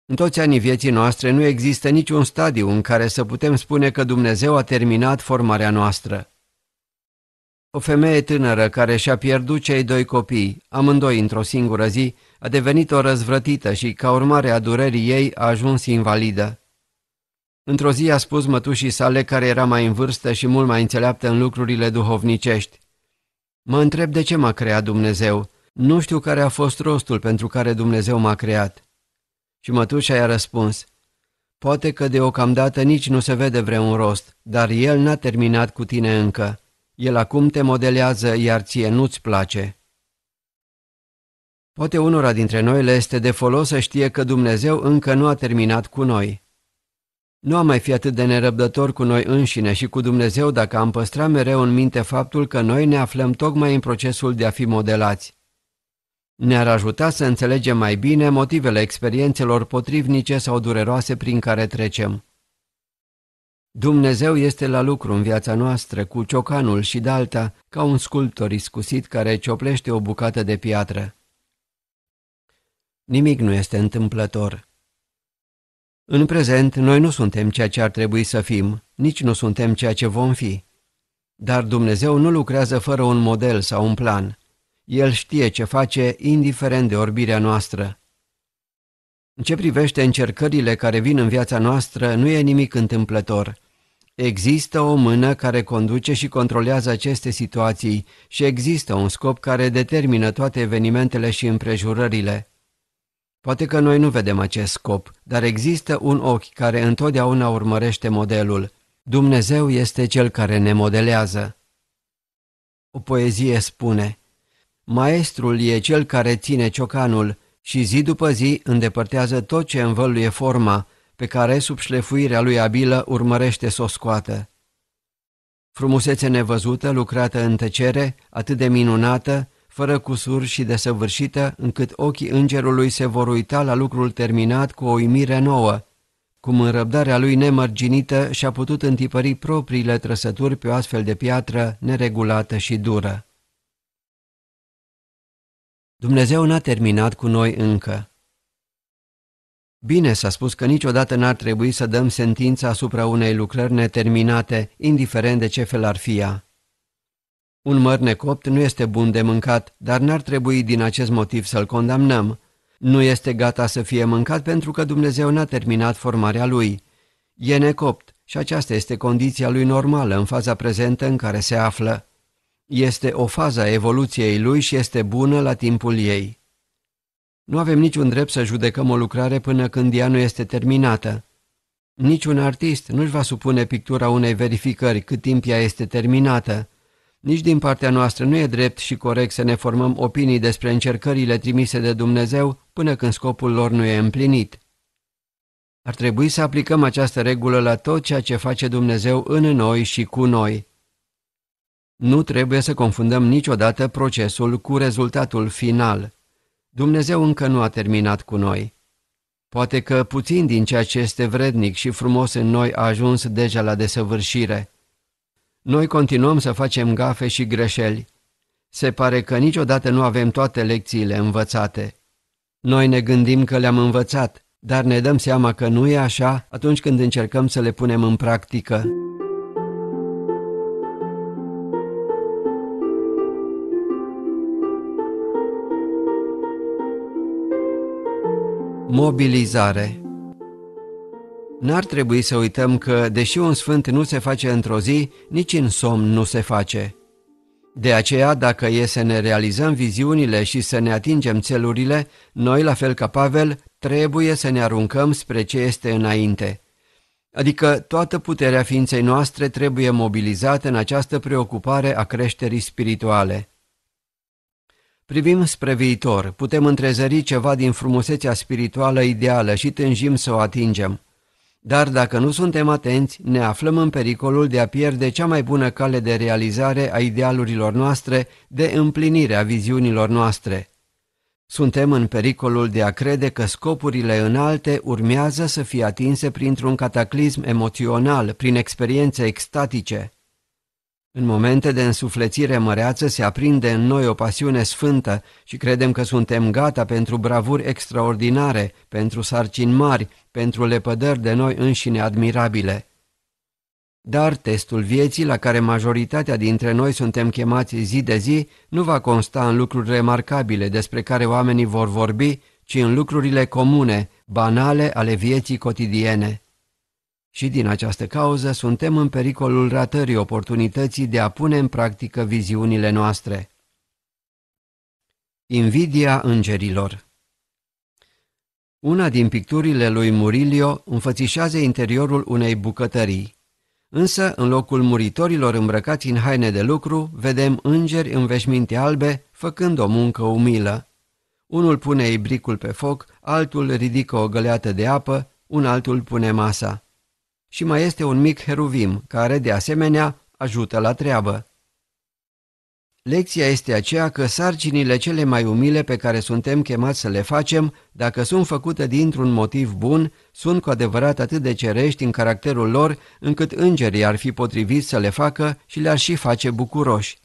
În toți anii vieții noastre nu există niciun stadiu în care să putem spune că Dumnezeu a terminat formarea noastră. O femeie tânără care și-a pierdut cei doi copii, amândoi într-o singură zi, a devenit o răzvrătită și, ca urmare a durerii ei, a ajuns invalidă. Într-o zi a spus mătușii sale, care era mai în vârstă și mult mai înțeleaptă în lucrurile duhovnicești, Mă întreb de ce m-a creat Dumnezeu. Nu știu care a fost rostul pentru care Dumnezeu m-a creat. Și mătușa i-a răspuns, Poate că deocamdată nici nu se vede vreun rost, dar el n-a terminat cu tine încă. El acum te modelează, iar ție nu-ți place. Poate unora dintre noi le este de folos să știe că Dumnezeu încă nu a terminat cu noi. Nu am mai fi atât de nerăbdător cu noi înșine și cu Dumnezeu dacă am păstra mereu în minte faptul că noi ne aflăm tocmai în procesul de a fi modelați. Ne-ar ajuta să înțelegem mai bine motivele experiențelor potrivnice sau dureroase prin care trecem. Dumnezeu este la lucru în viața noastră cu ciocanul și dalta ca un sculptor iscusit care cioplește o bucată de piatră. Nimic nu este întâmplător. În prezent, noi nu suntem ceea ce ar trebui să fim, nici nu suntem ceea ce vom fi. Dar Dumnezeu nu lucrează fără un model sau un plan. El știe ce face, indiferent de orbirea noastră. În ce privește încercările care vin în viața noastră, nu e nimic întâmplător. Există o mână care conduce și controlează aceste situații și există un scop care determină toate evenimentele și împrejurările. Poate că noi nu vedem acest scop, dar există un ochi care întotdeauna urmărește modelul. Dumnezeu este cel care ne modelează. O poezie spune, Maestrul e cel care ține ciocanul, și zi după zi îndepărtează tot ce învăluie forma pe care sub șlefuirea lui abilă urmărește să o scoată. Frumusețe nevăzută, lucrată în tăcere, atât de minunată, fără cusuri și desăvârșită, încât ochii îngerului se vor uita la lucrul terminat cu o uimire nouă, cum în răbdarea lui nemărginită și-a putut întipări propriile trăsături pe o astfel de piatră neregulată și dură. Dumnezeu n-a terminat cu noi încă. Bine s-a spus că niciodată n-ar trebui să dăm sentința asupra unei lucrări neterminate, indiferent de ce fel ar fi ea. Un măr necopt nu este bun de mâncat, dar n-ar trebui din acest motiv să-l condamnăm. Nu este gata să fie mâncat pentru că Dumnezeu n-a terminat formarea lui. E necopt și aceasta este condiția lui normală în faza prezentă în care se află. Este o fază a evoluției lui și este bună la timpul ei. Nu avem niciun drept să judecăm o lucrare până când ea nu este terminată. Niciun artist nu-și va supune pictura unei verificări cât timp ea este terminată. Nici din partea noastră nu e drept și corect să ne formăm opinii despre încercările trimise de Dumnezeu până când scopul lor nu e împlinit. Ar trebui să aplicăm această regulă la tot ceea ce face Dumnezeu în noi și cu noi. Nu trebuie să confundăm niciodată procesul cu rezultatul final. Dumnezeu încă nu a terminat cu noi. Poate că puțin din ceea ce este vrednic și frumos în noi a ajuns deja la desăvârșire. Noi continuăm să facem gafe și greșeli. Se pare că niciodată nu avem toate lecțiile învățate. Noi ne gândim că le-am învățat, dar ne dăm seama că nu e așa atunci când încercăm să le punem în practică. Mobilizare N-ar trebui să uităm că, deși un sfânt nu se face într-o zi, nici în somn nu se face. De aceea, dacă e să ne realizăm viziunile și să ne atingem țelurile, noi, la fel ca Pavel, trebuie să ne aruncăm spre ce este înainte. Adică toată puterea ființei noastre trebuie mobilizată în această preocupare a creșterii spirituale. Privim spre viitor, putem întrezări ceva din frumusețea spirituală ideală și tânjim să o atingem. Dar dacă nu suntem atenți, ne aflăm în pericolul de a pierde cea mai bună cale de realizare a idealurilor noastre, de împlinire a viziunilor noastre. Suntem în pericolul de a crede că scopurile înalte urmează să fie atinse printr-un cataclism emoțional, prin experiențe extatice. În momente de însuflețire măreață se aprinde în noi o pasiune sfântă și credem că suntem gata pentru bravuri extraordinare, pentru sarcini mari, pentru lepădări de noi înșine admirabile. Dar testul vieții la care majoritatea dintre noi suntem chemați zi de zi nu va consta în lucruri remarcabile despre care oamenii vor vorbi, ci în lucrurile comune, banale ale vieții cotidiene. Și din această cauză suntem în pericolul ratării oportunității de a pune în practică viziunile noastre. Invidia îngerilor Una din picturile lui Murillo înfățișează interiorul unei bucătării. Însă, în locul muritorilor îmbrăcați în haine de lucru, vedem îngeri în veșminte albe, făcând o muncă umilă. Unul pune ibricul pe foc, altul ridică o găleată de apă, un altul pune masa și mai este un mic heruvim care, de asemenea, ajută la treabă. Lecția este aceea că sarcinile cele mai umile pe care suntem chemați să le facem, dacă sunt făcute dintr-un motiv bun, sunt cu adevărat atât de cerești în caracterul lor, încât îngerii ar fi potrivit să le facă și le-ar și face bucuroși.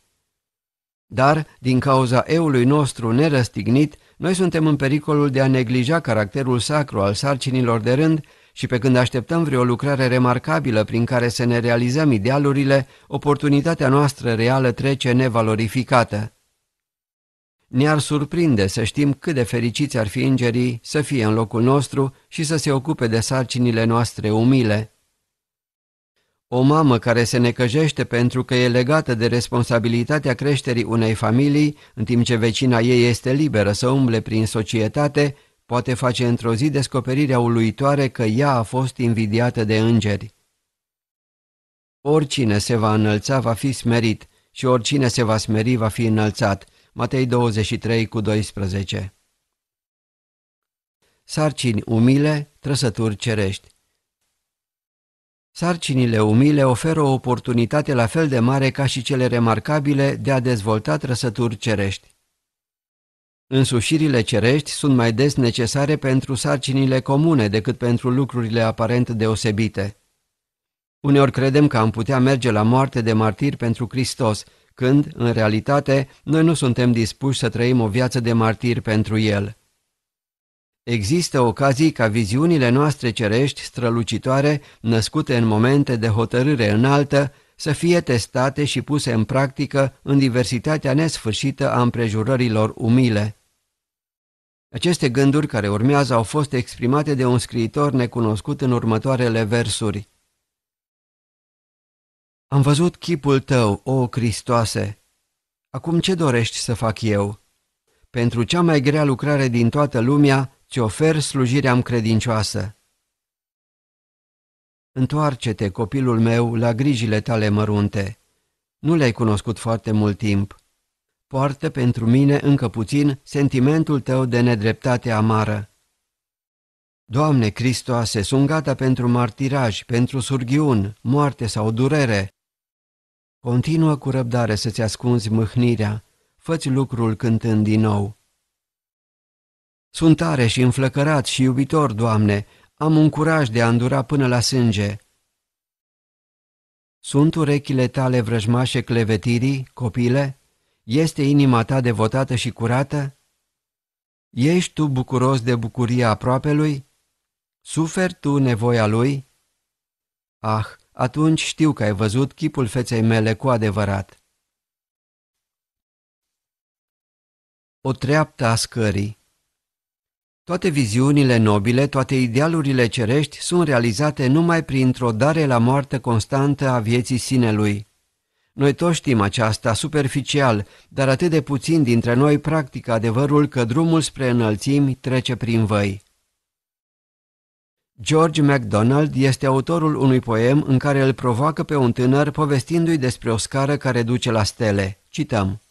Dar, din cauza eului nostru nerăstignit, noi suntem în pericolul de a neglija caracterul sacru al sarcinilor de rând și pe când așteptăm vreo lucrare remarcabilă prin care să ne realizăm idealurile, oportunitatea noastră reală trece nevalorificată. Ne-ar surprinde să știm cât de fericiți ar fi îngerii să fie în locul nostru și să se ocupe de sarcinile noastre umile. O mamă care se necăjește pentru că e legată de responsabilitatea creșterii unei familii, în timp ce vecina ei este liberă să umble prin societate, poate face într-o zi descoperirea uluitoare că ea a fost invidiată de îngeri. Oricine se va înălța va fi smerit și oricine se va smeri va fi înălțat. Matei 23 cu 12 Sarcini umile, trăsături cerești Sarcinile umile oferă o oportunitate la fel de mare ca și cele remarcabile de a dezvolta trăsături cerești. Însușirile cerești sunt mai des necesare pentru sarcinile comune decât pentru lucrurile aparent deosebite. Uneori credem că am putea merge la moarte de martir pentru Hristos, când, în realitate, noi nu suntem dispuși să trăim o viață de martir pentru El. Există ocazii ca viziunile noastre cerești strălucitoare, născute în momente de hotărâre înaltă, să fie testate și puse în practică în diversitatea nesfârșită a împrejurărilor umile. Aceste gânduri care urmează au fost exprimate de un scriitor necunoscut în următoarele versuri. Am văzut chipul tău, o Cristoase! Acum ce dorești să fac eu? Pentru cea mai grea lucrare din toată lumea, ți ofer slujirea credincioasă. Întoarce-te, copilul meu, la grijile tale mărunte. Nu le-ai cunoscut foarte mult timp poartă pentru mine încă puțin sentimentul tău de nedreptate amară. Doamne Hristoase, sunt gata pentru martiraj, pentru surghiun, moarte sau durere. Continuă cu răbdare să-ți ascunzi mâhnirea, făți lucrul cântând din nou. Sunt tare și înflăcărat și iubitor, Doamne, am un curaj de a îndura până la sânge. Sunt urechile tale vrăjmașe clevetirii, copile? Este inima ta devotată și curată? Ești tu bucuros de bucuria aproapelui? Suferi tu nevoia lui? Ah, atunci știu că ai văzut chipul feței mele cu adevărat. O treaptă a scării Toate viziunile nobile, toate idealurile cerești sunt realizate numai printr-o dare la moarte constantă a vieții sinelui. Noi toți știm aceasta superficial, dar atât de puțin dintre noi practică adevărul că drumul spre înălțimi trece prin văi. George MacDonald este autorul unui poem în care îl provoacă pe un tânăr povestindu-i despre o scară care duce la stele. Cităm.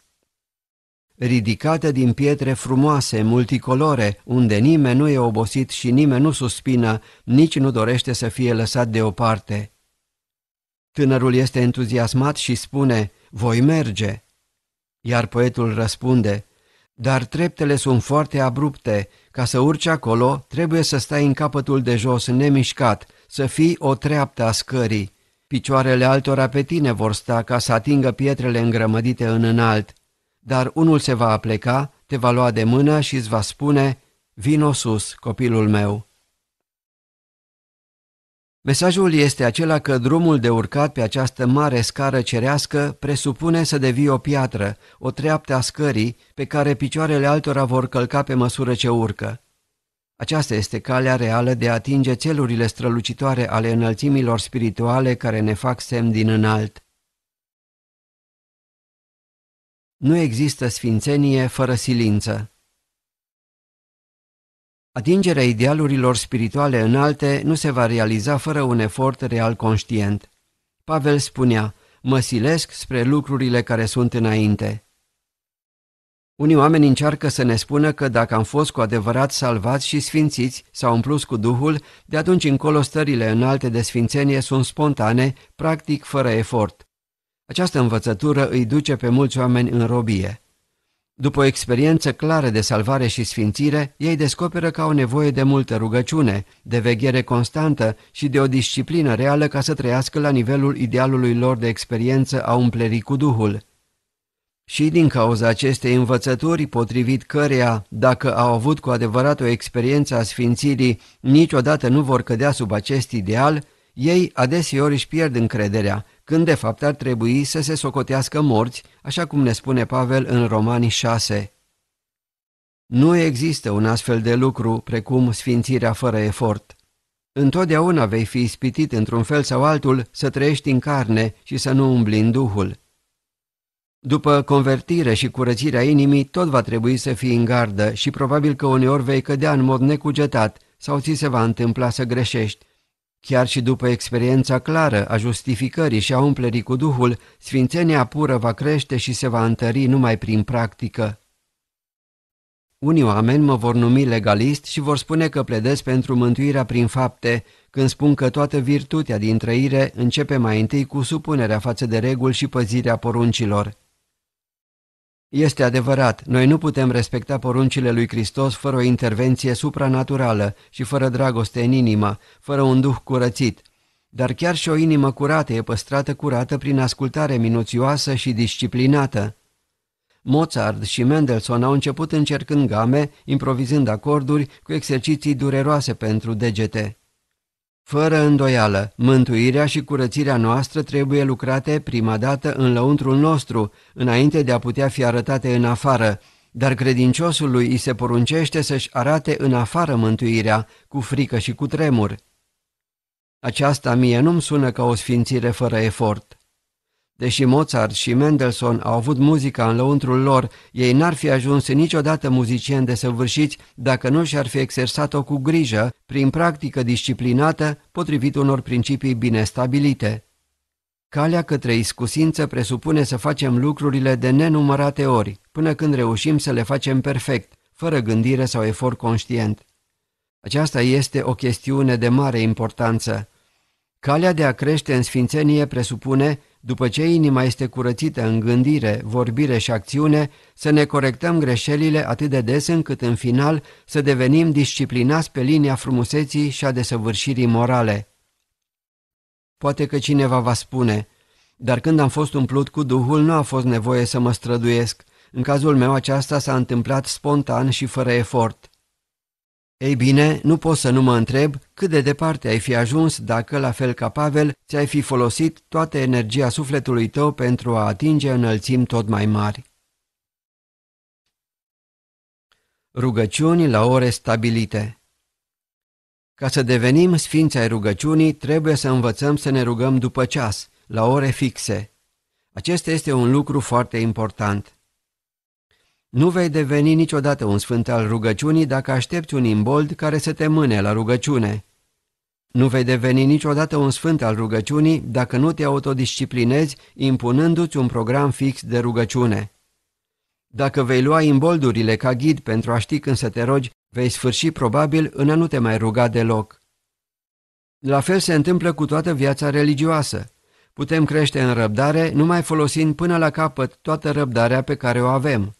Ridicată din pietre frumoase, multicolore, unde nimeni nu e obosit și nimeni nu suspină, nici nu dorește să fie lăsat deoparte. Tânărul este entuziasmat și spune, voi merge. Iar poetul răspunde, dar treptele sunt foarte abrupte, ca să urci acolo trebuie să stai în capătul de jos nemișcat, să fii o treaptă a scării. Picioarele altora pe tine vor sta ca să atingă pietrele îngrămădite în înalt, dar unul se va apleca, te va lua de mână și îți va spune, vino sus, copilul meu. Mesajul este acela că drumul de urcat pe această mare scară cerească presupune să devii o piatră, o treaptă a scării pe care picioarele altora vor călca pe măsură ce urcă. Aceasta este calea reală de a atinge țelurile strălucitoare ale înălțimilor spirituale care ne fac semn din înalt. Nu există sfințenie fără silință. Atingerea idealurilor spirituale înalte nu se va realiza fără un efort real conștient. Pavel spunea, mă silesc spre lucrurile care sunt înainte. Unii oameni încearcă să ne spună că dacă am fost cu adevărat salvați și sfințiți sau împlus cu Duhul, de atunci încolo stările înalte de sfințenie sunt spontane, practic fără efort. Această învățătură îi duce pe mulți oameni în robie. După o experiență clară de salvare și sfințire, ei descoperă că au nevoie de multă rugăciune, de veghere constantă și de o disciplină reală ca să trăiască la nivelul idealului lor de experiență a umplerii cu Duhul. Și din cauza acestei învățături, potrivit căreia, dacă au avut cu adevărat o experiență a sfințirii, niciodată nu vor cădea sub acest ideal, ei adeseori își pierd încrederea, când de fapt ar trebui să se socotească morți, așa cum ne spune Pavel în Romanii 6. Nu există un astfel de lucru precum sfințirea fără efort. Întotdeauna vei fi ispitit într-un fel sau altul să trăiești în carne și să nu umbli în Duhul. După convertire și curățirea inimii, tot va trebui să fii în gardă și probabil că uneori vei cădea în mod necugetat sau ți se va întâmpla să greșești, Chiar și după experiența clară a justificării și a umplerii cu Duhul, sfințenia pură va crește și se va întări numai prin practică. Unii oameni mă vor numi legalist și vor spune că pledez pentru mântuirea prin fapte, când spun că toată virtutea din trăire începe mai întâi cu supunerea față de reguli și păzirea poruncilor. Este adevărat, noi nu putem respecta poruncile lui Hristos fără o intervenție supranaturală și fără dragoste în inimă, fără un duh curățit. Dar chiar și o inimă curată e păstrată curată prin ascultare minuțioasă și disciplinată. Mozart și Mendelssohn au început încercând game, improvizând acorduri cu exerciții dureroase pentru degete. Fără îndoială, mântuirea și curățirea noastră trebuie lucrate prima dată în lăuntrul nostru, înainte de a putea fi arătate în afară, dar credinciosului îi se poruncește să-și arate în afară mântuirea, cu frică și cu tremur. Aceasta mie nu-mi sună ca o sfințire fără efort. Deși Mozart și Mendelssohn au avut muzica în lăuntrul lor, ei n-ar fi ajuns niciodată muzicieni desăvârșiți dacă nu și-ar fi exersat-o cu grijă, prin practică disciplinată, potrivit unor principii bine stabilite. Calea către iscusință presupune să facem lucrurile de nenumărate ori, până când reușim să le facem perfect, fără gândire sau efort conștient. Aceasta este o chestiune de mare importanță. Calea de a crește în sfințenie presupune, după ce inima este curățită în gândire, vorbire și acțiune, să ne corectăm greșelile atât de des încât în final să devenim disciplinați pe linia frumuseții și a desăvârșirii morale. Poate că cineva va spune, dar când am fost umplut cu Duhul nu a fost nevoie să mă străduiesc, în cazul meu aceasta s-a întâmplat spontan și fără efort. Ei bine, nu pot să nu mă întreb cât de departe ai fi ajuns dacă, la fel ca Pavel, ți-ai fi folosit toată energia sufletului tău pentru a atinge înălțimi tot mai mari. Rugăciuni la ore stabilite Ca să devenim sfinți ai rugăciunii, trebuie să învățăm să ne rugăm după ceas, la ore fixe. Acesta este un lucru foarte important. Nu vei deveni niciodată un sfânt al rugăciunii dacă aștepți un imbold care să te mâne la rugăciune. Nu vei deveni niciodată un sfânt al rugăciunii dacă nu te autodisciplinezi impunându-ți un program fix de rugăciune. Dacă vei lua imboldurile ca ghid pentru a ști când să te rogi, vei sfârși probabil în a nu te mai ruga deloc. La fel se întâmplă cu toată viața religioasă. Putem crește în răbdare numai folosind până la capăt toată răbdarea pe care o avem.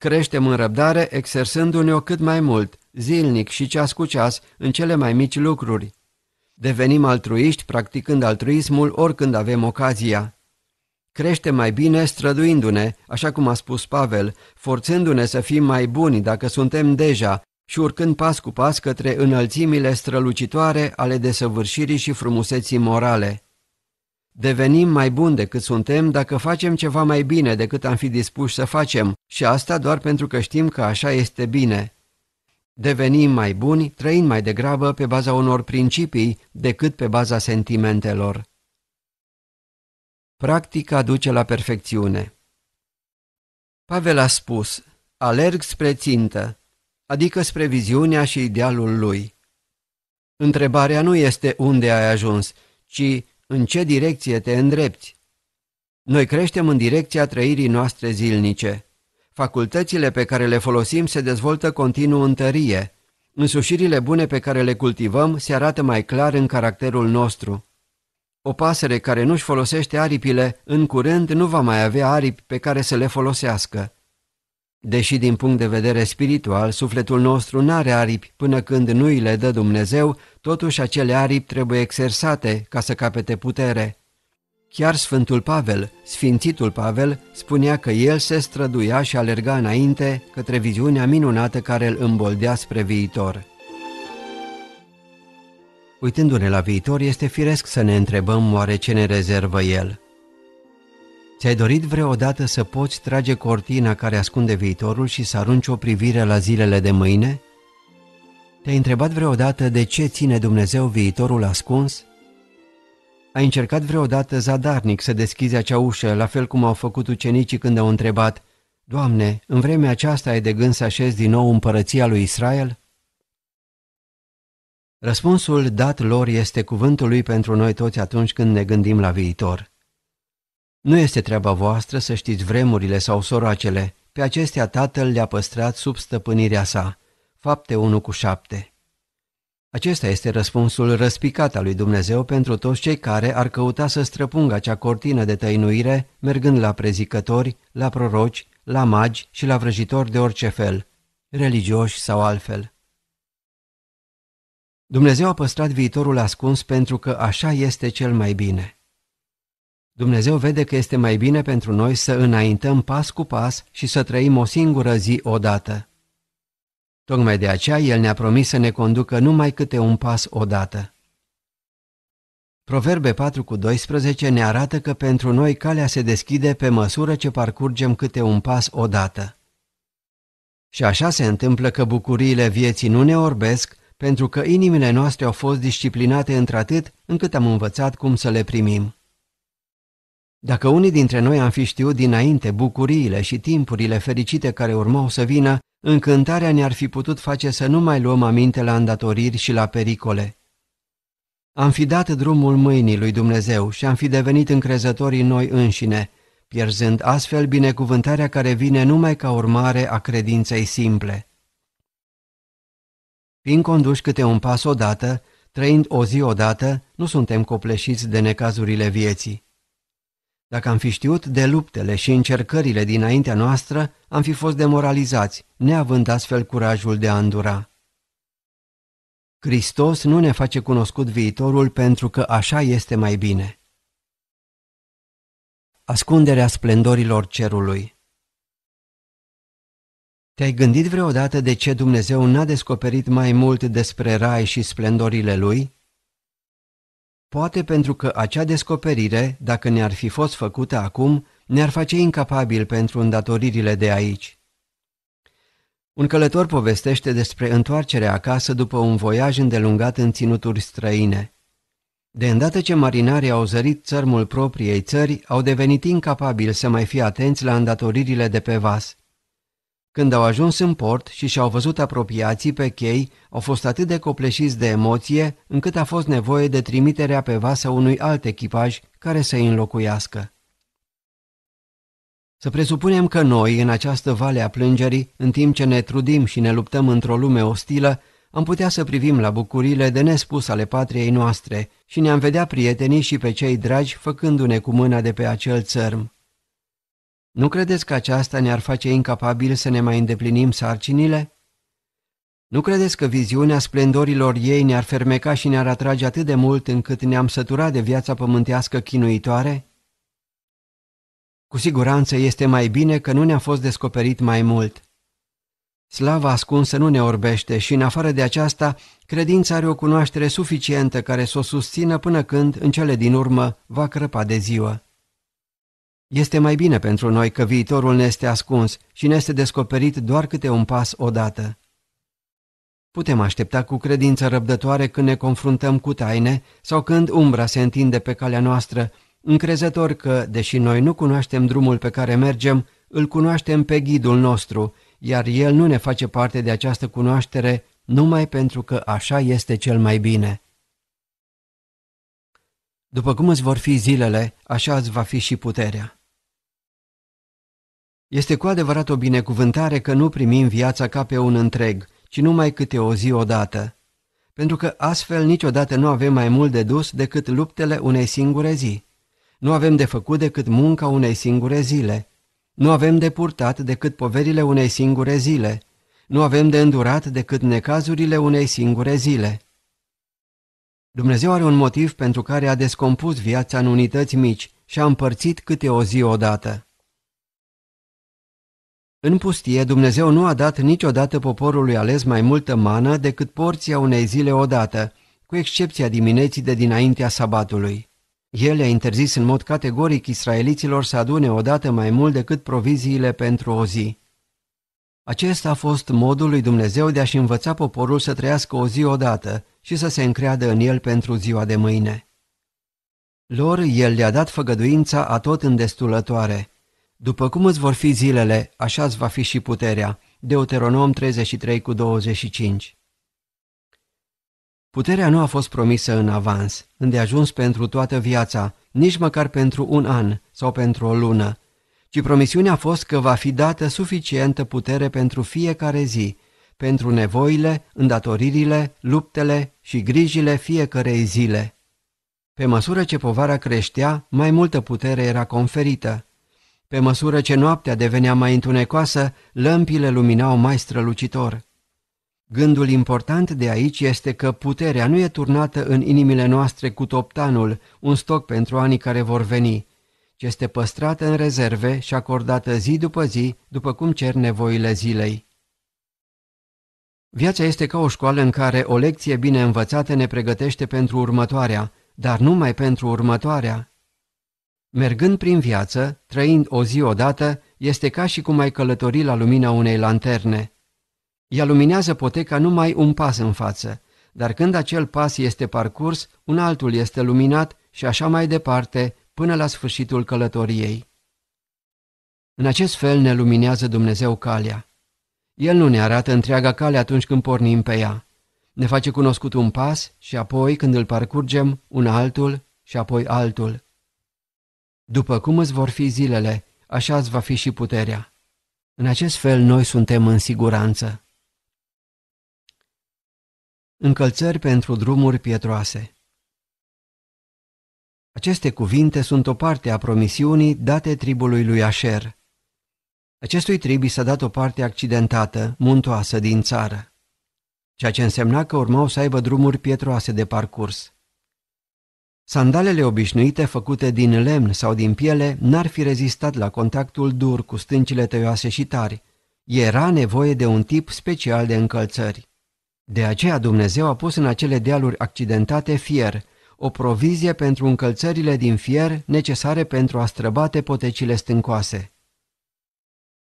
Creștem în răbdare exersându-ne o cât mai mult, zilnic și ceas cu ceas, în cele mai mici lucruri. Devenim altruiști practicând altruismul oricând avem ocazia. Crește mai bine străduindu-ne, așa cum a spus Pavel, forțându-ne să fim mai buni dacă suntem deja și urcând pas cu pas către înălțimile strălucitoare ale desăvârșirii și frumuseții morale. Devenim mai buni decât suntem dacă facem ceva mai bine decât am fi dispuși să facem și asta doar pentru că știm că așa este bine. Devenim mai buni trăind mai degrabă pe baza unor principii decât pe baza sentimentelor. Practica duce la perfecțiune Pavel a spus, alerg spre țintă, adică spre viziunea și idealul lui. Întrebarea nu este unde ai ajuns, ci în ce direcție te îndrepți. Noi creștem în direcția trăirii noastre zilnice. Facultățile pe care le folosim se dezvoltă continuu în tărie. Însușirile bune pe care le cultivăm se arată mai clar în caracterul nostru. O pasăre care nu-și folosește aripile, în curând nu va mai avea aripi pe care să le folosească. Deși din punct de vedere spiritual, sufletul nostru nu are aripi până când nu îi le dă Dumnezeu, Totuși acele aripi trebuie exersate ca să capete putere. Chiar Sfântul Pavel, Sfințitul Pavel, spunea că el se străduia și alerga înainte către viziunea minunată care îl îmboldea spre viitor. Uitându-ne la viitor, este firesc să ne întrebăm oare ce ne rezervă el. Ți-ai dorit vreodată să poți trage cortina care ascunde viitorul și să arunci o privire la zilele de mâine? Te-ai întrebat vreodată de ce ține Dumnezeu viitorul ascuns? Ai încercat vreodată zadarnic să deschizi acea ușă, la fel cum au făcut ucenicii când au întrebat, Doamne, în vremea aceasta ai de gând să așezi din nou împărăția lui Israel? Răspunsul dat lor este cuvântul lui pentru noi toți atunci când ne gândim la viitor. Nu este treaba voastră să știți vremurile sau soracele, pe acestea Tatăl le-a păstrat sub stăpânirea sa. Fapte 1 cu 7 Acesta este răspunsul răspicat al lui Dumnezeu pentru toți cei care ar căuta să străpungă acea cortină de tăinuire, mergând la prezicători, la proroci, la magi și la vrăjitori de orice fel, religioși sau altfel. Dumnezeu a păstrat viitorul ascuns pentru că așa este cel mai bine. Dumnezeu vede că este mai bine pentru noi să înaintăm pas cu pas și să trăim o singură zi odată. Tocmai de aceea el ne-a promis să ne conducă numai câte un pas odată. Proverbe 4 cu 12 ne arată că pentru noi calea se deschide pe măsură ce parcurgem câte un pas odată. Și așa se întâmplă că bucuriile vieții nu ne orbesc, pentru că inimile noastre au fost disciplinate într-atât încât am învățat cum să le primim. Dacă unii dintre noi am fi știut dinainte bucuriile și timpurile fericite care urmau să vină, încântarea ne-ar fi putut face să nu mai luăm aminte la îndatoriri și la pericole. Am fi dat drumul mâinii lui Dumnezeu și am fi devenit încrezătorii noi înșine, pierzând astfel binecuvântarea care vine numai ca urmare a credinței simple. Fiind conduși câte un pas odată, trăind o zi odată, nu suntem copleșiți de necazurile vieții. Dacă am fi știut de luptele și încercările dinaintea noastră, am fi fost demoralizați, neavând astfel curajul de a îndura. Hristos nu ne face cunoscut viitorul pentru că așa este mai bine. Ascunderea splendorilor cerului Te-ai gândit vreodată de ce Dumnezeu n-a descoperit mai mult despre rai și splendorile lui? Poate pentru că acea descoperire, dacă ne-ar fi fost făcută acum, ne-ar face incapabil pentru îndatoririle de aici. Un călător povestește despre întoarcerea acasă după un voiaj îndelungat în ținuturi străine. De îndată ce marinarii au zărit țărmul propriei țări, au devenit incapabili să mai fie atenți la îndatoririle de pe vas. Când au ajuns în port și și-au văzut apropiații pe chei, au fost atât de copleșiți de emoție, încât a fost nevoie de trimiterea pe vasă unui alt echipaj care să-i înlocuiască. Să presupunem că noi, în această vale a plângerii, în timp ce ne trudim și ne luptăm într-o lume ostilă, am putea să privim la bucurile de nespus ale patriei noastre și ne-am vedea prietenii și pe cei dragi făcându-ne cu mâna de pe acel țărm. Nu credeți că aceasta ne-ar face incapabil să ne mai îndeplinim sarcinile? Nu credeți că viziunea splendorilor ei ne-ar fermeca și ne-ar atrage atât de mult încât ne-am săturat de viața pământească chinuitoare? Cu siguranță este mai bine că nu ne-a fost descoperit mai mult. Slava ascunsă nu ne orbește și, în afară de aceasta, credința are o cunoaștere suficientă care să o susțină până când, în cele din urmă, va crăpa de ziua. Este mai bine pentru noi că viitorul ne este ascuns și ne este descoperit doar câte un pas odată. Putem aștepta cu credință răbdătoare când ne confruntăm cu taine sau când umbra se întinde pe calea noastră, încrezător că, deși noi nu cunoaștem drumul pe care mergem, îl cunoaștem pe ghidul nostru, iar el nu ne face parte de această cunoaștere numai pentru că așa este cel mai bine. După cum îți vor fi zilele, așa îți va fi și puterea. Este cu adevărat o binecuvântare că nu primim viața ca pe un întreg, ci numai câte o zi odată. Pentru că astfel niciodată nu avem mai mult de dus decât luptele unei singure zi. Nu avem de făcut decât munca unei singure zile. Nu avem de purtat decât poverile unei singure zile. Nu avem de îndurat decât necazurile unei singure zile. Dumnezeu are un motiv pentru care a descompus viața în unități mici și a împărțit câte o zi odată. În pustie, Dumnezeu nu a dat niciodată poporului ales mai multă mană decât porția unei zile odată, cu excepția dimineții de dinaintea sabatului. El a interzis în mod categoric israeliților să adune odată mai mult decât proviziile pentru o zi. Acesta a fost modul lui Dumnezeu de a-și învăța poporul să trăiască o zi odată și să se încreadă în el pentru ziua de mâine. Lor el le-a dat făgăduința a tot îndestulătoare – după cum îți vor fi zilele, așa îți va fi și puterea. Deuteronom 33 cu 25 Puterea nu a fost promisă în avans, îndeajuns pentru toată viața, nici măcar pentru un an sau pentru o lună, ci promisiunea a fost că va fi dată suficientă putere pentru fiecare zi, pentru nevoile, îndatoririle, luptele și grijile fiecarei zile. Pe măsură ce povara creștea, mai multă putere era conferită. Pe măsură ce noaptea devenea mai întunecoasă, lămpile luminau mai strălucitor. Gândul important de aici este că puterea nu e turnată în inimile noastre cu toptanul, un stoc pentru anii care vor veni, ci este păstrată în rezerve și acordată zi după zi, după cum cer nevoile zilei. Viața este ca o școală în care o lecție bine învățată ne pregătește pentru următoarea, dar numai pentru următoarea. Mergând prin viață, trăind o zi odată, este ca și cum ai călători la lumina unei lanterne. Ea luminează poteca numai un pas în față, dar când acel pas este parcurs, un altul este luminat și așa mai departe, până la sfârșitul călătoriei. În acest fel ne luminează Dumnezeu calea. El nu ne arată întreaga cale atunci când pornim pe ea. Ne face cunoscut un pas și apoi, când îl parcurgem, un altul și apoi altul. După cum îți vor fi zilele, așa îți va fi și puterea. În acest fel noi suntem în siguranță. Încălțări pentru drumuri pietroase Aceste cuvinte sunt o parte a promisiunii date tribului lui Asher. Acestui trib i s-a dat o parte accidentată, muntoasă din țară, ceea ce însemna că urmau să aibă drumuri pietroase de parcurs. Sandalele obișnuite făcute din lemn sau din piele n-ar fi rezistat la contactul dur cu stâncile tăioase și tari. Era nevoie de un tip special de încălțări. De aceea Dumnezeu a pus în acele dealuri accidentate fier, o provizie pentru încălțările din fier necesare pentru a străbate potecile stâncoase.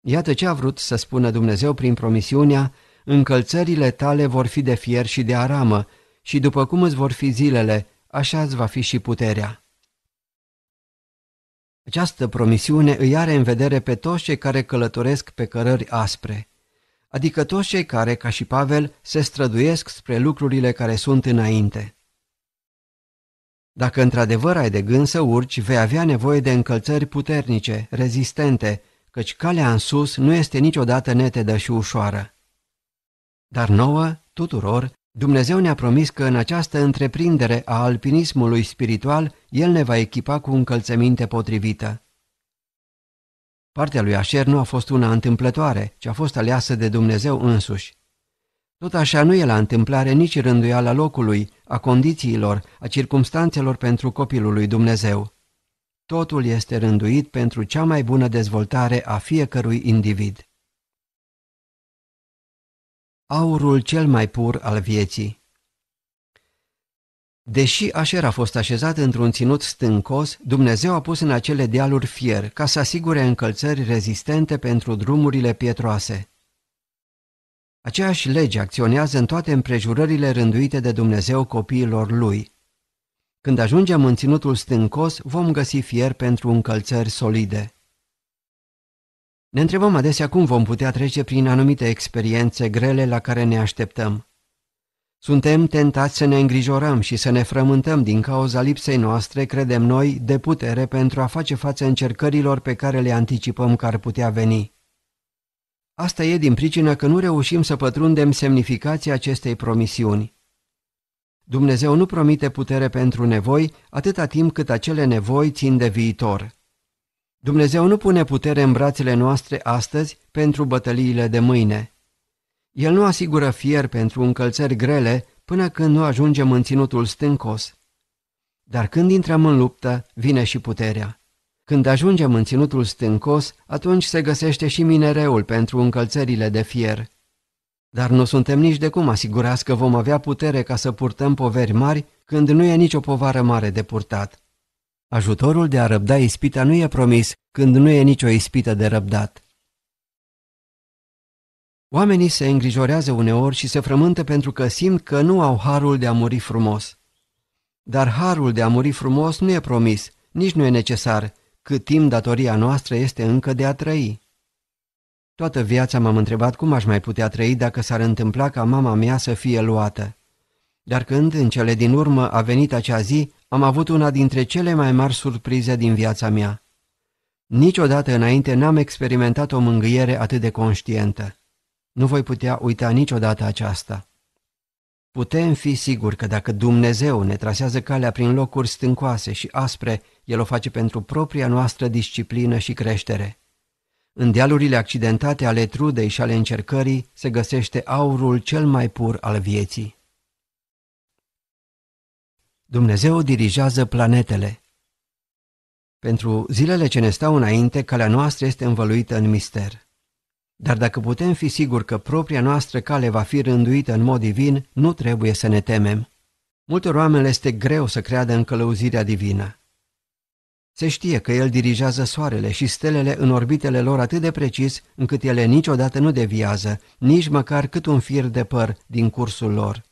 Iată ce a vrut să spună Dumnezeu prin promisiunea, încălțările tale vor fi de fier și de aramă, și după cum îți vor fi zilele, așa îți va fi și puterea. Această promisiune îi are în vedere pe toți cei care călătoresc pe cărări aspre, adică toți cei care, ca și Pavel, se străduiesc spre lucrurile care sunt înainte. Dacă într-adevăr ai de gând să urci, vei avea nevoie de încălțări puternice, rezistente, căci calea în sus nu este niciodată netedă și ușoară. Dar nouă, tuturor, Dumnezeu ne-a promis că în această întreprindere a alpinismului spiritual, El ne va echipa cu încălțăminte potrivită. Partea lui Așer nu a fost una întâmplătoare, ci a fost aleasă de Dumnezeu însuși. Tot așa nu e la întâmplare nici rânduiala locului, a condițiilor, a circumstanțelor pentru copilul lui Dumnezeu. Totul este rânduit pentru cea mai bună dezvoltare a fiecărui individ aurul cel mai pur al vieții. Deși Așer a fost așezat într-un ținut stâncos, Dumnezeu a pus în acele dealuri fier ca să asigure încălțări rezistente pentru drumurile pietroase. Aceeași lege acționează în toate împrejurările rânduite de Dumnezeu copiilor lui. Când ajungem în ținutul stâncos, vom găsi fier pentru încălțări solide. Ne întrebăm adesea cum vom putea trece prin anumite experiențe grele la care ne așteptăm. Suntem tentați să ne îngrijorăm și să ne frământăm din cauza lipsei noastre, credem noi, de putere pentru a face față încercărilor pe care le anticipăm că ar putea veni. Asta e din pricina că nu reușim să pătrundem semnificația acestei promisiuni. Dumnezeu nu promite putere pentru nevoi atâta timp cât acele nevoi țin de viitor. Dumnezeu nu pune putere în brațele noastre astăzi pentru bătăliile de mâine. El nu asigură fier pentru încălțări grele până când nu ajungem în ținutul stâncos. Dar când intrăm în luptă, vine și puterea. Când ajungem în ținutul stâncos, atunci se găsește și minereul pentru încălțările de fier. Dar nu suntem nici de cum asigurați că vom avea putere ca să purtăm poveri mari când nu e nicio povară mare de purtat. Ajutorul de a răbda ispita nu e promis când nu e nicio ispită de răbdat. Oamenii se îngrijorează uneori și se frământă pentru că simt că nu au harul de a muri frumos. Dar harul de a muri frumos nu e promis, nici nu e necesar, cât timp datoria noastră este încă de a trăi. Toată viața m-am întrebat cum aș mai putea trăi dacă s-ar întâmpla ca mama mea să fie luată. Dar când, în cele din urmă, a venit acea zi, am avut una dintre cele mai mari surprize din viața mea. Niciodată înainte n-am experimentat o mângâiere atât de conștientă. Nu voi putea uita niciodată aceasta. Putem fi siguri că dacă Dumnezeu ne trasează calea prin locuri stâncoase și aspre, El o face pentru propria noastră disciplină și creștere. În dealurile accidentate ale trudei și ale încercării se găsește aurul cel mai pur al vieții. Dumnezeu dirigează planetele. Pentru zilele ce ne stau înainte, calea noastră este învăluită în mister. Dar dacă putem fi siguri că propria noastră cale va fi rânduită în mod divin, nu trebuie să ne temem. Multor oameni este greu să creadă în călăuzirea divină. Se știe că el dirigează soarele și stelele în orbitele lor atât de precis încât ele niciodată nu deviază, nici măcar cât un fir de păr din cursul lor.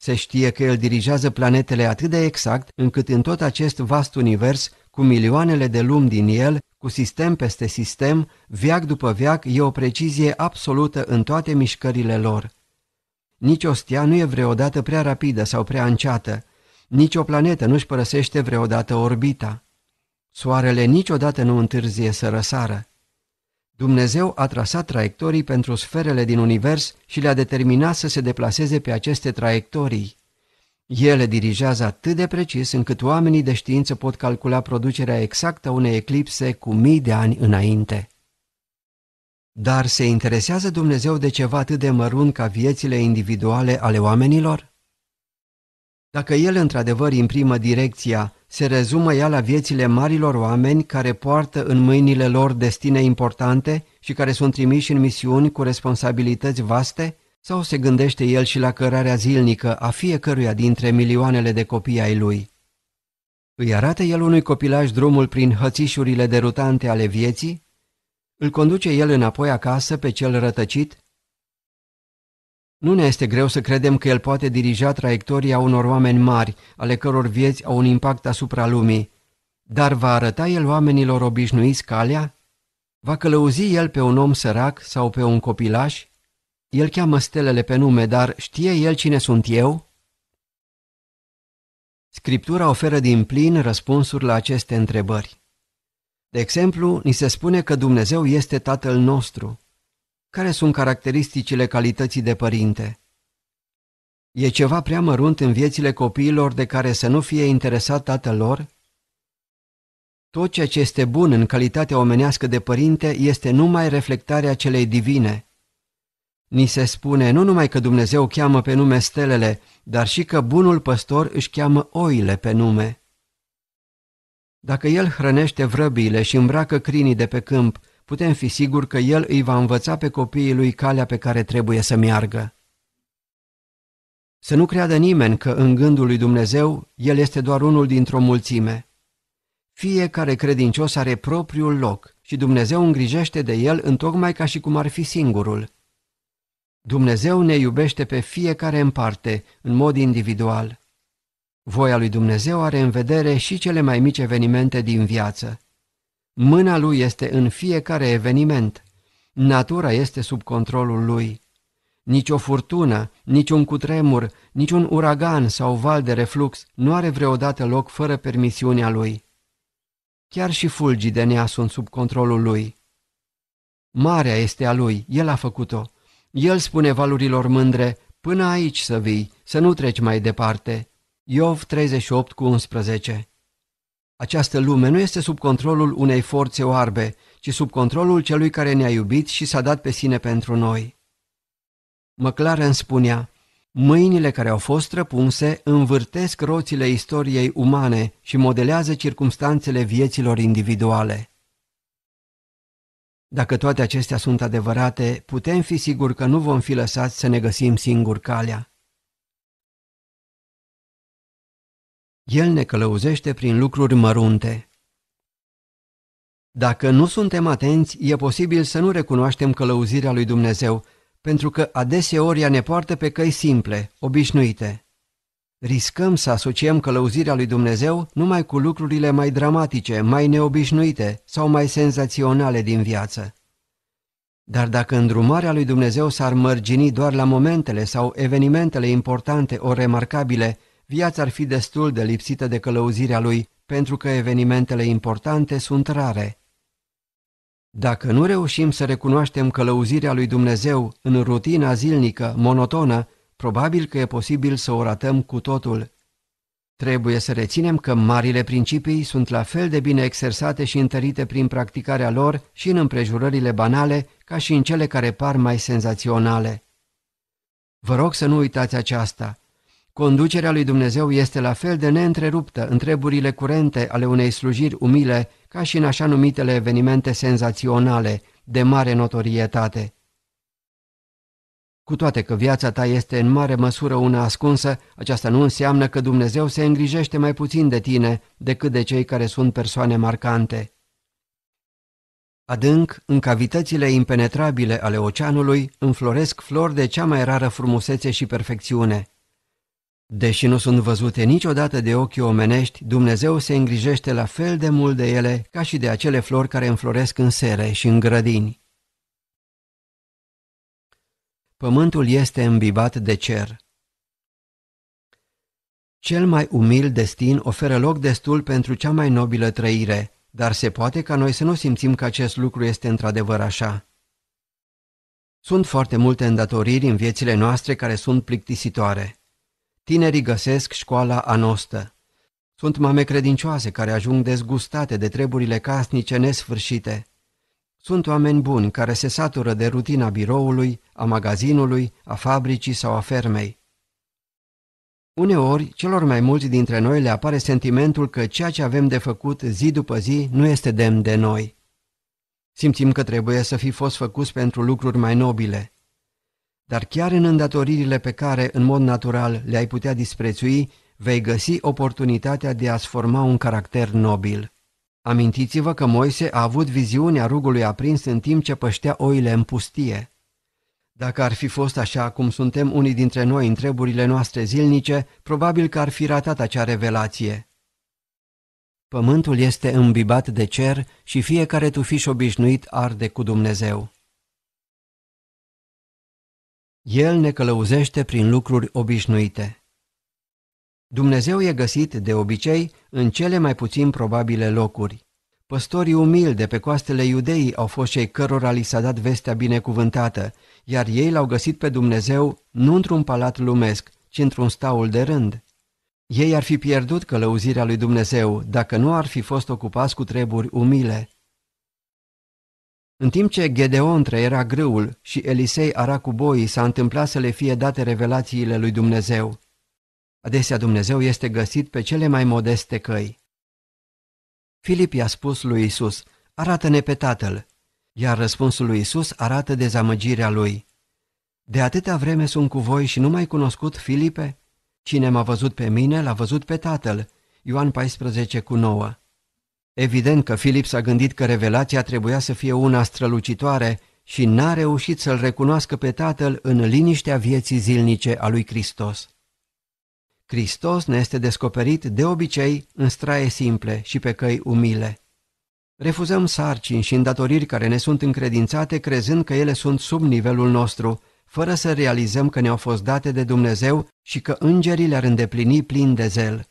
Se știe că el dirigează planetele atât de exact încât în tot acest vast univers, cu milioanele de lumi din el, cu sistem peste sistem, viac după viac, e o precizie absolută în toate mișcările lor. Nici o stea nu e vreodată prea rapidă sau prea înceată, nici o planetă nu-și părăsește vreodată orbita. Soarele niciodată nu întârzie să răsară. Dumnezeu a trasat traiectorii pentru sferele din univers și le-a determinat să se deplaseze pe aceste traiectorii. Ele dirigează atât de precis încât oamenii de știință pot calcula producerea exactă a unei eclipse cu mii de ani înainte. Dar se interesează Dumnezeu de ceva atât de mărunt ca viețile individuale ale oamenilor? Dacă el într-adevăr imprimă direcția, se rezumă ea la viețile marilor oameni care poartă în mâinile lor destine importante și care sunt trimiși în misiuni cu responsabilități vaste? Sau se gândește el și la cărarea zilnică a fiecăruia dintre milioanele de copii ai lui? Îi arată el unui copilaj drumul prin hățișurile derutante ale vieții? Îl conduce el înapoi acasă pe cel rătăcit nu ne este greu să credem că el poate dirija traiectoria unor oameni mari, ale căror vieți au un impact asupra lumii. Dar va arăta el oamenilor obișnuiți calea? Va călăuzi el pe un om sărac sau pe un copilaș? El cheamă stelele pe nume, dar știe el cine sunt eu? Scriptura oferă din plin răspunsuri la aceste întrebări. De exemplu, ni se spune că Dumnezeu este Tatăl nostru. Care sunt caracteristicile calității de părinte? E ceva prea mărunt în viețile copiilor de care să nu fie interesat tatăl lor? Tot ceea ce este bun în calitatea omenească de părinte este numai reflectarea celei divine. Ni se spune nu numai că Dumnezeu cheamă pe nume stelele, dar și că bunul păstor își cheamă oile pe nume. Dacă el hrănește vrăbiile și îmbracă crinii de pe câmp, putem fi siguri că el îi va învăța pe copiii lui calea pe care trebuie să meargă. Să nu creadă nimeni că în gândul lui Dumnezeu el este doar unul dintr-o mulțime. Fiecare credincios are propriul loc și Dumnezeu îngrijește de el întocmai ca și cum ar fi singurul. Dumnezeu ne iubește pe fiecare în parte, în mod individual. Voia lui Dumnezeu are în vedere și cele mai mici evenimente din viață. Mâna lui este în fiecare eveniment. Natura este sub controlul lui. Nici o furtună, nici un cutremur, nici un uragan sau val de reflux nu are vreodată loc fără permisiunea lui. Chiar și fulgii de nea sunt sub controlul lui. Marea este a lui, el a făcut-o. El spune valurilor mândre, până aici să vii, să nu treci mai departe. Iov 38 cu 11 această lume nu este sub controlul unei forțe oarbe, ci sub controlul celui care ne-a iubit și s-a dat pe sine pentru noi. McLaren spunea, mâinile care au fost răpunse învârtesc roțile istoriei umane și modelează circumstanțele vieților individuale. Dacă toate acestea sunt adevărate, putem fi siguri că nu vom fi lăsați să ne găsim singuri calea. El ne călăuzește prin lucruri mărunte. Dacă nu suntem atenți, e posibil să nu recunoaștem călăuzirea lui Dumnezeu, pentru că adeseori ea ne poartă pe căi simple, obișnuite. Riscăm să asociem călăuzirea lui Dumnezeu numai cu lucrurile mai dramatice, mai neobișnuite sau mai senzaționale din viață. Dar dacă îndrumarea lui Dumnezeu s-ar mărgini doar la momentele sau evenimentele importante ori remarcabile, viața ar fi destul de lipsită de călăuzirea lui, pentru că evenimentele importante sunt rare. Dacă nu reușim să recunoaștem călăuzirea lui Dumnezeu în rutina zilnică, monotonă, probabil că e posibil să o ratăm cu totul. Trebuie să reținem că marile principii sunt la fel de bine exersate și întărite prin practicarea lor și în împrejurările banale, ca și în cele care par mai senzaționale. Vă rog să nu uitați aceasta. Conducerea lui Dumnezeu este la fel de neîntreruptă în treburile curente ale unei slujiri umile ca și în așa numitele evenimente senzaționale, de mare notorietate. Cu toate că viața ta este în mare măsură una ascunsă, aceasta nu înseamnă că Dumnezeu se îngrijește mai puțin de tine decât de cei care sunt persoane marcante. Adânc, în cavitățile impenetrabile ale oceanului, înfloresc flori de cea mai rară frumusețe și perfecțiune. Deși nu sunt văzute niciodată de ochii omenești, Dumnezeu se îngrijește la fel de mult de ele ca și de acele flori care înfloresc în sere și în grădini. Pământul este îmbibat de cer. Cel mai umil destin oferă loc destul pentru cea mai nobilă trăire, dar se poate ca noi să nu simțim că acest lucru este într-adevăr așa. Sunt foarte multe îndatoriri în viețile noastre care sunt plictisitoare. Tinerii găsesc școala anostă. Sunt mame credincioase care ajung dezgustate de treburile casnice nesfârșite. Sunt oameni buni care se satură de rutina biroului, a magazinului, a fabricii sau a fermei. Uneori, celor mai mulți dintre noi le apare sentimentul că ceea ce avem de făcut zi după zi nu este demn de noi. Simțim că trebuie să fi fost făcuți pentru lucruri mai nobile, dar chiar în îndatoririle pe care, în mod natural, le-ai putea disprețui, vei găsi oportunitatea de a-ți forma un caracter nobil. Amintiți-vă că Moise a avut viziunea rugului aprins în timp ce păștea oile în pustie. Dacă ar fi fost așa cum suntem unii dintre noi în treburile noastre zilnice, probabil că ar fi ratat acea revelație. Pământul este îmbibat de cer și fiecare tufiș obișnuit arde cu Dumnezeu. El ne călăuzește prin lucruri obișnuite. Dumnezeu e găsit, de obicei, în cele mai puțin probabile locuri. Păstorii umili de pe coastele iudeii au fost cei cărora li s-a dat vestea binecuvântată, iar ei l-au găsit pe Dumnezeu nu într-un palat lumesc, ci într-un staul de rând. Ei ar fi pierdut călăuzirea lui Dumnezeu dacă nu ar fi fost ocupați cu treburi umile. În timp ce Gedeon era grâul și Elisei ara cu boii, s-a întâmplat să le fie date revelațiile lui Dumnezeu. Adesea Dumnezeu este găsit pe cele mai modeste căi. Filip i-a spus lui Isus, arată-ne pe Tatăl, iar răspunsul lui Isus arată dezamăgirea lui. De atâta vreme sunt cu voi și nu mai cunoscut Filipe? Cine m-a văzut pe mine, l-a văzut pe Tatăl. Ioan 14 cu 9 Evident că Filip s-a gândit că revelația trebuia să fie una strălucitoare și n-a reușit să-l recunoască pe tatăl în liniștea vieții zilnice a lui Hristos. Hristos ne este descoperit de obicei în straie simple și pe căi umile. Refuzăm sarcini și îndatoriri care ne sunt încredințate crezând că ele sunt sub nivelul nostru, fără să realizăm că ne-au fost date de Dumnezeu și că îngerii le-ar îndeplini plin de zel.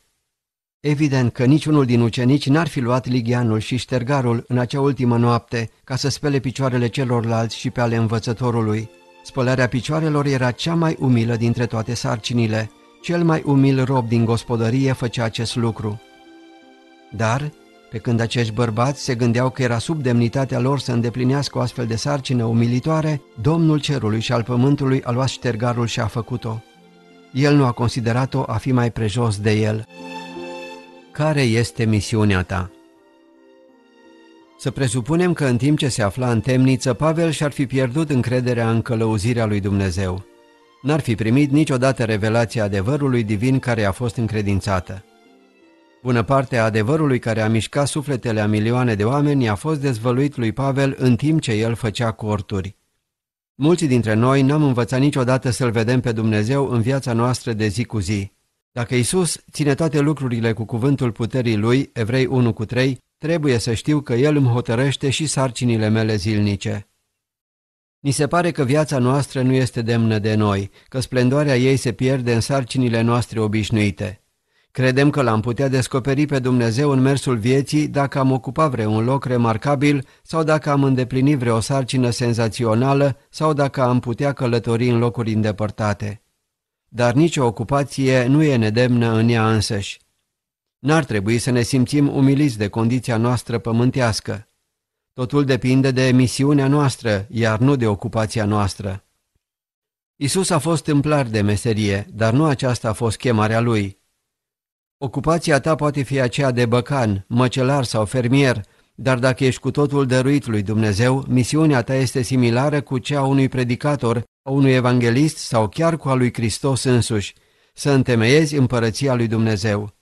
Evident că niciunul din ucenici n-ar fi luat ligianul și ștergarul în acea ultimă noapte ca să spele picioarele celorlalți și pe ale învățătorului. Spălarea picioarelor era cea mai umilă dintre toate sarcinile. Cel mai umil rob din gospodărie făcea acest lucru. Dar, pe când acești bărbați se gândeau că era sub demnitatea lor să îndeplinească o astfel de sarcină umilitoare, Domnul Cerului și al Pământului a luat ștergarul și a făcut-o. El nu a considerat-o a fi mai prejos de el. Care este misiunea ta? Să presupunem că în timp ce se afla în temniță, Pavel și-ar fi pierdut încrederea în călăuzirea lui Dumnezeu. N-ar fi primit niciodată revelația adevărului divin care a fost încredințată. Bună parte a adevărului care a mișcat sufletele a milioane de oameni a fost dezvăluit lui Pavel în timp ce el făcea corturi. Mulți dintre noi n-am învățat niciodată să-L vedem pe Dumnezeu în viața noastră de zi cu zi. Dacă Isus ține toate lucrurile cu cuvântul puterii lui, Evrei 1 cu 3, trebuie să știu că El îmi hotărăște și sarcinile mele zilnice. Ni se pare că viața noastră nu este demnă de noi, că splendoarea ei se pierde în sarcinile noastre obișnuite. Credem că l-am putea descoperi pe Dumnezeu în mersul vieții dacă am ocupat vreun loc remarcabil sau dacă am îndeplinit vreo sarcină senzațională sau dacă am putea călători în locuri îndepărtate dar nicio ocupație nu e nedemnă în ea însăși. N-ar trebui să ne simțim umiliți de condiția noastră pământească. Totul depinde de misiunea noastră, iar nu de ocupația noastră. Isus a fost templar de meserie, dar nu aceasta a fost chemarea lui. Ocupația ta poate fi aceea de băcan, măcelar sau fermier, dar dacă ești cu totul dăruit lui Dumnezeu, misiunea ta este similară cu cea a unui predicator, a unui evanghelist sau chiar cu a lui Hristos însuși, să întemeiezi împărăția lui Dumnezeu.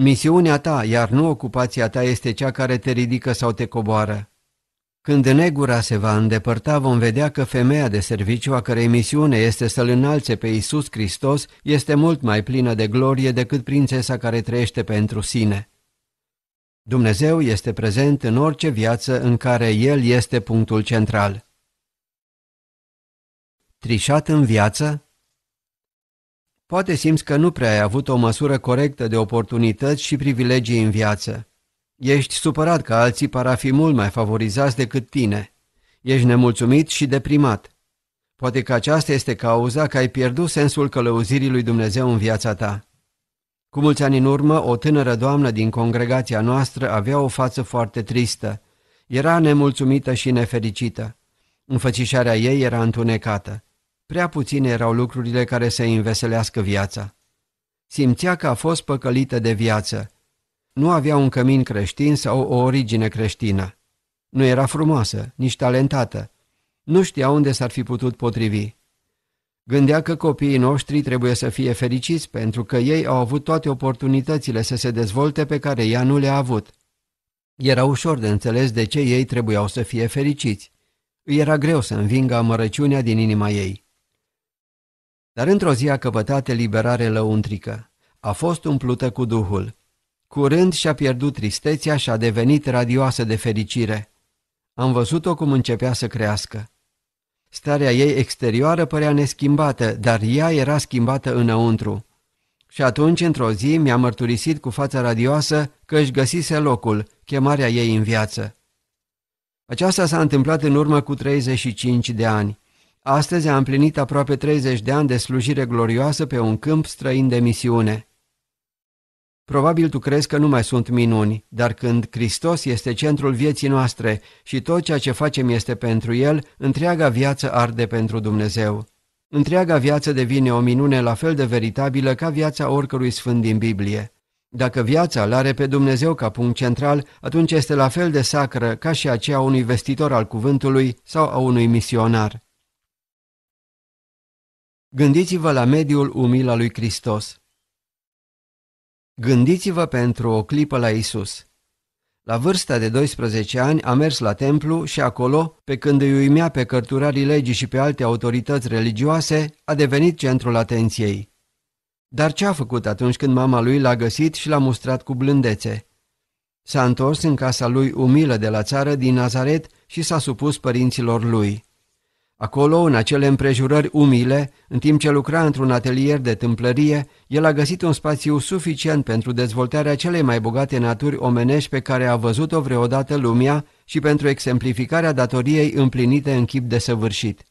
Misiunea ta, iar nu ocupația ta, este cea care te ridică sau te coboară. Când negura se va îndepărta, vom vedea că femeia de serviciu a cărei misiune este să-L înalțe pe Iisus Hristos este mult mai plină de glorie decât prințesa care trăiește pentru sine. Dumnezeu este prezent în orice viață în care El este punctul central. Trișat în viață? Poate simți că nu prea ai avut o măsură corectă de oportunități și privilegii în viață. Ești supărat că alții par a fi mult mai favorizați decât tine. Ești nemulțumit și deprimat. Poate că aceasta este cauza că ai pierdut sensul călăuzirii lui Dumnezeu în viața ta. Cu mulți ani în urmă, o tânără doamnă din congregația noastră avea o față foarte tristă. Era nemulțumită și nefericită. Înfățișarea ei era întunecată. Prea puține erau lucrurile care să-i înveselească viața. Simțea că a fost păcălită de viață. Nu avea un cămin creștin sau o origine creștină. Nu era frumoasă, nici talentată. Nu știa unde s-ar fi putut potrivi. Gândea că copiii noștri trebuie să fie fericiți pentru că ei au avut toate oportunitățile să se dezvolte pe care ea nu le-a avut. Era ușor de înțeles de ce ei trebuiau să fie fericiți. Îi era greu să învingă amărăciunea din inima ei. Dar într-o zi a căpătat eliberare lăuntrică. A fost umplută cu Duhul. Curând și-a pierdut tristețea și a devenit radioasă de fericire. Am văzut-o cum începea să crească. Starea ei exterioară părea neschimbată, dar ea era schimbată înăuntru. Și atunci, într-o zi, mi-a mărturisit cu fața radioasă că își găsise locul, chemarea ei în viață. Aceasta s-a întâmplat în urmă cu 35 de ani. Astăzi a împlinit aproape 30 de ani de slujire glorioasă pe un câmp străin de misiune. Probabil tu crezi că nu mai sunt minuni, dar când Hristos este centrul vieții noastre și tot ceea ce facem este pentru El, întreaga viață arde pentru Dumnezeu. Întreaga viață devine o minune la fel de veritabilă ca viața oricărui sfânt din Biblie. Dacă viața îl are pe Dumnezeu ca punct central, atunci este la fel de sacră ca și aceea unui vestitor al cuvântului sau a unui misionar. Gândiți-vă la mediul umil al lui Hristos. Gândiți-vă pentru o clipă la Isus. La vârsta de 12 ani a mers la templu și acolo, pe când îi uimea pe cărturarii legii și pe alte autorități religioase, a devenit centrul atenției. Dar ce a făcut atunci când mama lui l-a găsit și l-a mustrat cu blândețe? S-a întors în casa lui umilă de la țară din Nazaret și s-a supus părinților lui. Acolo, în acele împrejurări umile, în timp ce lucra într-un atelier de tâmplărie, el a găsit un spațiu suficient pentru dezvoltarea celei mai bogate naturi omenești pe care a văzut-o vreodată lumea și pentru exemplificarea datoriei împlinite în chip desăvârșit.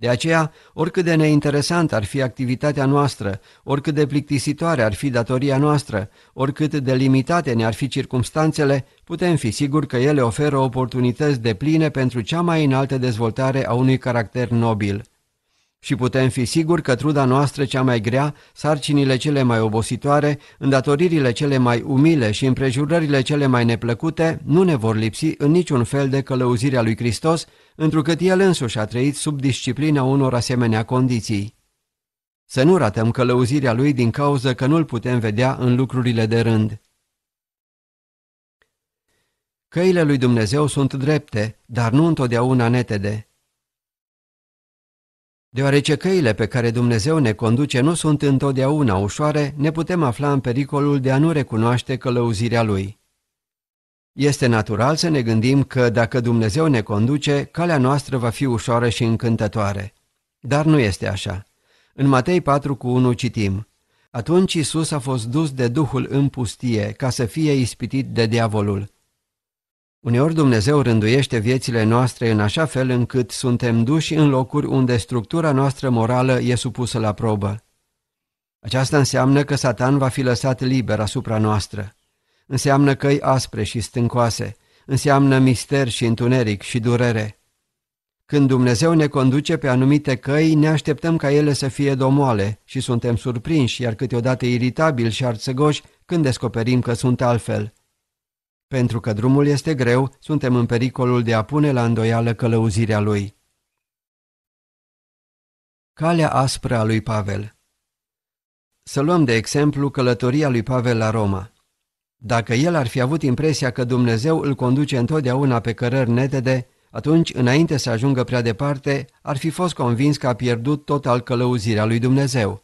De aceea, oricât de neinteresantă ar fi activitatea noastră, oricât de plictisitoare ar fi datoria noastră, oricât de limitate ne-ar fi circumstanțele, putem fi siguri că ele oferă oportunități de pline pentru cea mai înaltă dezvoltare a unui caracter nobil și putem fi siguri că truda noastră cea mai grea, sarcinile cele mai obositoare, îndatoririle cele mai umile și împrejurările cele mai neplăcute nu ne vor lipsi în niciun fel de călăuzirea lui Hristos, întrucât El însuși a trăit sub disciplina unor asemenea condiții. Să nu ratăm călăuzirea Lui din cauză că nu-L putem vedea în lucrurile de rând. Căile lui Dumnezeu sunt drepte, dar nu întotdeauna netede. Deoarece căile pe care Dumnezeu ne conduce nu sunt întotdeauna ușoare, ne putem afla în pericolul de a nu recunoaște călăuzirea Lui. Este natural să ne gândim că, dacă Dumnezeu ne conduce, calea noastră va fi ușoară și încântătoare. Dar nu este așa. În Matei 4 cu 1 citim Atunci Isus a fost dus de Duhul în pustie ca să fie ispitit de diavolul. Uneori Dumnezeu rânduiește viețile noastre în așa fel încât suntem duși în locuri unde structura noastră morală e supusă la probă. Aceasta înseamnă că Satan va fi lăsat liber asupra noastră. Înseamnă căi aspre și stâncoase, înseamnă mister și întuneric și durere. Când Dumnezeu ne conduce pe anumite căi, ne așteptăm ca ele să fie domoale și suntem surprinși, iar câteodată iritabili și arțăgoși când descoperim că sunt altfel – pentru că drumul este greu, suntem în pericolul de a pune la îndoială călăuzirea lui. Calea aspră a lui Pavel Să luăm de exemplu călătoria lui Pavel la Roma. Dacă el ar fi avut impresia că Dumnezeu îl conduce întotdeauna pe cărări netede, atunci, înainte să ajungă prea departe, ar fi fost convins că a pierdut total călăuzirea lui Dumnezeu.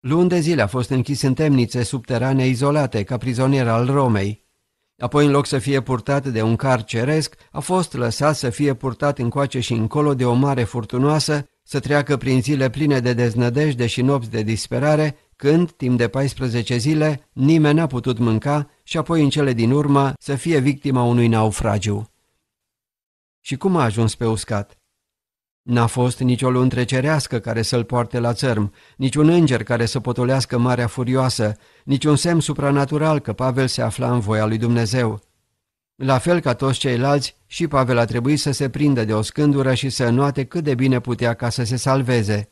Luni de zile a fost închis în temnițe subterane izolate ca prizonier al Romei. Apoi, în loc să fie purtat de un car ceresc, a fost lăsat să fie purtat încoace și încolo de o mare furtunoasă, să treacă prin zile pline de deznădejde și nopți de disperare, când, timp de 14 zile, nimeni n-a putut mânca și apoi în cele din urmă să fie victima unui naufragiu. Și cum a ajuns pe uscat? N-a fost nicio cerească care să-l poarte la țărm, niciun înger care să potolească marea furioasă, niciun semn supranatural că Pavel se afla în voia lui Dumnezeu. La fel ca toți ceilalți, și Pavel a trebuit să se prindă de o scândură și să înoate cât de bine putea ca să se salveze.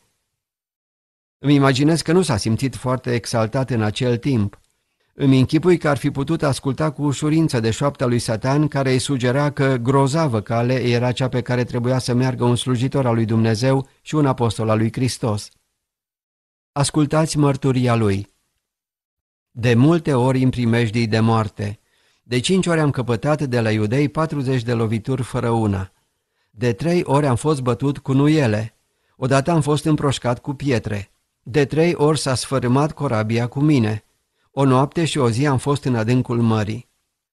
Îmi imaginez că nu s-a simțit foarte exaltat în acel timp. Îmi închipui că ar fi putut asculta cu ușurință de șoapta lui Satan care îi sugera că grozavă cale era cea pe care trebuia să meargă un slujitor al lui Dumnezeu și un apostol al lui Hristos. Ascultați mărturia lui. De multe ori în primejdii de moarte. De cinci ori am căpătat de la iudei 40 de lovituri fără una. De trei ori am fost bătut cu nuiele. Odată am fost împroșcat cu pietre. De trei ori s-a sfărâmat corabia cu mine. O noapte și o zi am fost în adâncul mării.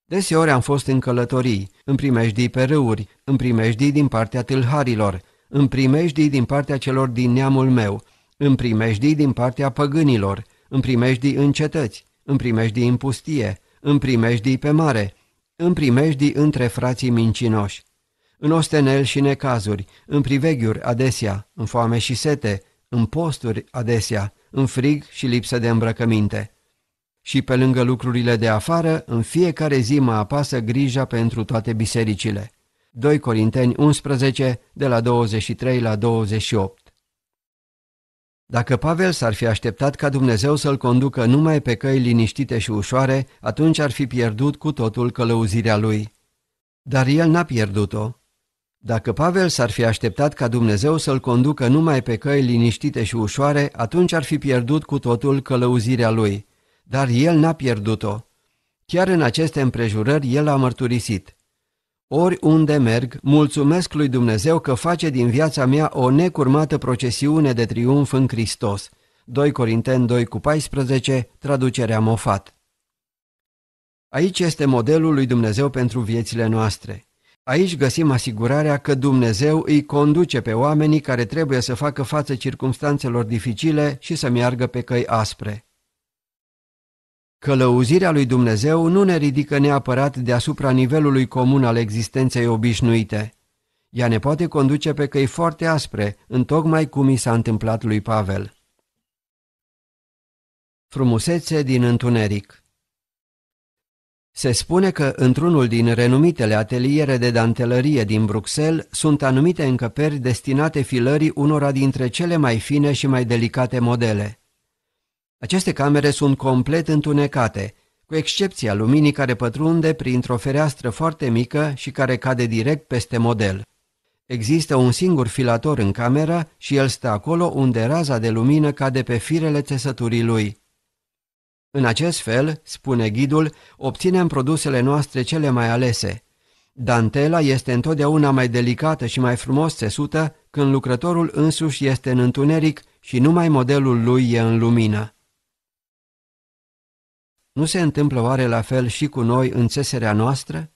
Deseori am fost în călătorii, în primejdii pe râuri, în primejdii din partea tâlharilor, în primejdii din partea celor din neamul meu, în primejdii din partea păgânilor, în primejdii în cetăți, în primejdii în pustie, în primejdii pe mare, în primejdii între frații mincinoși, în ostenel și necazuri, în priveghiuri adesea, în foame și sete, în posturi adesea, în frig și lipsă de îmbrăcăminte. Și pe lângă lucrurile de afară, în fiecare zi mă apasă grija pentru toate bisericile. 2 Corinteni 11, de la 23 la 28 Dacă Pavel s-ar fi așteptat ca Dumnezeu să-l conducă numai pe căi liniștite și ușoare, atunci ar fi pierdut cu totul călăuzirea lui. Dar el n-a pierdut-o. Dacă Pavel s-ar fi așteptat ca Dumnezeu să-l conducă numai pe căi liniștite și ușoare, atunci ar fi pierdut cu totul călăuzirea lui dar el n-a pierdut-o. Chiar în aceste împrejurări el a mărturisit. Oriunde merg, mulțumesc lui Dumnezeu că face din viața mea o necurmată procesiune de triumf în Hristos. 2 Corinteni 2 cu 14, traducerea Mofat. Aici este modelul lui Dumnezeu pentru viețile noastre. Aici găsim asigurarea că Dumnezeu îi conduce pe oamenii care trebuie să facă față circumstanțelor dificile și să meargă pe căi aspre. Călăuzirea lui Dumnezeu nu ne ridică neapărat deasupra nivelului comun al existenței obișnuite. Ea ne poate conduce pe căi foarte aspre, în tocmai cum i s-a întâmplat lui Pavel. Frumusețe din întuneric Se spune că într-unul din renumitele ateliere de dantelărie din Bruxelles sunt anumite încăperi destinate filării unora dintre cele mai fine și mai delicate modele. Aceste camere sunt complet întunecate, cu excepția luminii care pătrunde printr-o fereastră foarte mică și care cade direct peste model. Există un singur filator în cameră și el stă acolo unde raza de lumină cade pe firele țesăturii lui. În acest fel, spune ghidul, obținem produsele noastre cele mai alese. Dantela este întotdeauna mai delicată și mai frumos țesută când lucrătorul însuși este în întuneric și numai modelul lui e în lumină. Nu se întâmplă oare la fel și cu noi în țeserea noastră?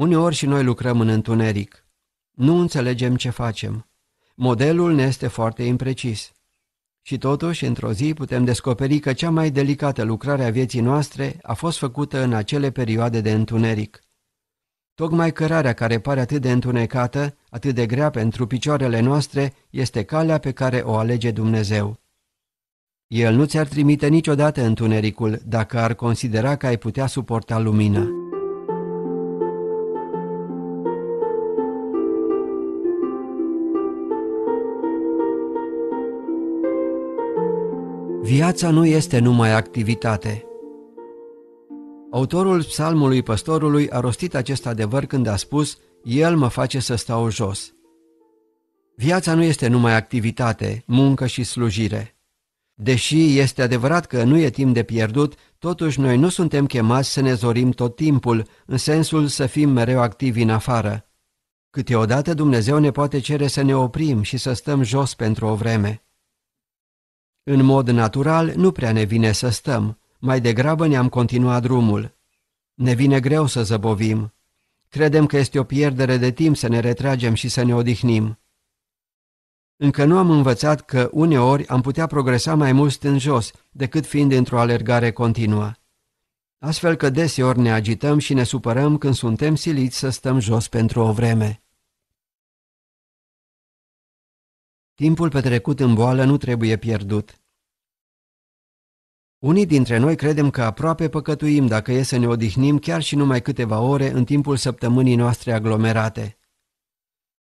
Uneori și noi lucrăm în întuneric. Nu înțelegem ce facem. Modelul ne este foarte imprecis. Și totuși, într-o zi, putem descoperi că cea mai delicată lucrare a vieții noastre a fost făcută în acele perioade de întuneric. Tocmai cărarea care pare atât de întunecată, atât de grea pentru picioarele noastre, este calea pe care o alege Dumnezeu. El nu ți-ar trimite niciodată întunericul dacă ar considera că ai putea suporta lumina. Viața nu este numai activitate. Autorul psalmului păstorului a rostit acest adevăr când a spus El mă face să stau jos. Viața nu este numai activitate, muncă și slujire. Deși este adevărat că nu e timp de pierdut, totuși noi nu suntem chemați să ne zorim tot timpul, în sensul să fim mereu activi în afară. Câteodată Dumnezeu ne poate cere să ne oprim și să stăm jos pentru o vreme. În mod natural, nu prea ne vine să stăm, mai degrabă ne-am continuat drumul. Ne vine greu să zăbovim. Credem că este o pierdere de timp să ne retragem și să ne odihnim. Încă nu am învățat că uneori am putea progresa mai mult în jos decât fiind într-o alergare continuă. Astfel că deseori ne agităm și ne supărăm când suntem siliți să stăm jos pentru o vreme. Timpul petrecut în boală nu trebuie pierdut. Unii dintre noi credem că aproape păcătuim dacă e să ne odihnim chiar și numai câteva ore în timpul săptămânii noastre aglomerate.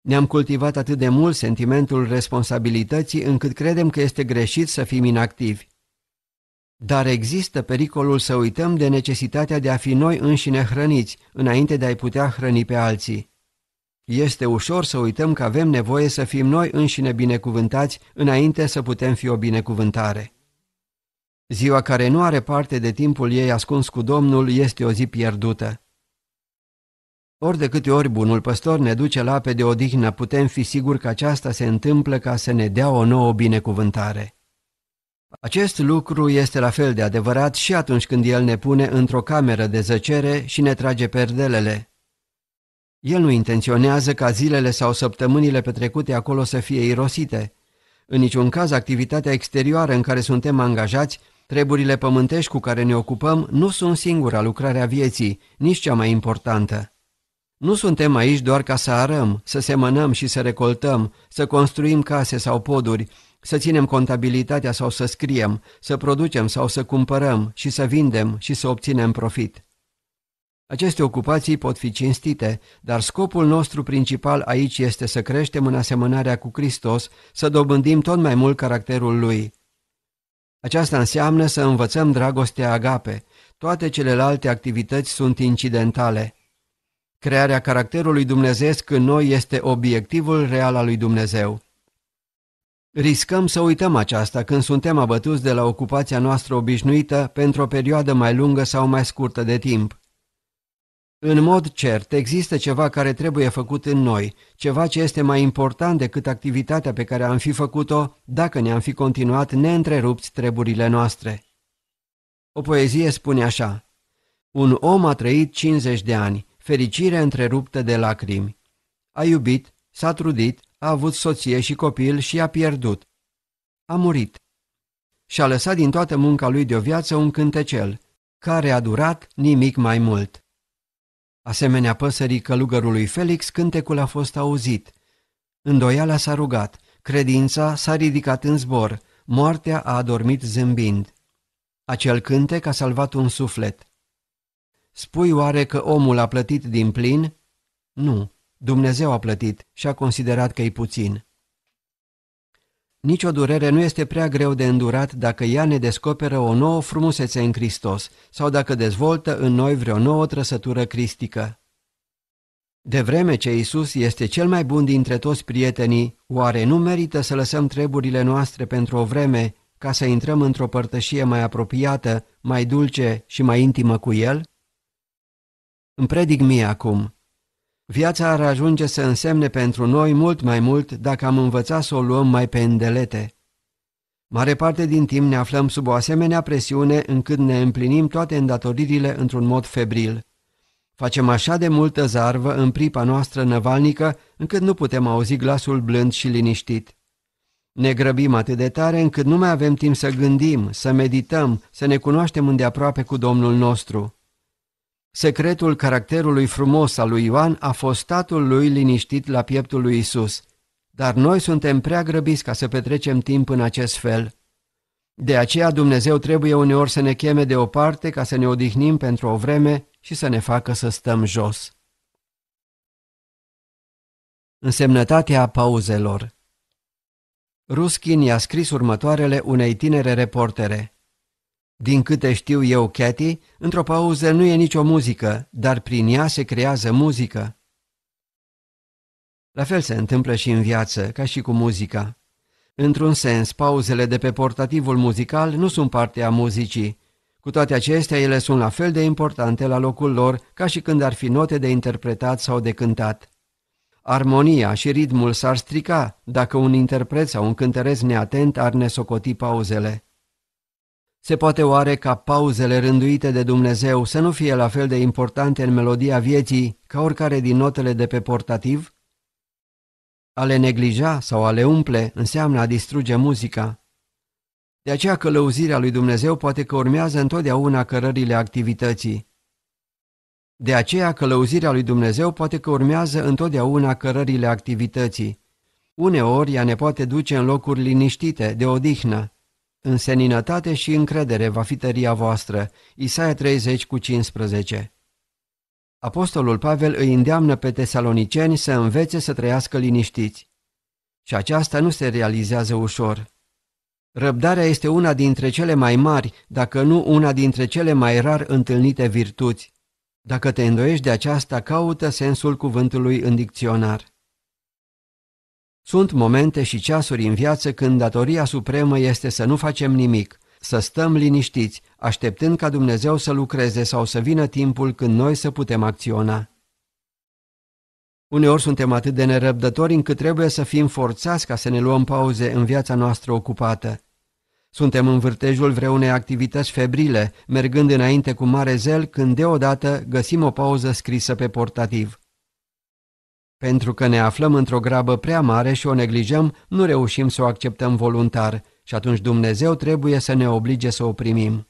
Ne-am cultivat atât de mult sentimentul responsabilității încât credem că este greșit să fim inactivi. Dar există pericolul să uităm de necesitatea de a fi noi înșine hrăniți, înainte de a-i putea hrăni pe alții. Este ușor să uităm că avem nevoie să fim noi înșine binecuvântați înainte să putem fi o binecuvântare. Ziua care nu are parte de timpul ei ascuns cu Domnul este o zi pierdută. Ori de câte ori bunul păstor ne duce la ape de odihnă, putem fi siguri că aceasta se întâmplă ca să ne dea o nouă binecuvântare. Acest lucru este la fel de adevărat și atunci când el ne pune într-o cameră de zăcere și ne trage perdelele. El nu intenționează ca zilele sau săptămânile petrecute acolo să fie irosite. În niciun caz, activitatea exterioară în care suntem angajați, treburile pământești cu care ne ocupăm, nu sunt singura lucrarea vieții, nici cea mai importantă. Nu suntem aici doar ca să arăm, să semănăm și să recoltăm, să construim case sau poduri, să ținem contabilitatea sau să scriem, să producem sau să cumpărăm și să vindem și să obținem profit. Aceste ocupații pot fi cinstite, dar scopul nostru principal aici este să creștem în asemănarea cu Hristos, să dobândim tot mai mult caracterul Lui. Aceasta înseamnă să învățăm dragostea agape. Toate celelalte activități sunt incidentale. Crearea caracterului dumnezeesc în noi este obiectivul real al lui Dumnezeu. Riscăm să uităm aceasta când suntem abătuți de la ocupația noastră obișnuită pentru o perioadă mai lungă sau mai scurtă de timp. În mod cert, există ceva care trebuie făcut în noi, ceva ce este mai important decât activitatea pe care am fi făcut-o dacă ne-am fi continuat neîntrerupți treburile noastre. O poezie spune așa, Un om a trăit 50 de ani, fericire întreruptă de lacrimi. A iubit, s-a trudit, a avut soție și copil și a pierdut. A murit. Și-a lăsat din toată munca lui de o viață un cântecel, care a durat nimic mai mult. Asemenea păsării călugărului Felix, cântecul a fost auzit. Îndoiala s-a rugat, credința s-a ridicat în zbor, moartea a adormit zâmbind. Acel cântec a salvat un suflet. Spui oare că omul a plătit din plin? Nu, Dumnezeu a plătit și a considerat că e puțin. Nici o durere nu este prea greu de îndurat dacă ea ne descoperă o nouă frumusețe în Hristos sau dacă dezvoltă în noi vreo nouă trăsătură cristică. De vreme ce Isus este cel mai bun dintre toți prietenii, oare nu merită să lăsăm treburile noastre pentru o vreme ca să intrăm într-o părtășie mai apropiată, mai dulce și mai intimă cu El? Îmi predic mie acum. Viața ar ajunge să însemne pentru noi mult mai mult dacă am învățat să o luăm mai pe îndelete. Mare parte din timp ne aflăm sub o asemenea presiune încât ne împlinim toate îndatoririle într-un mod febril. Facem așa de multă zarvă în pripa noastră năvalnică încât nu putem auzi glasul blând și liniștit. Ne grăbim atât de tare încât nu mai avem timp să gândim, să medităm, să ne cunoaștem îndeaproape cu Domnul nostru. Secretul caracterului frumos al lui Ioan a fost statul lui liniștit la pieptul lui Isus, dar noi suntem prea grăbiți ca să petrecem timp în acest fel. De aceea Dumnezeu trebuie uneori să ne cheme deoparte ca să ne odihnim pentru o vreme și să ne facă să stăm jos. Însemnătatea pauzelor Ruskin i-a scris următoarele unei tinere reportere. Din câte știu eu, Cathy, într-o pauză nu e nicio muzică, dar prin ea se creează muzică. La fel se întâmplă și în viață, ca și cu muzica. Într-un sens, pauzele de pe portativul muzical nu sunt parte a muzicii. Cu toate acestea, ele sunt la fel de importante la locul lor ca și când ar fi note de interpretat sau de cântat. Armonia și ritmul s-ar strica dacă un interpret sau un cântăreț neatent ar nesocoti pauzele. Se poate oare ca pauzele rânduite de Dumnezeu să nu fie la fel de importante în melodia vieții ca oricare din notele de pe portativ? A le neglija sau a le umple înseamnă a distruge muzica. De aceea călăuzirea lui Dumnezeu poate că urmează întotdeauna cărările activității. De aceea călăuzirea lui Dumnezeu poate că urmează întotdeauna cărările activității. Uneori ea ne poate duce în locuri liniștite, de odihnă, în seninătate și încredere va fi tăria voastră. Isaia 30 cu 15 Apostolul Pavel îi îndeamnă pe tesaloniceni să învețe să trăiască liniștiți. Și aceasta nu se realizează ușor. Răbdarea este una dintre cele mai mari, dacă nu una dintre cele mai rar întâlnite virtuți. Dacă te îndoiești de aceasta, caută sensul cuvântului în dicționar. Sunt momente și ceasuri în viață când datoria supremă este să nu facem nimic, să stăm liniștiți, așteptând ca Dumnezeu să lucreze sau să vină timpul când noi să putem acționa. Uneori suntem atât de nerăbdători încât trebuie să fim forțați ca să ne luăm pauze în viața noastră ocupată. Suntem în vârtejul vreunei activități febrile, mergând înainte cu mare zel când deodată găsim o pauză scrisă pe portativ. Pentru că ne aflăm într-o grabă prea mare și o neglijăm, nu reușim să o acceptăm voluntar și atunci Dumnezeu trebuie să ne oblige să o primim.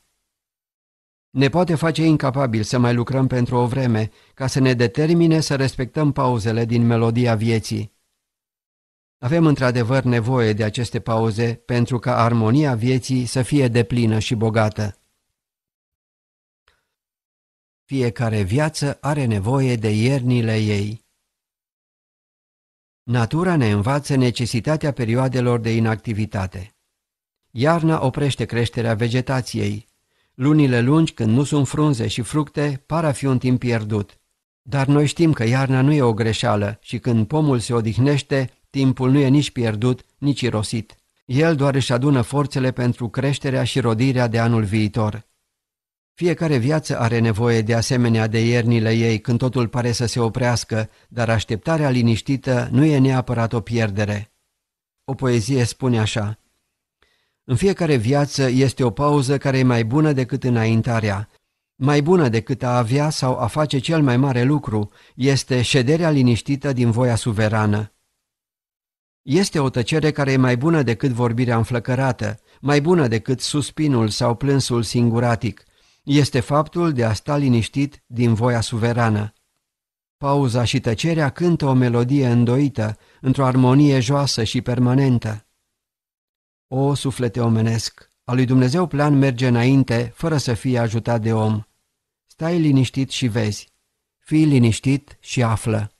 Ne poate face incapabil să mai lucrăm pentru o vreme, ca să ne determine să respectăm pauzele din melodia vieții. Avem într-adevăr nevoie de aceste pauze pentru ca armonia vieții să fie deplină și bogată. Fiecare viață are nevoie de iernile ei. Natura ne învață necesitatea perioadelor de inactivitate. Iarna oprește creșterea vegetației. Lunile lungi, când nu sunt frunze și fructe, par a fi un timp pierdut. Dar noi știm că iarna nu e o greșeală și când pomul se odihnește, timpul nu e nici pierdut, nici irosit. El doar își adună forțele pentru creșterea și rodirea de anul viitor. Fiecare viață are nevoie de asemenea de iernile ei când totul pare să se oprească, dar așteptarea liniștită nu e neapărat o pierdere. O poezie spune așa În fiecare viață este o pauză care e mai bună decât înaintarea. Mai bună decât a avea sau a face cel mai mare lucru este șederea liniștită din voia suverană. Este o tăcere care e mai bună decât vorbirea înflăcărată, mai bună decât suspinul sau plânsul singuratic, este faptul de a sta liniștit din voia suverană. Pauza și tăcerea cântă o melodie îndoită, într-o armonie joasă și permanentă. O suflete omenesc, al lui Dumnezeu plan merge înainte, fără să fie ajutat de om. Stai liniștit și vezi. Fii liniștit și află.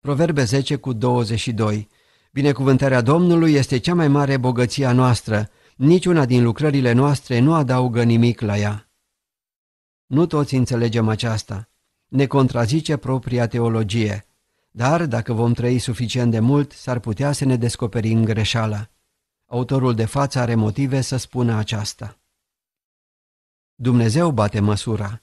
Proverbe 10 cu 22 Binecuvântarea Domnului este cea mai mare bogăția noastră, niciuna din lucrările noastre nu adaugă nimic la ea. Nu toți înțelegem aceasta. Ne contrazice propria teologie. Dar, dacă vom trăi suficient de mult, s-ar putea să ne descoperim greșeala. Autorul de față are motive să spună aceasta. Dumnezeu bate măsura.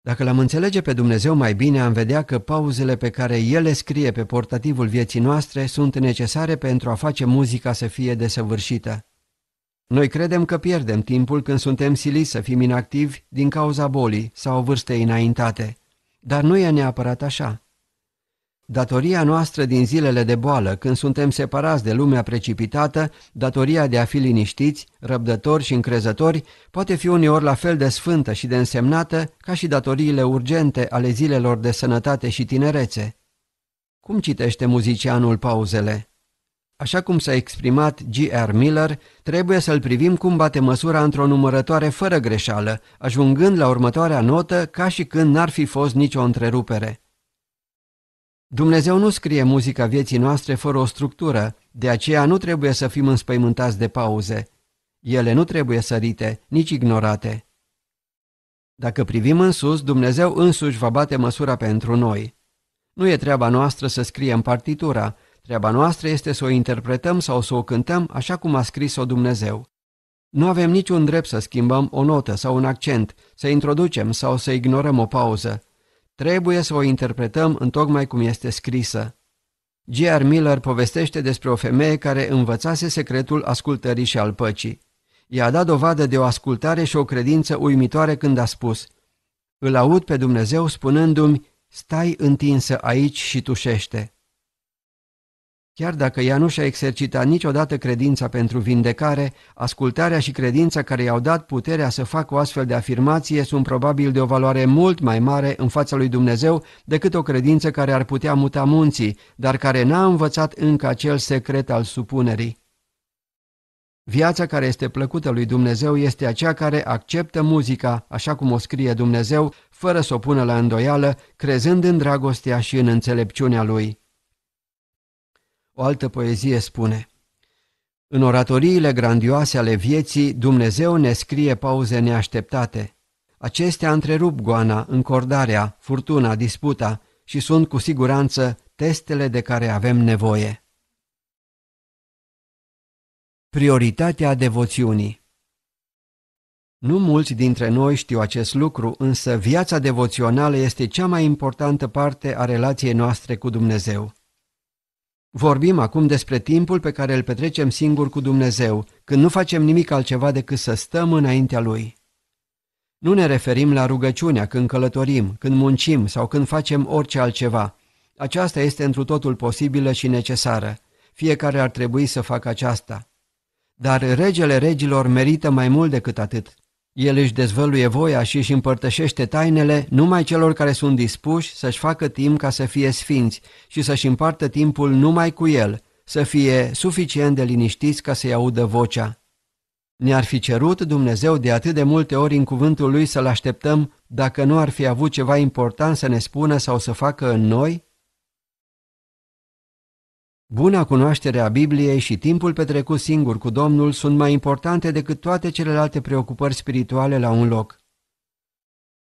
Dacă l-am înțelege pe Dumnezeu mai bine, am vedea că pauzele pe care El le scrie pe portativul vieții noastre sunt necesare pentru a face muzica să fie desăvârșită. Noi credem că pierdem timpul când suntem siliți să fim inactivi din cauza bolii sau vârstei înaintate, dar nu e neapărat așa. Datoria noastră din zilele de boală, când suntem separați de lumea precipitată, datoria de a fi liniștiți, răbdători și încrezători, poate fi uneori la fel de sfântă și de însemnată ca și datoriile urgente ale zilelor de sănătate și tinerețe. Cum citește muzicianul pauzele? Așa cum s-a exprimat G.R. Miller, trebuie să-l privim cum bate măsura într-o numărătoare fără greșeală, ajungând la următoarea notă ca și când n-ar fi fost nicio întrerupere. Dumnezeu nu scrie muzica vieții noastre fără o structură, de aceea nu trebuie să fim înspăimântați de pauze. Ele nu trebuie sărite, nici ignorate. Dacă privim în sus, Dumnezeu însuși va bate măsura pentru noi. Nu e treaba noastră să scriem partitura, Treaba noastră este să o interpretăm sau să o cântăm așa cum a scris-o Dumnezeu. Nu avem niciun drept să schimbăm o notă sau un accent, să introducem sau să ignorăm o pauză. Trebuie să o interpretăm în tocmai cum este scrisă. G.R. Miller povestește despre o femeie care învățase secretul ascultării și al păcii. Ea a dat dovadă de o ascultare și o credință uimitoare când a spus Îl aud pe Dumnezeu spunându-mi, stai întinsă aici și tușește. Chiar dacă ea nu și-a exercitat niciodată credința pentru vindecare, ascultarea și credința care i-au dat puterea să facă o astfel de afirmație sunt probabil de o valoare mult mai mare în fața lui Dumnezeu decât o credință care ar putea muta munții, dar care n-a învățat încă acel secret al supunerii. Viața care este plăcută lui Dumnezeu este aceea care acceptă muzica, așa cum o scrie Dumnezeu, fără să o pună la îndoială, crezând în dragostea și în înțelepciunea lui. O altă poezie spune În oratoriile grandioase ale vieții, Dumnezeu ne scrie pauze neașteptate. Acestea întrerup goana, încordarea, furtuna, disputa și sunt cu siguranță testele de care avem nevoie. Prioritatea devoțiunii Nu mulți dintre noi știu acest lucru, însă viața devoțională este cea mai importantă parte a relației noastre cu Dumnezeu. Vorbim acum despre timpul pe care îl petrecem singur cu Dumnezeu, când nu facem nimic altceva decât să stăm înaintea Lui. Nu ne referim la rugăciunea când călătorim, când muncim sau când facem orice altceva. Aceasta este întru totul posibilă și necesară. Fiecare ar trebui să facă aceasta. Dar regele regilor merită mai mult decât atât. El își dezvăluie voia și își împărtășește tainele numai celor care sunt dispuși să-și facă timp ca să fie sfinți și să-și împartă timpul numai cu el, să fie suficient de liniștiți ca să-i audă vocea. Ne-ar fi cerut Dumnezeu de atât de multe ori în cuvântul lui să-L așteptăm dacă nu ar fi avut ceva important să ne spună sau să facă în noi? Buna cunoaștere a Bibliei și timpul petrecut singur cu Domnul sunt mai importante decât toate celelalte preocupări spirituale la un loc.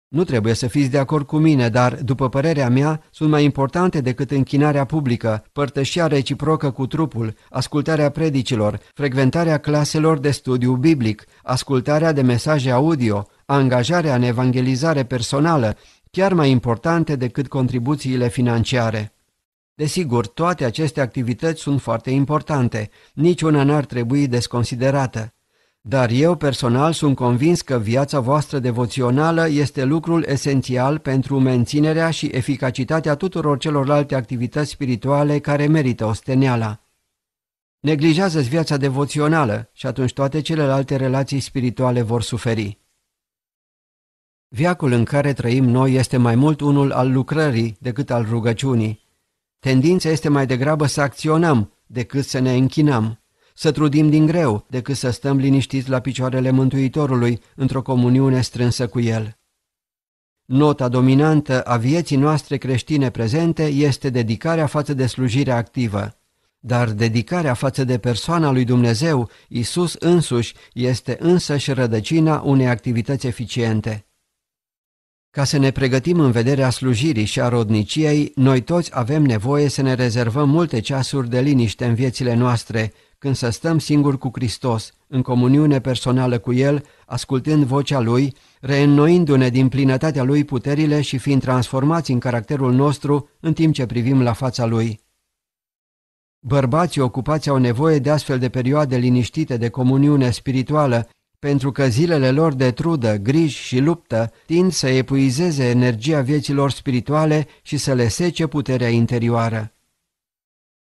Nu trebuie să fiți de acord cu mine, dar, după părerea mea, sunt mai importante decât închinarea publică, părtășia reciprocă cu trupul, ascultarea predicilor, frecventarea claselor de studiu biblic, ascultarea de mesaje audio, angajarea în evangelizare personală, chiar mai importante decât contribuțiile financiare. Desigur, toate aceste activități sunt foarte importante, niciuna n-ar trebui desconsiderată. Dar eu personal sunt convins că viața voastră devoțională este lucrul esențial pentru menținerea și eficacitatea tuturor celorlalte activități spirituale care merită osteneala. Neglijează-ți viața devoțională și atunci toate celelalte relații spirituale vor suferi. Viacul în care trăim noi este mai mult unul al lucrării decât al rugăciunii Tendința este mai degrabă să acționăm decât să ne închinăm, să trudim din greu decât să stăm liniștiți la picioarele Mântuitorului într-o comuniune strânsă cu El. Nota dominantă a vieții noastre creștine prezente este dedicarea față de slujirea activă, dar dedicarea față de persoana lui Dumnezeu, Isus însuși, este și rădăcina unei activități eficiente. Ca să ne pregătim în vederea slujirii și a rodniciei, noi toți avem nevoie să ne rezervăm multe ceasuri de liniște în viețile noastre, când să stăm singuri cu Hristos, în comuniune personală cu El, ascultând vocea Lui, reînnoindu-ne din plinătatea Lui puterile și fiind transformați în caracterul nostru în timp ce privim la fața Lui. Bărbații ocupați au nevoie de astfel de perioade liniștite de comuniune spirituală pentru că zilele lor de trudă, griji și luptă tind să epuizeze energia vieților spirituale și să le sece puterea interioară.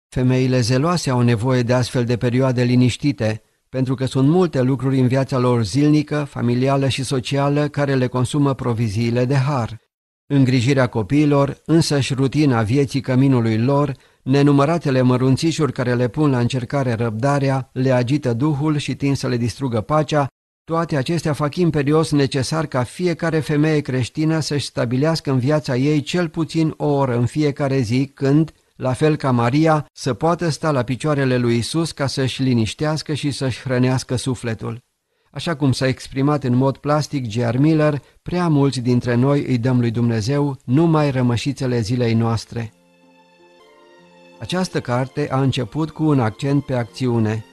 Femeile zeloase au nevoie de astfel de perioade liniștite, pentru că sunt multe lucruri în viața lor zilnică, familială și socială care le consumă proviziile de har. Îngrijirea copiilor, însăși rutina vieții căminului lor, nenumăratele mărunțișuri care le pun la încercare răbdarea, le agită duhul și tind să le distrugă pacea, toate acestea fac imperios necesar ca fiecare femeie creștină să-și stabilească în viața ei cel puțin o oră în fiecare zi când, la fel ca Maria, să poată sta la picioarele lui Isus ca să-și liniștească și să-și hrănească sufletul. Așa cum s-a exprimat în mod plastic G.R. Miller, prea mulți dintre noi îi dăm lui Dumnezeu numai rămășițele zilei noastre. Această carte a început cu un accent pe acțiune –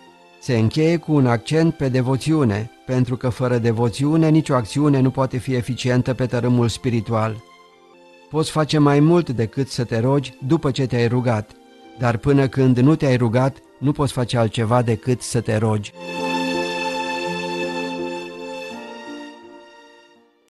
se încheie cu un accent pe devoțiune, pentru că fără devoțiune nicio acțiune nu poate fi eficientă pe tărâmul spiritual. Poți face mai mult decât să te rogi după ce te-ai rugat, dar până când nu te-ai rugat, nu poți face altceva decât să te rogi.